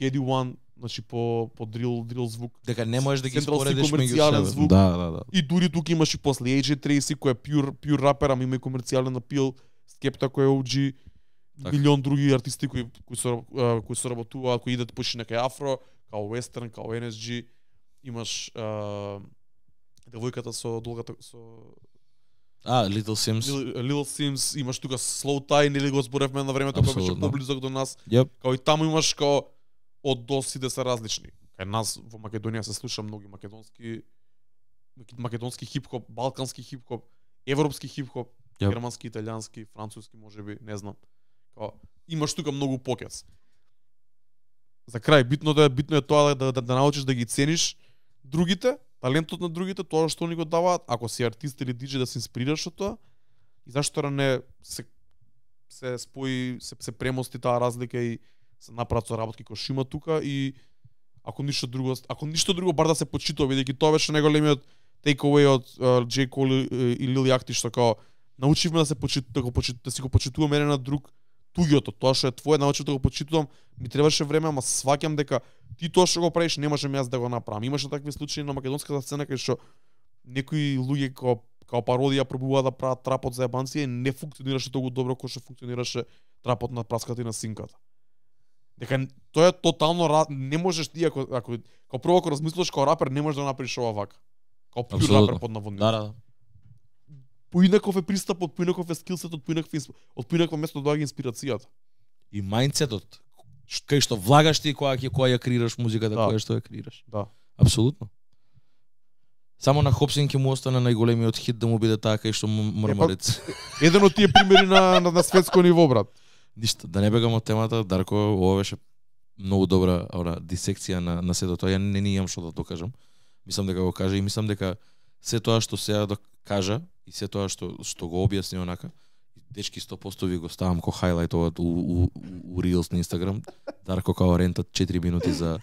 Heady One, значи по по дрил дрил звук. Дека не можеш да ги споредиш комерцијален звук. Да, да, да. И дури тука имаш и после AJ Tracy кој е pure pure рапер, ама има и комерцијален апил, Скепта кој е OG, так. милион други артисти кои кои се кои соработуваат, кои идат пуши некај афро, као вестерн, као NSG, имаш а, девојката со долгата со А, Little Sims. Little, Sims, имаш тука Slow Tie, нели го зборевме на времето кога беше поблизок до нас. Yep. Као и таму имаш као од доси да се различни. Кај нас во Македонија се слуша многу македонски македонски хип-хоп, балкански хип-хоп, европски хип-хоп, yep. германски, италијански, француски можеби, не знам. Као, имаш тука многу покец. За крај битно да е битно е тоа да да, да научиш да ги цениш другите талентот на другите, тоа што они го даваат, ако си артист или диџеј да се инспирираш од тоа, и зашто да не се се спои, се, се премости таа разлика и се направат со работки кои што има тука и ако ништо друго, ако ништо друго бар да се почитува, бидејќи тоа беше најголемиот takeaway од uh, J. Cole и, Lil Yachty што као научивме да се почитуваме, да, почит, да си го почитуваме еден на друг туѓото, тоа што е твое, научив да го почитувам, ми требаше време, ама сваќам дека ти тоа што го правиш не можам јас да го направам. Имаше такви случаи на македонската сцена кај што некои луѓе као, као пародија пробуваа да прават трапот за јабанција и не функционираше толку добро кој што функционираше трапот на праската и на синката. Дека тоа е тотално не можеш ти ако ако како прво ако размислуваш како рапер не можеш да направиш ова вака. Како пур рапер под Да, Да, да поинаков е пристапот, поинаков е скилсетот, поинаков е, од поинакво место доаѓа инспирацијата. И мајндсетот кај што влагаш ти која ќе која ја креираш музиката да. која што ја креираш. Да. Апсолутно. Само на Хопсин ќе му остане најголемиот хит да му биде така кај што па, мрморец. Е, па, еден од тие примери на, на, на светско ниво, брат. Ништо, да не бегам од темата, Дарко, ова беше многу добра ора, дисекција на, на сето тоа. Ја не, не имам што да докажам. Мислам дека го кажа и мислам дека се тоа што сега кажа и се тоа што што го објасни онака, дечки 100% ви го ставам ко хайлајт ова у, у, у, у Reels на Инстаграм, Дарко као рентат 4 минути за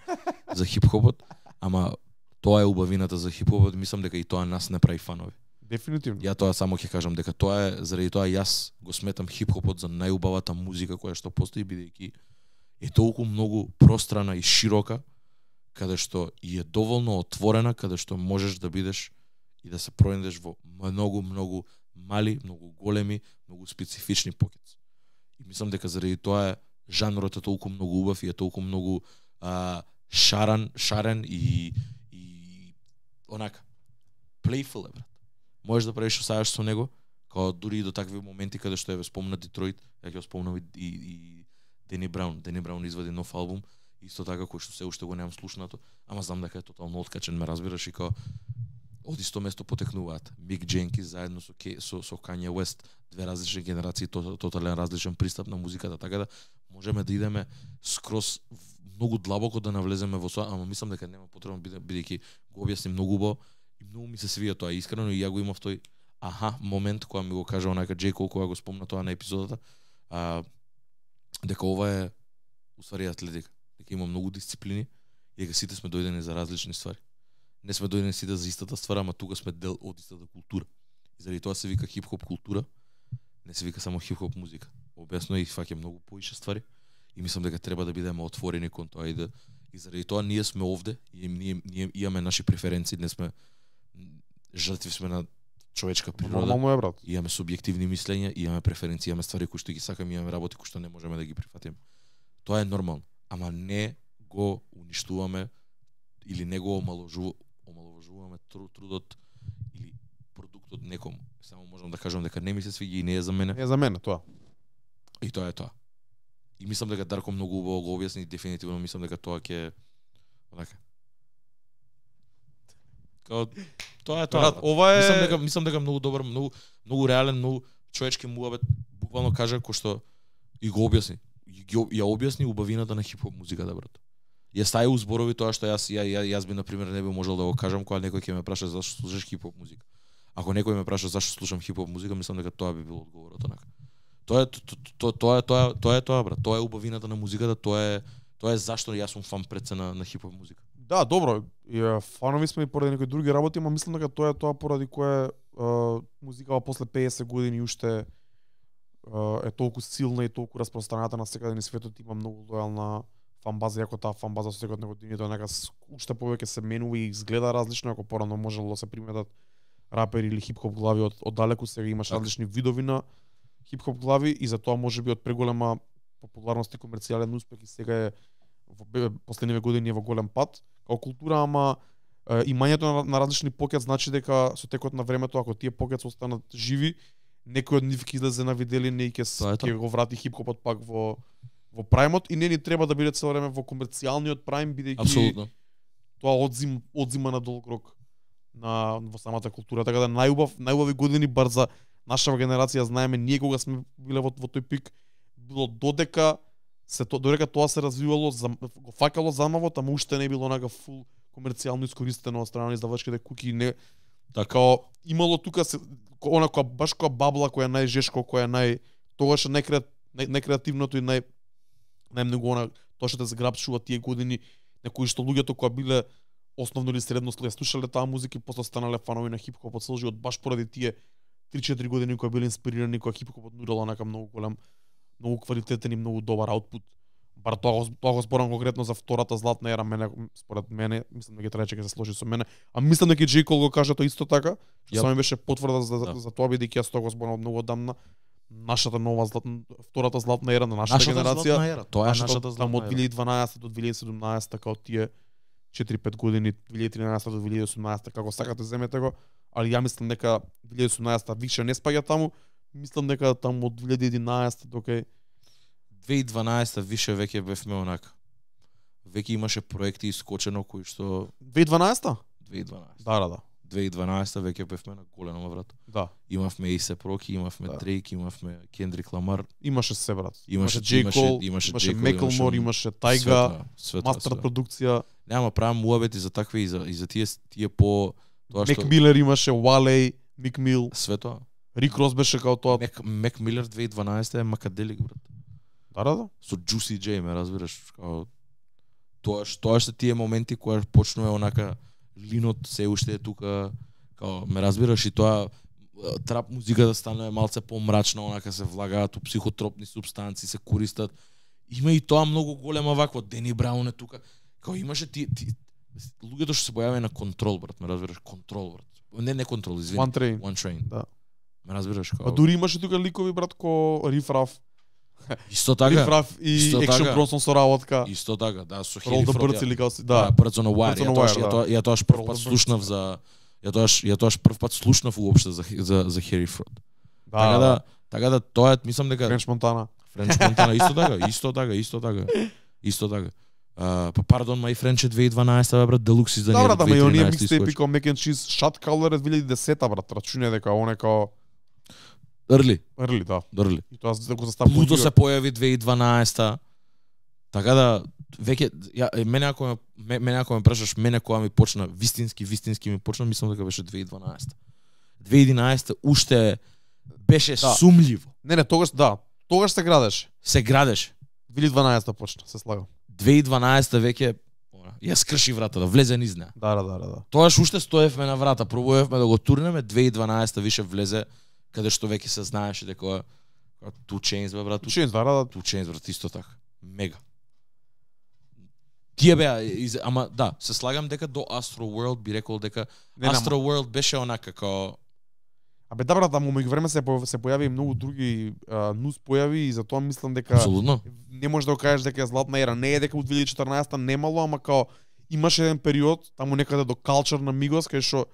за хип-хопот, ама тоа е убавината за хип-хопот, мислам дека и тоа нас не прави фанови. Дефинитивно. Ја тоа само ќе кажам дека тоа е заради тоа јас го сметам хип-хопот за најубавата музика која што постои бидејќи е толку многу пространа и широка каде што и е доволно отворена каде што можеш да бидеш и да се пронедеш во многу, многу мали, многу големи, многу специфични покет. И мислам дека заради тоа е жанрот е толку многу убав и е толку многу а, шаран, шарен и, и онака, playful е, брат. Можеш да правиш осајаш со него, као дури и до такви моменти каде што е спомна Детройт, ја ќе спомнам и, и, и Дени Браун. Дени Браун извади нов албум, исто така кој што се уште го немам слушнато, ама знам дека е тотално откачен, ме разбираш и као од исто место потекнуваат. Мик Дженки заедно со, Ке, со, со Kanye West, две различни генерации, то, тотален различен пристап на музиката, така да можеме да идеме скроз многу длабоко да навлеземе во тоа, ама мислам дека нема потребно бидејќи го објасни многу убаво и многу ми се свија тоа искрено и ја го имав тој аха момент кога ми го кажа онака Джейко кога го спомна тоа на епизодата а, дека ова е усвари атлетика дека има многу дисциплини и дека сите сме дојдени за различни ствари не сме дојдени сите за истата ствар, ама тука сме дел од истата култура. И заради тоа се вика хип-хоп култура, не се вика само хип-хоп музика. Обесно и фаќа многу поише ствари и мислам дека треба да бидеме отворени кон тоа и да и заради тоа ние сме овде и ние, ние имаме наши преференции, не сме жртви сме на човечка природа. но, но, брат. Имаме субјективни мислења, имаме преференции, имаме ствари кои што ги сакаме, имаме работи кои што не можеме да ги прифатиме. Тоа е нормално, ама не го уништуваме или не го омаловажуваме, омаловажуваме тру, трудот или продуктот некому. Само можам да кажам дека не ми се свиѓа и не е за мене. Не е за мене тоа. И тоа е тоа. И мислам дека Дарко многу убаво го објасни, дефинитивно мислам дека тоа ќе онака. Као тоа е тоа. ова е мислам дека мислам дека многу добар, многу многу реален, многу човечки муабет буквално кажа кој што и го објасни. Ја објасни убавината на хип-хоп музиката, брат ја стаја у зборови тоа што јас ја, ја, јас би на пример не би можел да го кажам кога некој ќе ме праша зашто слушаш хип-хоп музика. Ако некој ме праша зашто слушам хип-хоп музика, мислам дека тоа би било одговорот онака. Тоа е тоа тоа тоа тоа тоа брат, тоа е убавината на музиката, тоа е тоа е зашто јас сум фан преце на, на хип-хоп музика. Да, добро, ја, фанови сме и поради некои други работи, ама мислам дека тоа е тоа поради кое музикава после 50 години уште е толку силна и толку распространата на секаде низ светот, има многу лојална фанбаза, јако таа фанбаза со секој од години тоа нека уште повеќе се менува и изгледа различно, ако порано можело да се приметат рапери или хип-хоп глави од оддалеку, сега имаш так. различни видови на хип-хоп глави и за тоа може би од преголема популярност и комерцијален успех и сега е во последниве години е во голем пат како култура, ама е, имањето на, на различни покет значи дека со текот на времето ако тие покет останат живи, некој од нив ќе излезе на виделине и ќе го врати хип-хопот пак во во прајмот и не ни треба да биде цело време во комерцијалниот прајм бидејќи Абсолютно. тоа одзим одзима на долг рок на во самата култура така да најубав најубави години бар за нашава генерација знаеме ние кога сме биле во, во тој пик било додека се то, додека тоа се развивало за, го факало замавот ама уште не било онака фул комерцијално искористено од страна на издавачките куки не така имало тука се она баш која бабла која најжешко која нај тогаш некреативното и нај најмногу она тоа да што те заграпчува тие години, некои што луѓето кои биле основно или средно ја слушале таа музика и после станале фанови на хип сложи од баш поради тие 3-4 години кои биле инспирирани кои хип-хопот нудела онака многу голем, многу квалитетен и многу добар аутпут. Бар тоа го, тоа го спорам конкретно за втората златна ера, мене, според мене, мислам дека Трајче да ќе да се сложи со мене, а мислам дека Джейкол го каже тоа исто така, што yep. беше потврда за, за, за тоа бидејќи јас тоа го спорам многу одамна нашата нова златна, втората златна ера на нашата, нашата генерација. Златна ера, тоа е нашата, нашата златна ера. Од 2012 до 2017 така од тие 4-5 години 2013 до 2018 како сакате да земете го, али ја мислам дека 2018 више не спаѓа таму, мислам дека таму од 2011 до кај 2012 више веќе бевме онака. Веќе имаше проекти искочено кои што 2012? 2012. Да, да, да. 2012 веќе бевме на голема врат. Да. Имавме и се проки, имавме да. Дрейк, имавме Кендрик Ламар. Имаше се брат. Имаше Джей Кол, имаше имаше Мекълмор, имаше Тайга, мастер продукција. Нема правам муабети за такви и за и за тие тие по тоа што Мек Милер имаше Валей, Мик Мил. Све тоа. Рик Рос беше као тоа. Мек, Мек Милер 2012 е макаделик брат. Да, да, да. Со Джуси Джей ме разбираш, као тоа што тоа што тие моменти кога почнува онака линот се уште е тука, као, ме разбираш и тоа трап музика да стане малце помрачна, онака се влагаат у психотропни субстанции, се користат. Има и тоа многу голема вакво, Дени Браун е тука. Као имаше ти, ти луѓето што се појаве на контрол, брат, ме разбираш, контрол, брат. Не, не контрол, извини. One Train. One Train. Да. Ме разбираш како. А дури имаше тука ликови брат ко Риф Исто така. Лив Раф и така. Екшн просто со работка. Исто така, да, со да Хилифрот. Ролда Бърц или како си, да. Да, Бърц на Wire. Ја да. тоа, ја тоа, ја тоа прв да пат слушнав за ја тоаш ја тоа прв пат слушнав уопште за за за Хилифрот. Да. Така да, така да тоа е, мислам дека Френч Монтана. Френч Монтана исто така, исто така, исто така. Исто така. Uh, па пардон, ма и Френче 2012 бе брат, Делукс изданија. Добра, да, ме и оние микстепи како Mac and Cheese Shot Color 2010 брат, рачуне дека он е као Дрли. Дрли, да. Дрли. И тоа за да го застапува. Луто се појави 2012-та. Така да веќе ја мене ако ме, мене ако ме прашаш мене кога ми почна вистински вистински ми почна мислам дека беше 2012-та. 2011 та уште беше да. сумливо. Не, не, тогаш да. Тогаш се градеш. Се градеш. 2012 та почна, се слагам. 2012 та веќе ја скрши врата да влезе низ неа. Да, да, да, да. да. Тоаш уште стоевме на врата, пробувавме да го турнеме, 2012 та више влезе каде што веќе се знаеше дека ту ченс бе брат. Ту ченс да, да. Ту ченс брат исто така. Мега. Тие беа, из... ама да, се слагам дека до Astro World би рекол дека не, Astro World беше онака како Абе да брат, да, ама време се се појави многу други а, нус појави и затоа мислам дека Абсолютно. не може да кажеш дека е златна ера. Не е дека од 2014 немало, ама како имаше еден период таму некаде до Culture на Мигос кај што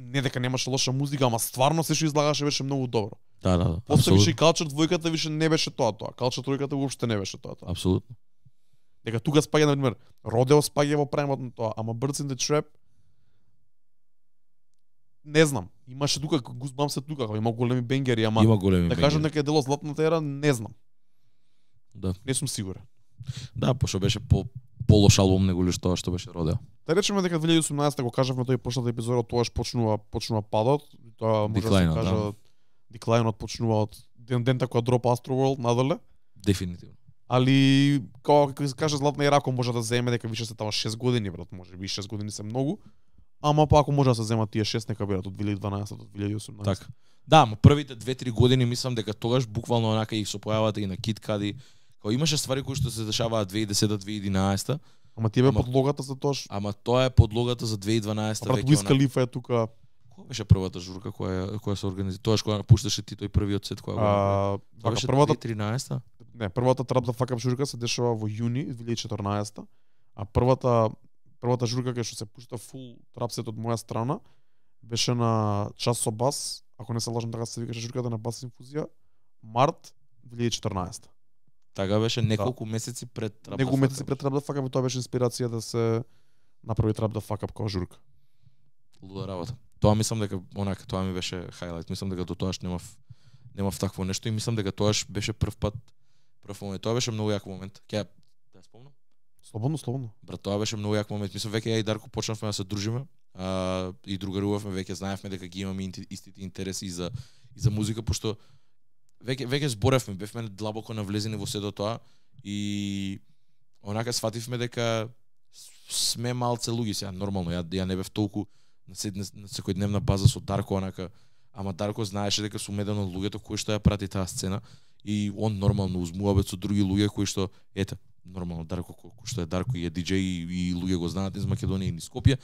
не дека немаше лоша музика, ама стварно се што излагаше беше многу добро. Да, да, да. После више и Калчар двојката више не беше тоа тоа. Калчар тројката уопште не беше тоа тоа. Апсолутно. Дека тука спаѓа на пример Родео спаѓа во премот на тоа, ама Birds in the Trap не знам. Имаше тука гузбам се тука, има големи бенгери, ама има големи да кажам дека е дело златната ера, не знам. Да. Не сум сигурен. Да, пошто беше по полош албум него или што што беше родео. Да речеме дека 2018 го кажавме тој прошлата епизода, тоаш почнува почнува падот, тоа може да се каже да. деклајнот почнува од ден ден така дроп Astro World надоле. Дефинитивно. Али како како се каже златна ера рако може да земе дека више се таа 6 години брат, може би 6 години се многу. Ама па ако може да се земат тие 6 нека бидат од 2012 до 2018. Така. Да, ама првите 2-3 години мислам дека тогаш буквално онака и со појавата и на Кит Кади Као имаше ствари кои што се дешаваа 2010-2011. Ама ти бе ама, подлогата за тоа. Ама тоа е подлогата за 2012 веќе. Брат, Калифа е тука. Која беше првата журка која која се организи? Тоа што пушташе ти тој првиот сет која го. А беше првата 2013 Не, првата Trap the Fuck Up журка се дешава во јуни 2014 а првата првата журка која што се пушта фул трап сет од моја страна беше на час со бас, ако не се лажам така се викаше журката на бас инфузија, март 2014. Така беше да. неколку да. месеци пред Trap Неколку месеци пред Trap the Fuck Up тоа беше инспирација да се направи Trap the да Fuck Up кога журка. Луда работа. Тоа мислам дека онака тоа ми беше хайлайт. Мислам дека до тоаш немав немав такво нешто и мислам дека тоаш беше прв пат прв момент. Тоа беше многу јак момент. Ке. да спомнам. Слободно, слободно. Брат, тоа беше многу јак момент. Мислам веќе ја и Дарко почнавме да се дружиме. А, и другарувавме, веќе знаевме дека ги имаме истите интереси и за и за музика, пошто веќе веќе зборевме, бевме длабоко навлезени во сето тоа и онака сфативме дека сме малце луѓе сега нормално ја ја не бев толку на, секој на, на секојдневна база со Дарко онака ама Дарко знаеше дека сум еден од луѓето кои што ја прати таа сцена и он нормално узмуабет со други луѓе кои што ете нормално Дарко кој што е Дарко и е диџеј и, и луѓе го знаат из Македонија и из Скопје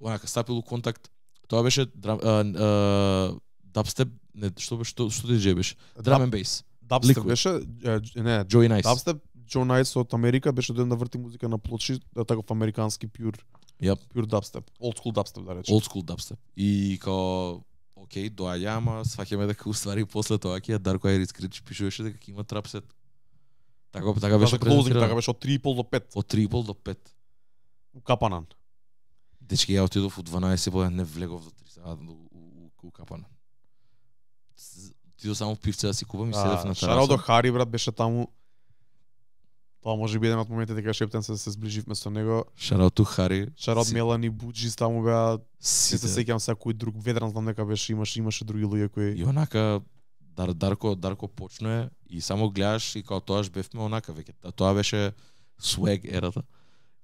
онака стапил контакт тоа беше а, а, дабстеп не, што што, што ти джебиш? Drum and bass. Dubstep беше не, Joy Nice. Dubstep Joy Nice од Америка беше ден да врти музика на плочи да таков американски пјур Yep. Pure dubstep, old school dubstep да речем. Old school dubstep. И као окей, доаѓа, ама сваќаме дека уствари после тоа ќе Дарко Iris Крич пишуваше дека има трапсет. Така така беше клозинг, да, така, така беше од 3,5 до 5. Од 3,5 до 5. У Капанан. Дечки ја отидов у 12 по не влегов до 3 сега у, у, у, у капанан. Ти до само пивце да си купам и седев на тераса. Шарал до Хари, брат, беше таму. Тоа може би еден од моментите дека Шептен се, се сближивме со него. до Хари. Шарал си... Мелани Буџис таму беа. Си се сеќавам секој друг ведран знам дека беше имаше имаше други луѓе кои. И онака Дар, Дарко Дарко почнуе и само гледаш и као тоаш бевме онака веќе. Тоа беше swag ерата.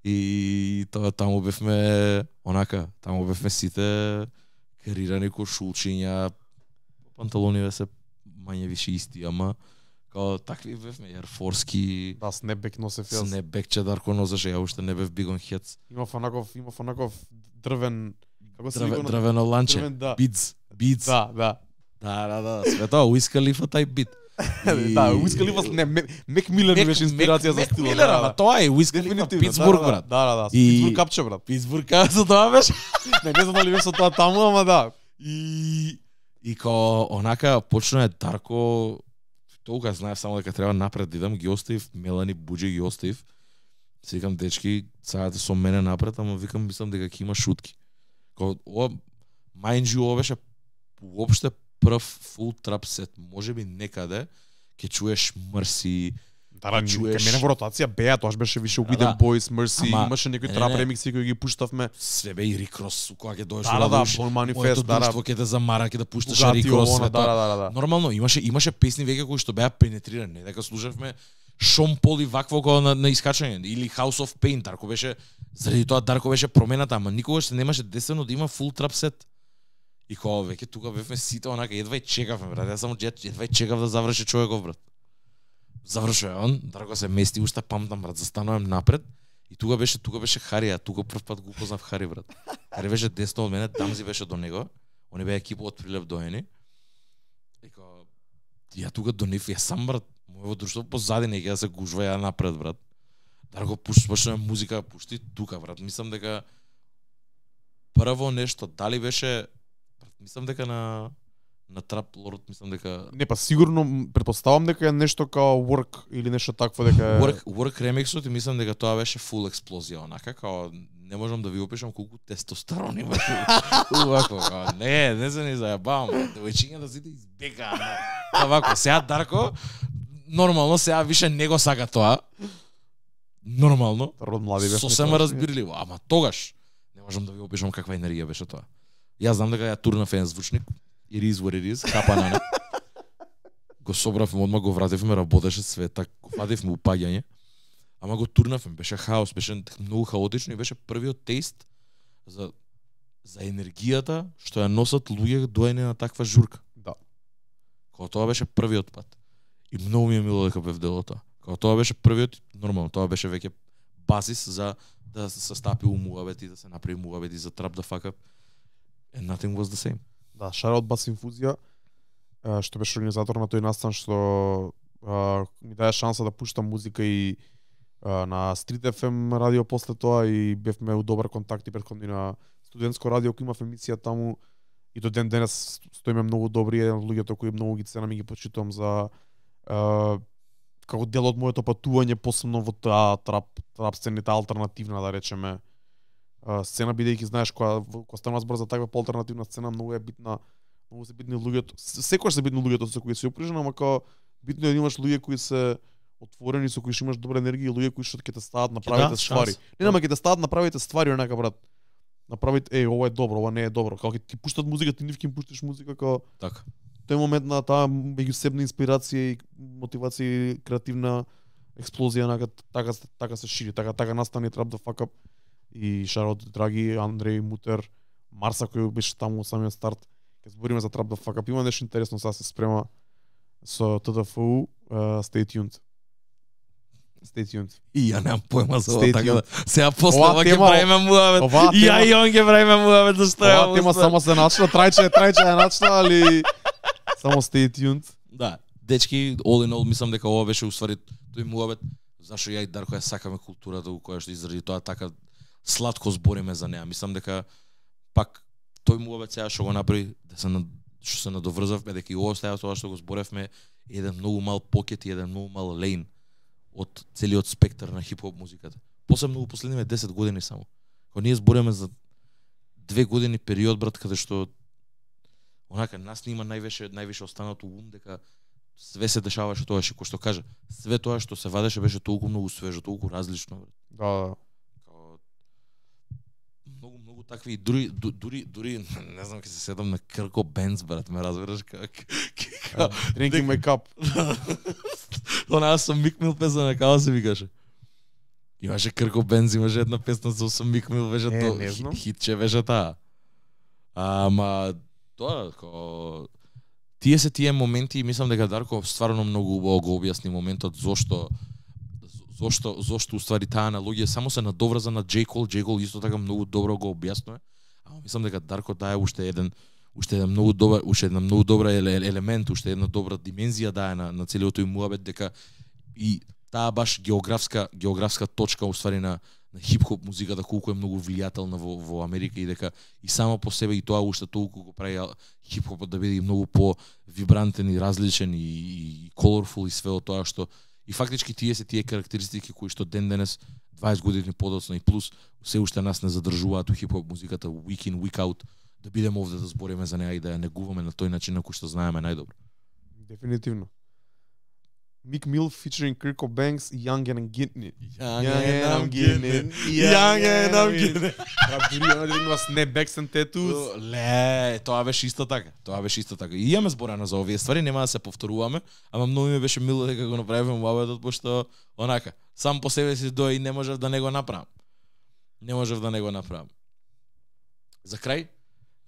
И тоа таму бевме онака, таму бевме сите карирани кошулчиња, панталониве да се мање више исти, ама као такви бевме ерфорски. Да, снебек носев јас. чедар кој носеше, ја уште не бев бигон хец. Имав онаков, имав онаков дрвен како се дрвено ланче. Дрвен, да. Биц, биц. Да, да. Да, да, да. Све тоа уиска лифа тај бит. да, Уиска Лифа, не, Мек Милер не беше инспирација за стилот. Милер, да, ама да. тоа е Уиска Лифа Питсбург, брат. Да, да, да, Питсбург капче, брат. Питсбург капче, тоа беше. не, не знам дали беше тоа таму, ама да. И И као онака почна е Дарко толка знаев само дека треба напред да идам, ги остаив, Мелани Буджи, ги остаив. Се викам дечки, сајате да со мене напред, ама викам мислам дека ќе има шутки. Као ова мајнџи ова беше воопште прв фул трап сет, можеби некаде ќе чуеш Мрси, Да, да, чуеш... мене во ротација беа, тоа беше више Widden да, Мерси, имаше некои трап ремикси кои ги пуштавме. Све бе и Рикрос, кога ќе дојеш да, да, да, Bon да, да. ќе те замара, ќе да пушташ Рикрос. Да, да, да, да. Нормално, имаше имаше песни веќе кои што беа пенетрирани, дека служевме Шон Пол и вакво го на, на искачање или House of Pain, Дарко беше заради тоа Дарко беше промената, ама никогаш се немаше десено да има фул трап сет. И кога веќе тука бевме сите онака едва и чекавме брат. Јас само едва и чекав да заврши човеков брат завршува он, Драго се мести, уште памтам брат, застанувам напред и тука беше тука беше Харија, тука прв пат го познав Хари брат. Хари беше десно од мене, Дамзи беше до него. Они беа екипа од Прилеп доени. Ека ја тука до нив, ја сам брат, мојот друштво позади не ја се гужва ја напред брат. Драго пуш, пушна музика, пушти тука брат. Мислам дека прво нешто, дали беше брат, мислам дека на на Trap Lord мислам дека Не па сигурно претпоставувам дека е нешто као Work или нешто такво дека е... Work Work ремиксот и мислам дека тоа беше фул експлозија онака како не можам да ви опишам колку тестостерон има вако као не не се не девојчиња да сите избега а вако сега Дарко нормално сега више не го сака тоа нормално род млади бев сосема разбирливо ама тогаш не можам да ви опишам каква енергија беше тоа Јас знам дека ја турна фен звучник, It is what it is, капана, не? го собравме, одма го ме, работеше све, так, го упаѓање. Ама го ме, беше хаос, беше многу хаотично и беше првиот тест за за енергијата што ја носат луѓе доене на таква журка. Да. Кога тоа беше првиот пат. И многу ми е мило дека бев дел тоа. Кога тоа беше првиот, нормално, тоа беше веќе базис за да се стапи у муабет и да се направи муабет и за трап да факап. And nothing was the same. Да, Шарот Бас инфузија, што беше организатор на тој настан, што а, ми даја шанса да пуштам музика и а, на Street FM радио после тоа и бевме у добар контакт и предходни на студентско радио кој имав емисија таму и до ден денес стоиме многу добри, еден од луѓето кои многу ги ценам и ги почитувам за а, како дел од моето патување, посебно во таа трап, трап сцените, алтернативна, да речеме, сцена бидејќи знаеш која која станува збор за таква полтернативна сцена многу е битна многу се битни луѓето секогаш се битни луѓето со кои се опружен ама како битно е да имаш луѓе кои се отворени со кои имаш добра енергија и луѓе кои што ќе те стават на правите да, ствари. Не, нема ќе те стават на правите ствари онака брат. Направите, еј, ова е добро, ова не е добро. Како ќе ти пуштат музика, ти нивки пушташ им пуштиш музика како Така. Тој момент на таа меѓусебна инспирација и мотивација и креативна експлозија нака така така се шири, така така настани трап да fuck up и Шарот Драги, Андреј Мутер, Марса кој беше таму од самиот старт. Ке збориме за Trap the Fuck Up. Има нешто интересно сега се спрема со ТДФУ. Uh, stay tuned. Stay tuned. И ја немам појма за ова, така да сега после ова ќе правиме муавет. И ја и он ќе правиме муавет за што Ова тема само се начна, трајче, трајче е начна, али само stay tuned. Да, дечки, all in all, мислам дека ова беше уствари тој муавет зашо ја и Дарко ја сакаме културата у која што изради тоа така сладко збориме за неа. Мислам дека пак тој му обет сега што го направи да се на, што се надоврзавме дека и ово сега тоа што го зборевме еден многу мал покет и еден многу мал лейн од целиот спектар на хип-хоп музиката. Посебно во последниве 10 години само. Кога ние збориме за две години период брат каде што онака нас не има највеше највеше останато ум дека све се дешаваше тоа што што кажа, све тоа што се вадеше беше толку многу свежо, толку различно. Да, да многу такви дури дури дури не знам ке се седам на Крко Бенц брат, ме разбираш как. Drinking my cup. нас сам Мик Мил песна како се викаше. Имаше Крко Бенц, имаше една песна со сам Мик Мил беше тоа. че веќе таа. Ама тоа ко тие се тие моменти и мислам дека Дарко стварно многу убаво го објасни моментот зошто зошто зошто уствари таа аналогија само се надоврза на Джей Кол, Джей Кол исто така многу добро го објаснува. А мислам дека Дарко дае уште еден уште еден многу добар, уште една многу добра елемент, уште една добра димензија дае на на целиот тој муабет дека и таа баш географска географска точка уствари на на хип-хоп музиката колку е многу влијателна во, во Америка и дека и само по себе и тоа уште толку го прави хип-хопот да биде многу по вибрантен и различен и, и, и и све тоа што И фактички тие се тие карактеристики кои што ден денес 20 години подоцна и плюс се уште нас не задржуваат у хип-хоп музиката week in week out да бидеме овде да збориме за неа и да ја негуваме на тој начин на кој што знаеме најдобро. Дефинитивно. Mick Mill featuring Kirko Banks, Young and Getting Young, young and, I'm Getting Young, young and I'm Getting It. ја дури вас не Banks and Tattoos. Ле, тоа беше исто така. Тоа беше исто така. И имаме зборано за овие ствари, нема да се повторуваме, ама многу ми беше мило дека го направивме муабетот пошто онака, сам по себе си дој и не можев да не го направам. Не можев да не го направам. За крај,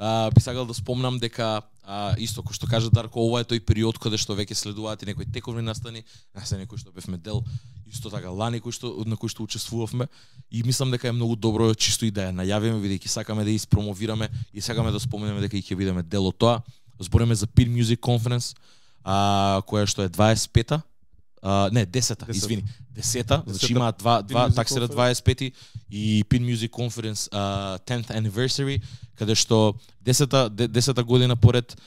а, би сакал да спомнам дека а, исто кој што кажа Дарко, ова е тој период каде што веќе следуваат и некои тековни настани, настани кои што бевме дел, исто така лани кои што на кои што учествувавме и мислам дека е многу добро чисто и да ја најавиме бидејќи сакаме да ја испромовираме и сакаме да спомнеме дека ќе бидеме дел од тоа. Збореме за Peer Music Conference, а, која што е 25-та не, десета, десета, извини, десета, значи има два, два таксера 25 и Pin Music Conference uh, 10th Anniversary, каде што десета, десета година поред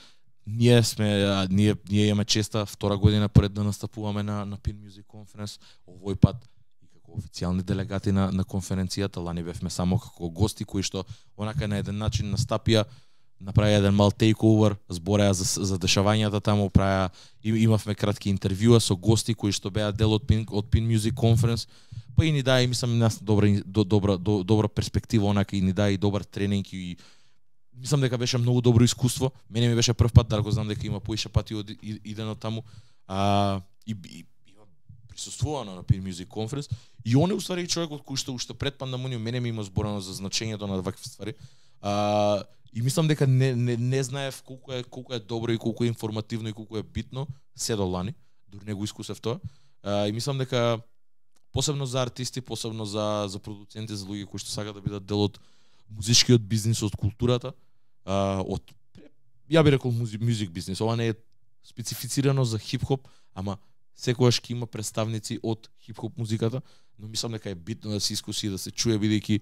ние сме а, ние ние имаме честа втора година поред да настапуваме на на Pin Music Conference овој пат и како официјални делегати на на конференцијата лани бевме само како гости кои што онака на еден начин настапија направи еден мал тейковер, збореа за, за дешавањата таму, праја имавме кратки интервјуа со гости кои што беа дел од Pin, од Pin Music Conference, па и ни дај, и мислам, нас добра, добра, добра перспектива, онака и ни дај и добар тренинг и мислам дека беше многу добро искуство. Мене ми беше прв пат, дарко знам дека има поише пати од идено таму. А, и, и, и присуствувано на Pin Music Conference и он е уствари човекот кој што уште пред пандамонија мене ми има зборано за значењето на вакви ствари. А, И мислам дека не, не, не знаев колку е, колку е добро и колку е информативно и колку е битно се до лани, дури не го искусев тоа. А, и мислам дека посебно за артисти, посебно за за продуценти, за луѓе кои што сакаат да бидат дел од музичкиот бизнис, од културата, а, од ја би рекол музик, музик бизнис. Ова не е специфицирано за хип-хоп, ама секогаш ќе има представници од хип-хоп музиката, но мислам дека е битно да се искуси да се чуе бидејќи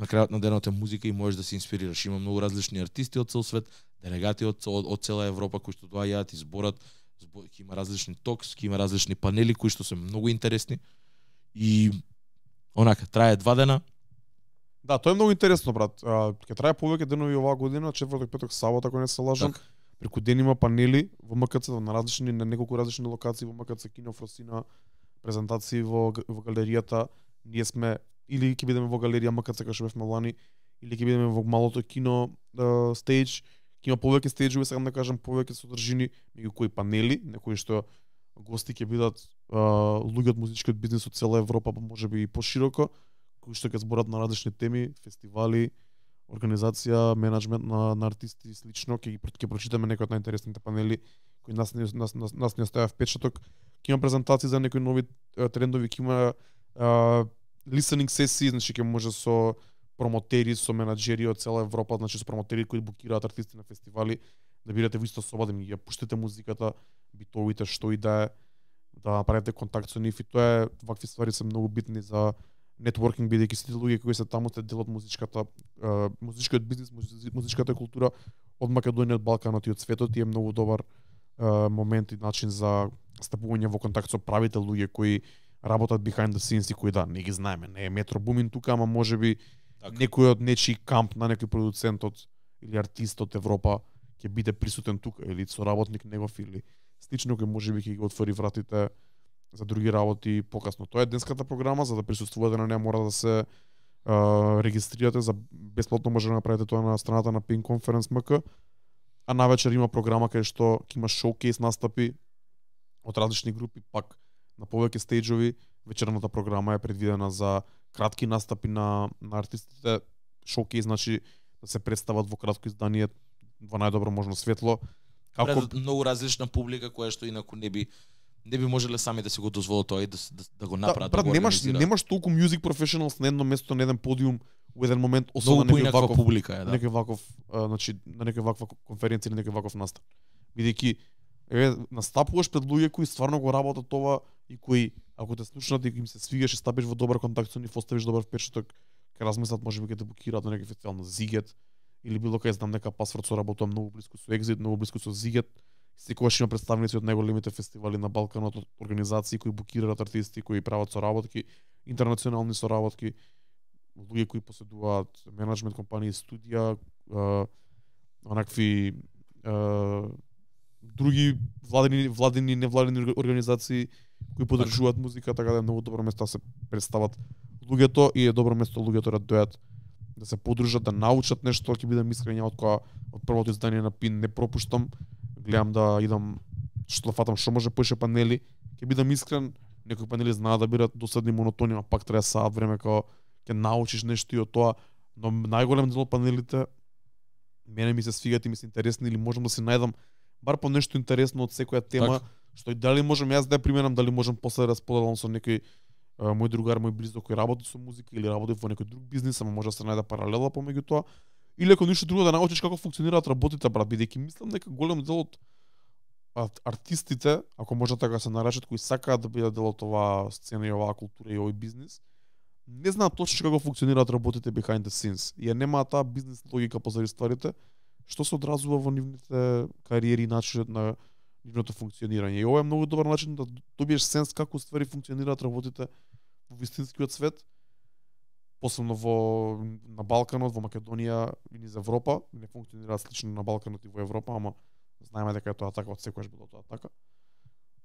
на крајот на денот е музика и можеш да се инспирираш. Има многу различни артисти од цел свет, делегати од, од, од цела Европа кои што доаѓаат и зборат, збор, ќе има различни токс, ќе има различни панели кои што се многу интересни. И онака трае два дена. Да, тоа е многу интересно, брат. Ќе трае повеќе денови оваа година, четврток, петок, сабота, ако не се лажам. Так. Преку ден има панели во МКЦ на различни на неколку различни локации во МКЦ Кино Фросина, презентации во во галеријата. Ние сме или ќе бидеме во галерија, макар се каше да бевме лани, или ќе бидеме во малото кино стејдж, ќе има повеќе стејџови, сакам да кажам повеќе содржини, меѓу кои панели, некои што гости ќе бидат луѓе од музичкиот бизнис од цела Европа, па можеби и пошироко, кои што ќе зборат на различни теми, фестивали, организација, менеджмент на, на артисти и слично, ќе ќе прочитаме некои од најинтересните панели кои нас не, нас, нас, нас не оставаа впечаток. Ќе има презентации за некои нови трендови, ќе има listening сесии, значи ќе може со промотери, со менаџери од цела Европа, значи со промотери кои букираат артисти на фестивали, да бидете во иста соба, да ми ја пуштите музиката, битовите, што и да е, да направите контакт со нив и тоа е, вакви ствари се многу битни за нетворкинг бидејќи сите луѓе кои се таму се од музичката музичкиот бизнис, музичката култура од Македонија, од Балканот и од светот и е многу добар момент и начин за стапување во контакт со правите луѓе кои работат behind the scenes и кои да, не ги знаеме. Не е Метро Бумин тука, ама може би так. некој од нечи камп на некој продуцентот или артист од Европа ќе биде присутен тука или соработник негов или слично кој може би ќе ги отвори вратите за други работи покасно. Тоа е денската програма, за да присуствувате на неа мора да се Uh, регистрирате за бесплатно може да направите тоа на страната на Pink Conference МК. А навечер има програма каде што ќе има шоукейс настапи од различни групи, пак на повеќе стејџови. Вечерната програма е предвидена за кратки настапи на, на артистите. шоки, значи, да се представат во кратко издание во најдобро можно светло. Како... Пред многу различна публика која што инаку не би не би можеле сами да се го дозволат тоа и да, да, да го да, направат. Да, брат, да немаш немаш толку music professionals на едно место, на еден подиум во еден момент особено на некој ваков публика е, да. Некој ваков, а, значи на некој ваков конференција или некој ваков настав. Бидејќи Еве, настапуваш пред луѓе кои стварно го работат ова и кои ако те слушнат и им се свигаш и стапиш во добар контакт со нив, оставиш добар впечаток, ќе размислат можеби ќе те блокираат на некој фестивал на Зигет или било кај знам дека пасворд работа многу блиску со Екзит, многу блиску со Зигет. Секогаш има представници од најголемите фестивали на Балканот, од организации кои букираат артисти, кои прават соработки, интернационални соработки, луѓе кои поседуваат менеджмент компании, студија, е, онакви е, други владени, владени невладени организации кои поддржуваат музика, така да е многу добро место да се представат луѓето и е добро место луѓето да дојат да се подружат, да научат нешто, ќе бидам искрен од кога од првото издание на ПИН не пропуштам, гледам да идам што да фатам што може поише панели, ќе бидам искрен, некои панели знаат да бидат досадни монотони, а пак треба да саат време кога ќе научиш нешто и од тоа, но најголем дел од панелите мене ми се свигат и ми се интересни или можам да се најдам бар по нешто интересно од секоја тема, так. што и дали можам јас да ја применам, дали можам после да споделам со некој мој другар, мој близок кој работи со музика или работи во некој друг бизнис, ама може да се најде паралела помеѓу тоа. Или ако ништо друго да научиш како функционираат работите, брат, бидејќи мислам дека голем дел од артистите, ако може така се наречат, кои сакаат да бидат дел од оваа сцена и оваа култура и овој бизнис, не знаат точно како функционираат работите behind the scenes. Ја немаат таа бизнес логика позади стварите што се одразува во нивните кариери и начинот на нивното функционирање. И ова е многу добар начин да добиеш сенс како ствари функционираат работите во вистинскиот свет, посебно во на Балканот, во Македонија и низ Европа, не функционираат слично на Балканот и во Европа, ама знаеме дека е тоа така од секојаш било тоа така.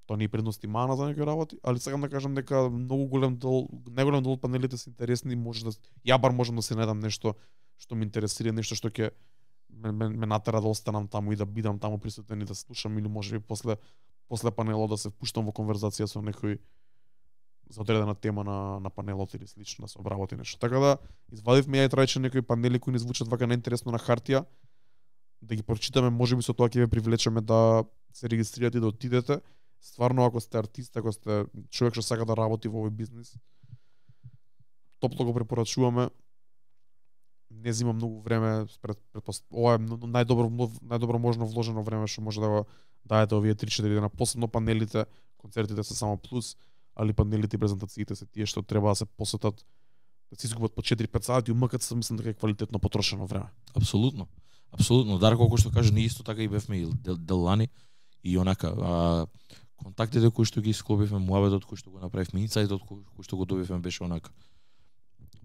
Тоа не е предност и мана за некои работи, али сакам да кажам дека многу голем дел, неголем дел панелите се интересни, може да ја бар можам да се најдам нешто што ме интересира, нешто што ќе ме, ме, ме натера да останам таму и да бидам таму присутен и да слушам или може би после после панелот да се впуштам во конверзација со некој за одредена тема на, на панелот или слично да се обработи нешто. Така да извадивме ја и трајче некои панели кои не звучат вака неинтересно на хартија, да ги прочитаме, можеби со тоа ќе ве привлечеме да се регистрирате и да отидете. Стварно ако сте артист, ако сте човек што сака да работи во овој бизнис, топло го препорачуваме не зима многу време, пред, пред, ова е најдобро најдобро можно вложено време што може да го даете овие 3-4 дена, посебно панелите, концертите се само плюс, али панелите и презентациите се тие што треба да се посетат да се изгубат по 4-5 сати, умкат се мислам дека е квалитетно потрошено време. Апсолутно. Апсолутно. Дар колку што кажа, ние исто така и бевме и дел, делани и онака а, контактите кои што ги склопивме муабетот кој што го направивме, инсајдот кој што го добивме беше онака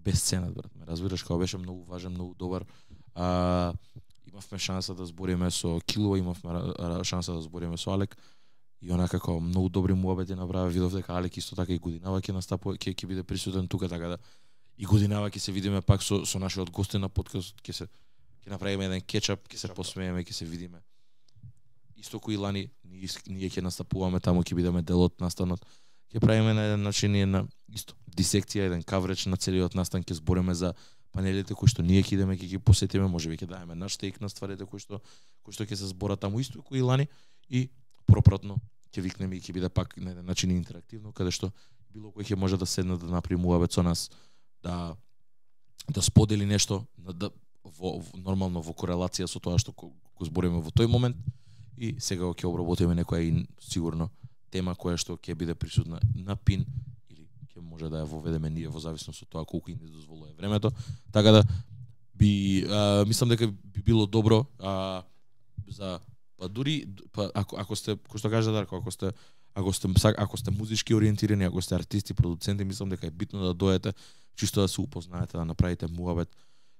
безценет, брат. Ме разбираш, кога беше многу важен, многу добар. А, имавме шанса да збориме со Кило, имавме шанса да збориме со Алек. И она како многу добри муабети направи, видов дека Алек исто така и годинава ќе настапува, ќе ќе биде присутен тука така да и годинава ќе се видиме пак со со нашиот гости на подкаст, ќе се ќе направиме еден кетчап, ќе се посмееме, ќе се видиме. Исто кои лани ние, ние ќе настапуваме таму, ќе бидеме дел од настанот. Ќе правиме на еден начин и на исто дисекција, еден кавреч на целиот настан ќе збореме за панелите кои што ние ќе идеме, ќе ги посетиме, би ќе даеме наш тейк на стварите кои што кои што ќе се зборат таму исто кои лани и пропратно ќе викнеме и ќе биде пак на еден начин интерактивно каде што било кој ќе може да седне да направи муабет со нас, да да сподели нешто, да во, во нормално во корелација со тоа што го, го збориме во тој момент и сега ќе обработиме некоја и сигурно тема која што ќе биде присутна на пин ќе може да ја воведеме ние во зависност од тоа колку ни дозволува времето. Така да би а, мислам дека би било добро а, за па дури па, ако ако сте кој што кажа Дарко, ако сте ако сте ако сте музички ориентирани, ако сте артисти, продуценти, мислам дека е битно да доете чисто да се упознаете, да направите муабет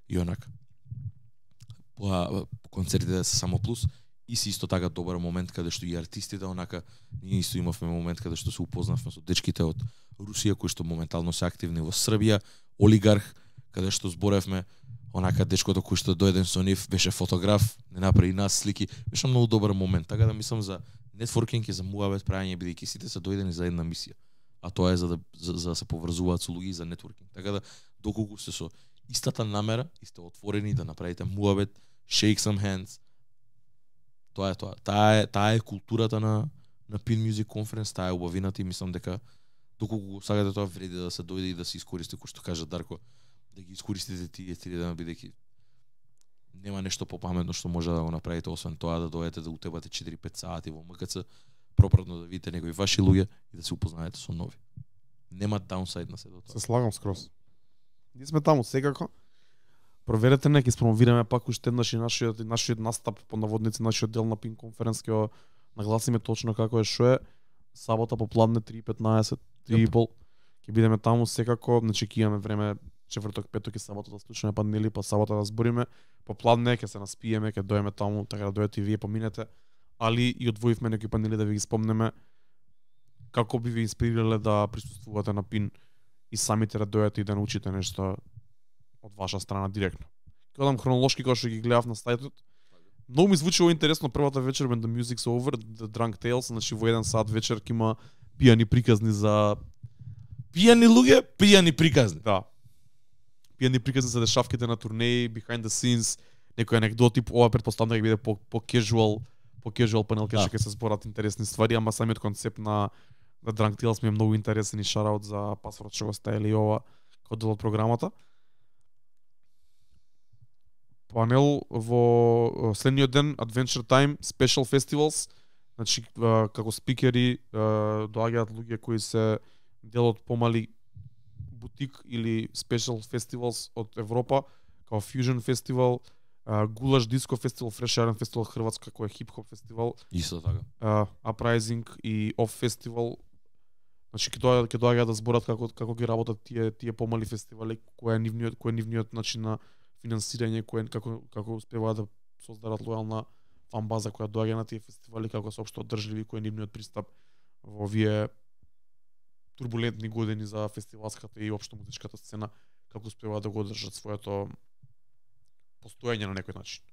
и онака. По, концертите да се само плюс и си исто така добар момент каде што и артистите онака ние исто имавме момент каде што се упознавме со дечките од Русија кои што моментално се активни во Србија, олигарх каде што зборевме онака дечкото кој што дојден со нив беше фотограф, не направи нас слики, беше многу добар момент. Така да мислам за нетворкинг и за муавет правење бидејќи сите се дојдени за една мисија. А тоа е за да за, за да се поврзуваат со луѓе и за нетворкинг. Така да доколку се со истата намера и сте отворени да направите муавет, shake some hands. Тоа е тоа. Таа е таа е културата на на Pin Music Conference, таа е убавината и мислам дека доколку сакате тоа вреди да се дојде и да се искористи, кој што кажа Дарко, да ги искористите тие три дена бидејќи нема нешто попаметно што може да го направите освен тоа да дојдете да утебате 4-5 сати во МКЦ, пропратно да видите некои ваши луѓе и да се упознаете со нови. Нема даунсайд на седото. Се слагам скрос. Ние сме таму секако. Проверете не, ќе спромовираме пак уште еднаш и нашиот, нашиот настап по наводници, нашиот дел на пин конференција ќе нагласиме точно како е што е. Сабота по 3.15 3 и пол. Ќе бидеме таму секако, значи ќе имаме време четврток, петок и сабота да слушаме панели, па сабота да збориме, попладне ќе се наспиеме, ќе доеме таму, така да дојдете и вие поминете, али и одвоивме некои панели да ви ги спомнеме како би ви инспирирале да присуствувате на пин и самите да дојдете и да научите нешто од ваша страна директно. Кога одам хронолошки кога што ги гледав на сајтот. Многу ми звучи интересно првата вечер when the music's over, the drunk tales, значи во еден сат вечер ќе има пијани приказни за пијани луѓе, пијани приказни. Да. Пијани приказни за дешавките на турнеи, behind the scenes, некои анекдоти, ова претпоставам дека ќе биде по по casual, по casual панел кај да. ќе се зборат интересни ствари, ама самиот концепт на на Drunk Tales ми е многу интересен и шараут за пасворот што го стајали ова како дел од програмата. Панел во следниот ден Adventure Time Special Festivals Значи, како спикери доаѓаат луѓе кои се дел од помали бутик или special festivals од Европа, како Fusion фестивал, Гулаш Диско фестивал, Fresh Iron фестивал Хрватска кој е хип-хоп фестивал. Исто така. Uprising и Off фестивал. Значи ке доаѓаат ке доаѓаат да зборат како како ги работат тие тие помали фестивали, кој е нивниот кој е нивниот начин на финансирање, кој е, како како успеваат да создадат лојална база која доаѓа на тие фестивали како се општо одржливи кој е нивниот пристап во овие турбулентни години за фестивалската и општо музичката сцена како успева да го одржат своето постоење на некој начин.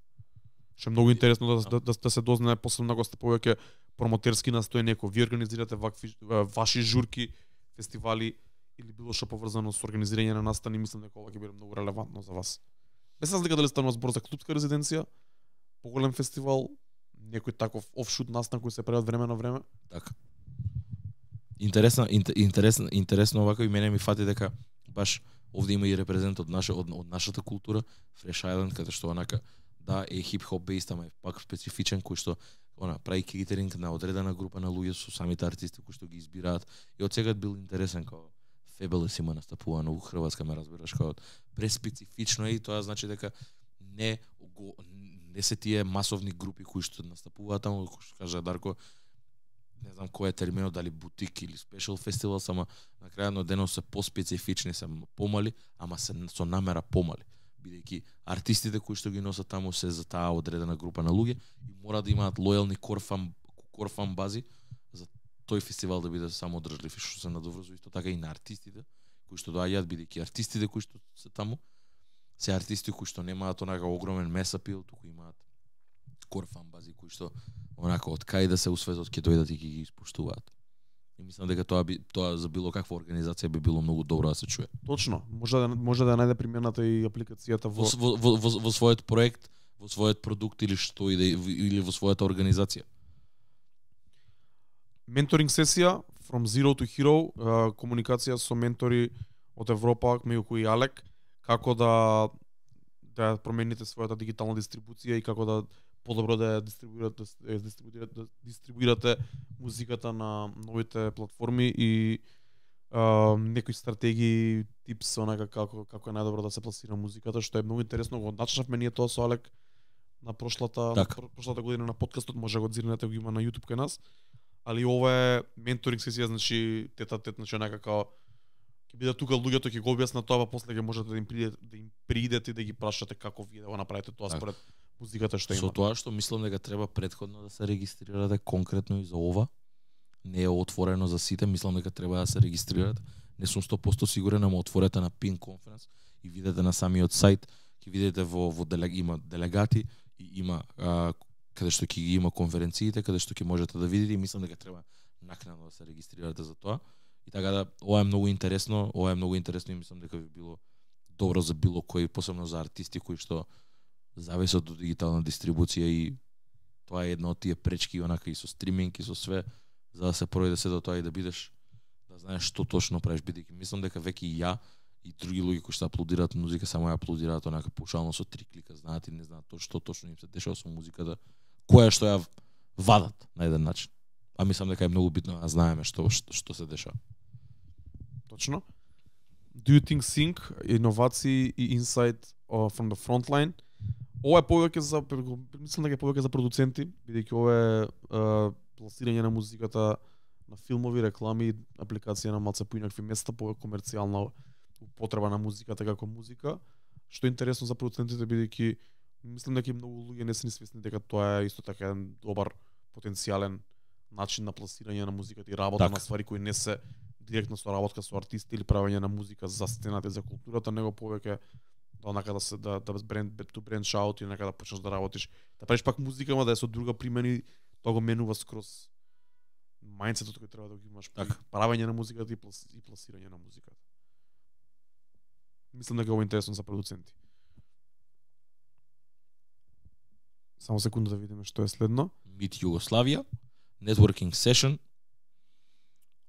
Што е многу интересно да, да, да, да се дознае посебно ако сте повеќе промотерски настојани, неко Ви организирате вакви ваши журки, фестивали или било што поврзано со организирање на настани, мислам дека ова ќе биде многу релевантно за вас. Без разлика дали станува збор за клубска резиденција поголем фестивал, некој таков офшут нас на кој се прават време на време? Така. Интересно, интересно, интересно овака и мене ми фати дека баш овде има и репрезент од наша од, од нашата култура, Fresh Island, каде што онака да е хип хоп бейст, ама е пак специфичен кој што она прави кейтеринг на одредена група на луѓе со самите артисти кои што ги избираат. И од сега бил интересен како Фебелес има настапува на Хрватска, ме разбираш, како преспецифично е и тоа значи дека не го е се тие масовни групи кои што настапуваат таму, кој што кажа Дарко, не знам кој е терминот, дали бутик или спешал фестивал, само на крајот на денот се поспецифични, се помали, ама се со намера помали бидејќи артистите кои што ги носат таму се за таа одредена група на луѓе и мора да имаат лојални корфан корфан бази за тој фестивал да биде само одржлив и што се надоврзува исто така и на артистите кои што доаѓаат бидејќи артистите кои што се таму се артисти кои што немаат онака огромен месапил, туку имаат кор фан бази кои што онака од кај да се усвезот ќе дојдат и ќе ги испуштуваат. И мислам дека тоа би тоа за било каква организација би било многу добро да се чуе. Точно, може да може да најде примената и апликацијата во во, во, во, во својот проект, во својот продукт или што и да или во својата организација. Менторинг сесија From Zero to Hero, комуникација со ментори од Европа, меѓу кои Алек како да да промените својата дигитална дистрибуција и како да подобро да дистрибуирате да да дистрибуирате да дистрибуирате музиката на новите платформи и а, некои стратегии, типс, онака како како е најдобро да се пласира музиката, што е многу интересно, го начнавме ние тоа со Алек на прошлата так. на така. прошлата година на подкастот, може да го дзирнете, го има на YouTube кај нас. Али ова е менторинг сесија, значи тета тет, значи онака како ќе биде тука луѓето ќе го објаснат тоа, па после ќе можете да им придете да им придете и да ги прашате како вие да го направите тоа така. според музиката што има. Со тоа што мислам дека треба предходно да се регистрирате конкретно и за ова, не е отворено за сите, мислам дека треба да се регистрирате. Не сум 100% сигурен, ама отворете на Pin Conference и видете на самиот сајт, ќе видите во во делег, има делегати и има а, каде што ќе има конференциите, каде што ќе можете да видите и мислам дека треба накнадно да се регистрирате за тоа И така да, ова е многу интересно, ова е многу интересно и мислам дека би било добро за било кој, посебно за артисти кои што зависат од дигитална дистрибуција и тоа е една од тие пречки онака и со стриминг и со све за да се пројде се до тоа и да бидеш да знаеш што точно правиш бидејќи мислам дека веќе и ја и други луѓе кои што аплодираат музика само ја аплодираат онака пушално со три клика знаат и не знаат тоа што точно им се дешава со музиката која што ја вадат на еден начин а мислам дека е многу битно да знаеме што што, што се дешава точно. Do you think sync, иновации и insight uh, from the front line? Ова е повеќе за мислам дека е повеќе за продуценти, бидејќи ова е uh, пласирање на музиката на филмови, реклами, апликација на малце поинакви места, повеќе комерцијална употреба на музиката како музика, што е интересно за продуцентите бидејќи мислам дека многу луѓе не се ни свесни дека тоа е исто така еден добар потенцијален начин на пласирање на музиката и работа так. на ствари кои не се со соработка со артисти или правење на музика за сцената и за културата, него повеќе да онака да се да да бренд ту бренд шаут и онака да почнеш да работиш. Да правиш пак музика, ама да е со друга примени, тоа да го менува скрос мајнцетот кој треба да го имаш така. правење на музиката и, плас, и пласирање на музиката. Мислам дека е е интересно за продуценти. Само секунда да видиме што е следно. Бит Југославија, networking session,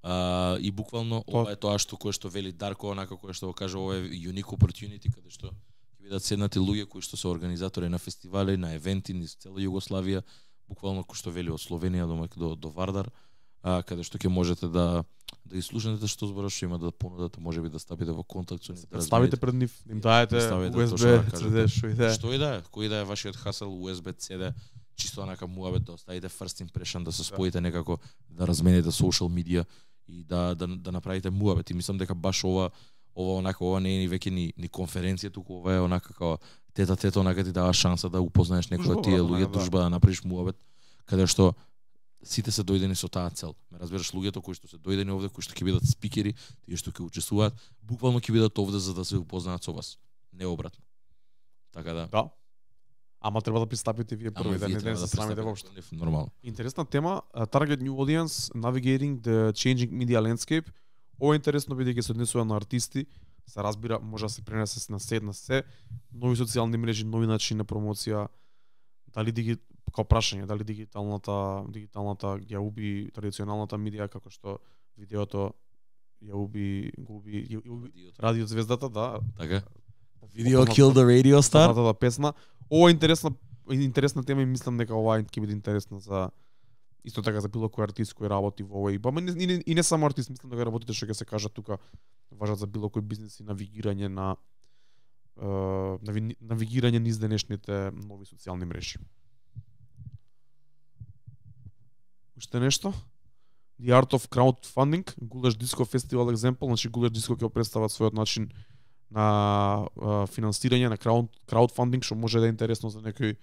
А, и буквално ова е тоа што кое што вели Дарко, онака кое што го кажа ова е unique opportunity каде што ќе бидат седнати луѓе кои што се организатори на фестивали, на евенти низ цела Југославија, буквално кој што вели од Словенија до до, до Вардар, а, каде што ќе можете да да ги слушнете што збораш што има да понудат, можеби да стапите во контакт со да да нив. Да, да ставите пред нив, им даете USB, CD, така што и да Што иде да кој да е вашиот хасел USB CD, чисто онака муабет да оставите first impression, да се споите некако, да размените social media, и да да, да направите муабет и мислам дека баш ова ова онака ова не е ни веќе ни ни конференција туку ова е онака како тета тета онака ти дава шанса да упознаеш некои од тие да, луѓе, да. дружба да направиш муабет каде што сите се дојдени со таа цел. Ме разбираш луѓето кои што се дојдени овде, кои што ќе бидат спикери, тие што ќе учествуваат, буквално ќе бидат овде за да се упознаат со вас. Не обратно. Така да. Да, Ама треба да пристапите вие први, да не да, да се срамите воопшто. Нормално. Интересна тема, Target New Audience, Navigating the Changing Media Landscape. Ова е интересно бидејќи се однесува на артисти, се разбира, може да се пренесе на се на се, нови социјални мрежи, нови начини на промоција, дали диги како прашање, дали дигиталната дигиталната ја уби традиционалната медија како што видеото ја уби губи, уби ја уби радио звездата, да. Така. Видео Kill the Radio Star. Да, да, да, песна. Ова е интересна интересна тема и мислам дека ова ќе биде интересна за исто така за било кој артист кој работи во овој, па и, не, и не само артист, мислам дека работите што ќе се кажа тука важат за било кој бизнес и навигирање на е, навигирање низ денешните нови социјални мрежи. Уште нешто? The Art of Crowdfunding, Гулеш Диско Фестивал Екземпл, значи Гулеш Диско ќе го представат својот начин на а, финансирање на крауд, краудфандинг што може да е интересно за некој кој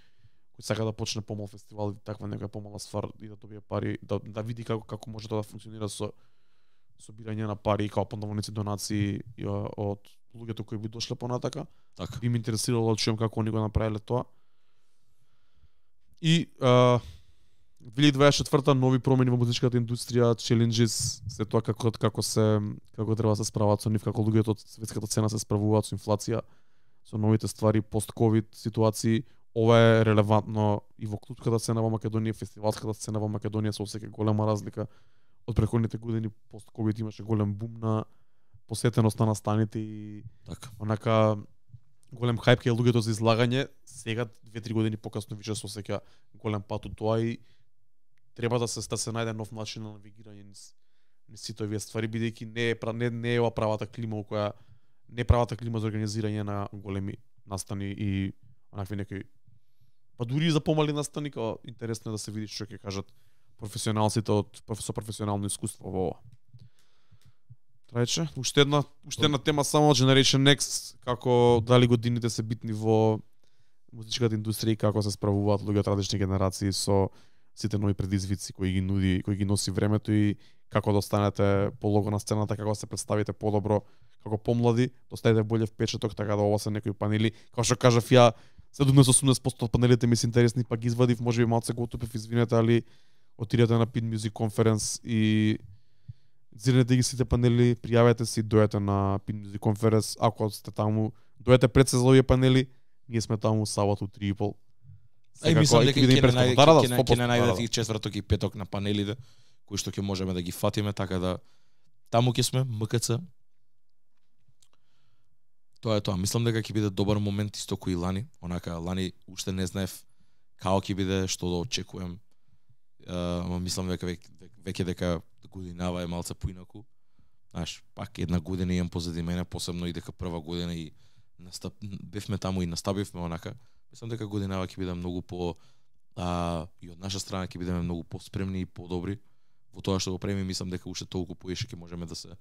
сака да почне помал фестивал или таква некоја помала ствар и да добие пари, да, да види како како може тоа да функционира со собирање на пари и како пондавници донации и, од луѓето кои би дошле понатака. Така. Би ме интересирало да чуем како они го направиле тоа. И а, 2024 нови промени во музичката индустрија, челенџис, се тоа како како се како треба да се справат со нив, како луѓето од светската цена се справуваат со инфлација, со новите ствари, пост-ковид ситуации, ова е релевантно и во клубската цена во Македонија, фестивалската цена во Македонија се осеќа голема разлика од претходните години пост ковид имаше голем бум на посетеност на настаните и така. Онака голем хајп кај луѓето за излагање, сега 2-3 години покасно више се осеќа голем пат од тоа и треба да се да се најде нов начин на навигирање низ низ сите овие ствари бидејќи не е не, не е ова правата клима која не е правата клима за организирање на големи настани и онакви некои па дури и за помали настани како интересно е да се види што ќе кажат професионалците од професор професионално искуство во ова. Трајче, уште една уште една тема само од Generation Next како дали годините се битни во музичката индустрија и како се справуваат луѓето од различни генерации со сите нови предизвици кои ги нуди, кои ги носи времето и како да останете полого на сцената, како да се представите подобро, како помлади, да останете боље впечаток, така да ова се некои панели. Како што кажав ја, 70-80% од панелите ми се интересни, па ги извадив, може би малку се го отупив, извинете, али отидете на Pin Music Conference и зирнете ги сите панели, пријавете се и дојдете на Pin Music Conference, ако сте таму, дојдете пред се за овие панели, ние сме таму саботу 3.30. Ај мислам дека ќе не најдете да ќе не најдете четврток и петок на панелите кои што ќе можеме да ги фатиме, така да таму ќе сме МКЦ. Тоа е тоа. Мислам дека ќе биде добар момент исто кој лани, онака лани уште не знаев како ќе биде, што да очекувам. Ама мислам дека веќе дека годинава е малце поинаку. Знаеш, пак една година имам позади мене, посебно и дека прва година и настап... бевме таму и настапивме онака мислам дека годинава ќе биде многу по а, и од наша страна ќе бидеме многу поспремни и подобри во тоа што го преми мислам дека уште толку поише ќе можеме да се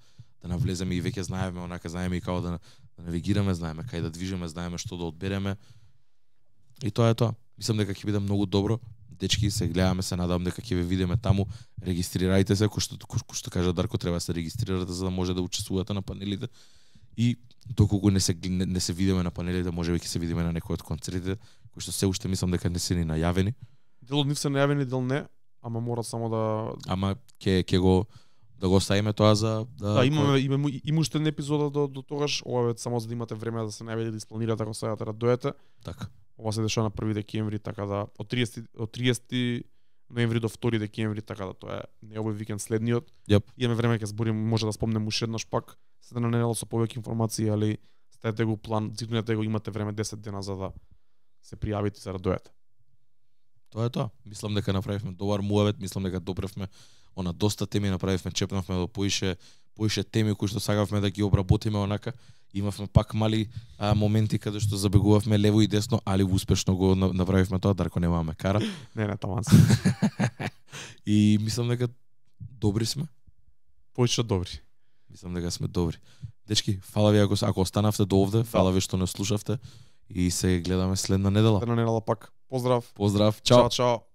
да навлеземе и веќе знаеме онака знаеме и како да, да навигираме, знаеме кај да движиме, знаеме што да одбереме. И тоа е тоа. Мислам дека ќе биде многу добро. Дечки, се гледаме, се надавам дека ќе ве видиме таму. Регистрирајте се, кој што, кој што кажа Дарко, треба да се регистрирате за да може да учествувате на панелите и доколку не се не, не се видиме на панелите, може би ќе се видиме на некој од концертите, кои што се уште мислам дека не се ни најавени. Дел од нив се најавени, дел не, ама морат само да Ама ќе ќе го да го оставиме тоа за да Да, имаме имаме има уште една епизода до до тогаш, ова е само за да имате време да се најавите да испланирате ако сакате да дојдете. Така. Ова се дешава на 1 декември, така да од 30 од 30 ноември до 2 декември, така да тоа е не овој викенд следниот. Yep. Имаме време ќе зборим, може да спомнем уште еднаш пак, се да не со повеќе информации, али ставете го план, цикнете го, имате време 10 дена за да се пријавите за да Тоа е тоа. Мислам дека направивме добар муавет, мислам дека допревме она доста теми направивме, чепнавме до поише поише теми кои што сагавме да ги обработиме онака. Имавме пак мали а, моменти каде што забегувавме лево и десно, али успешно го направивме тоа, дарко немаме кара. Не, не, таман И мислам дека добри сме. Поише добри. Мислам дека сме добри. Дечки, фала ви ако, ако останавте до овде, да. фала ви што не слушавте и се гледаме следна недела. Следна недела пак. Поздрав. Поздрав. Чао. Чао, чао.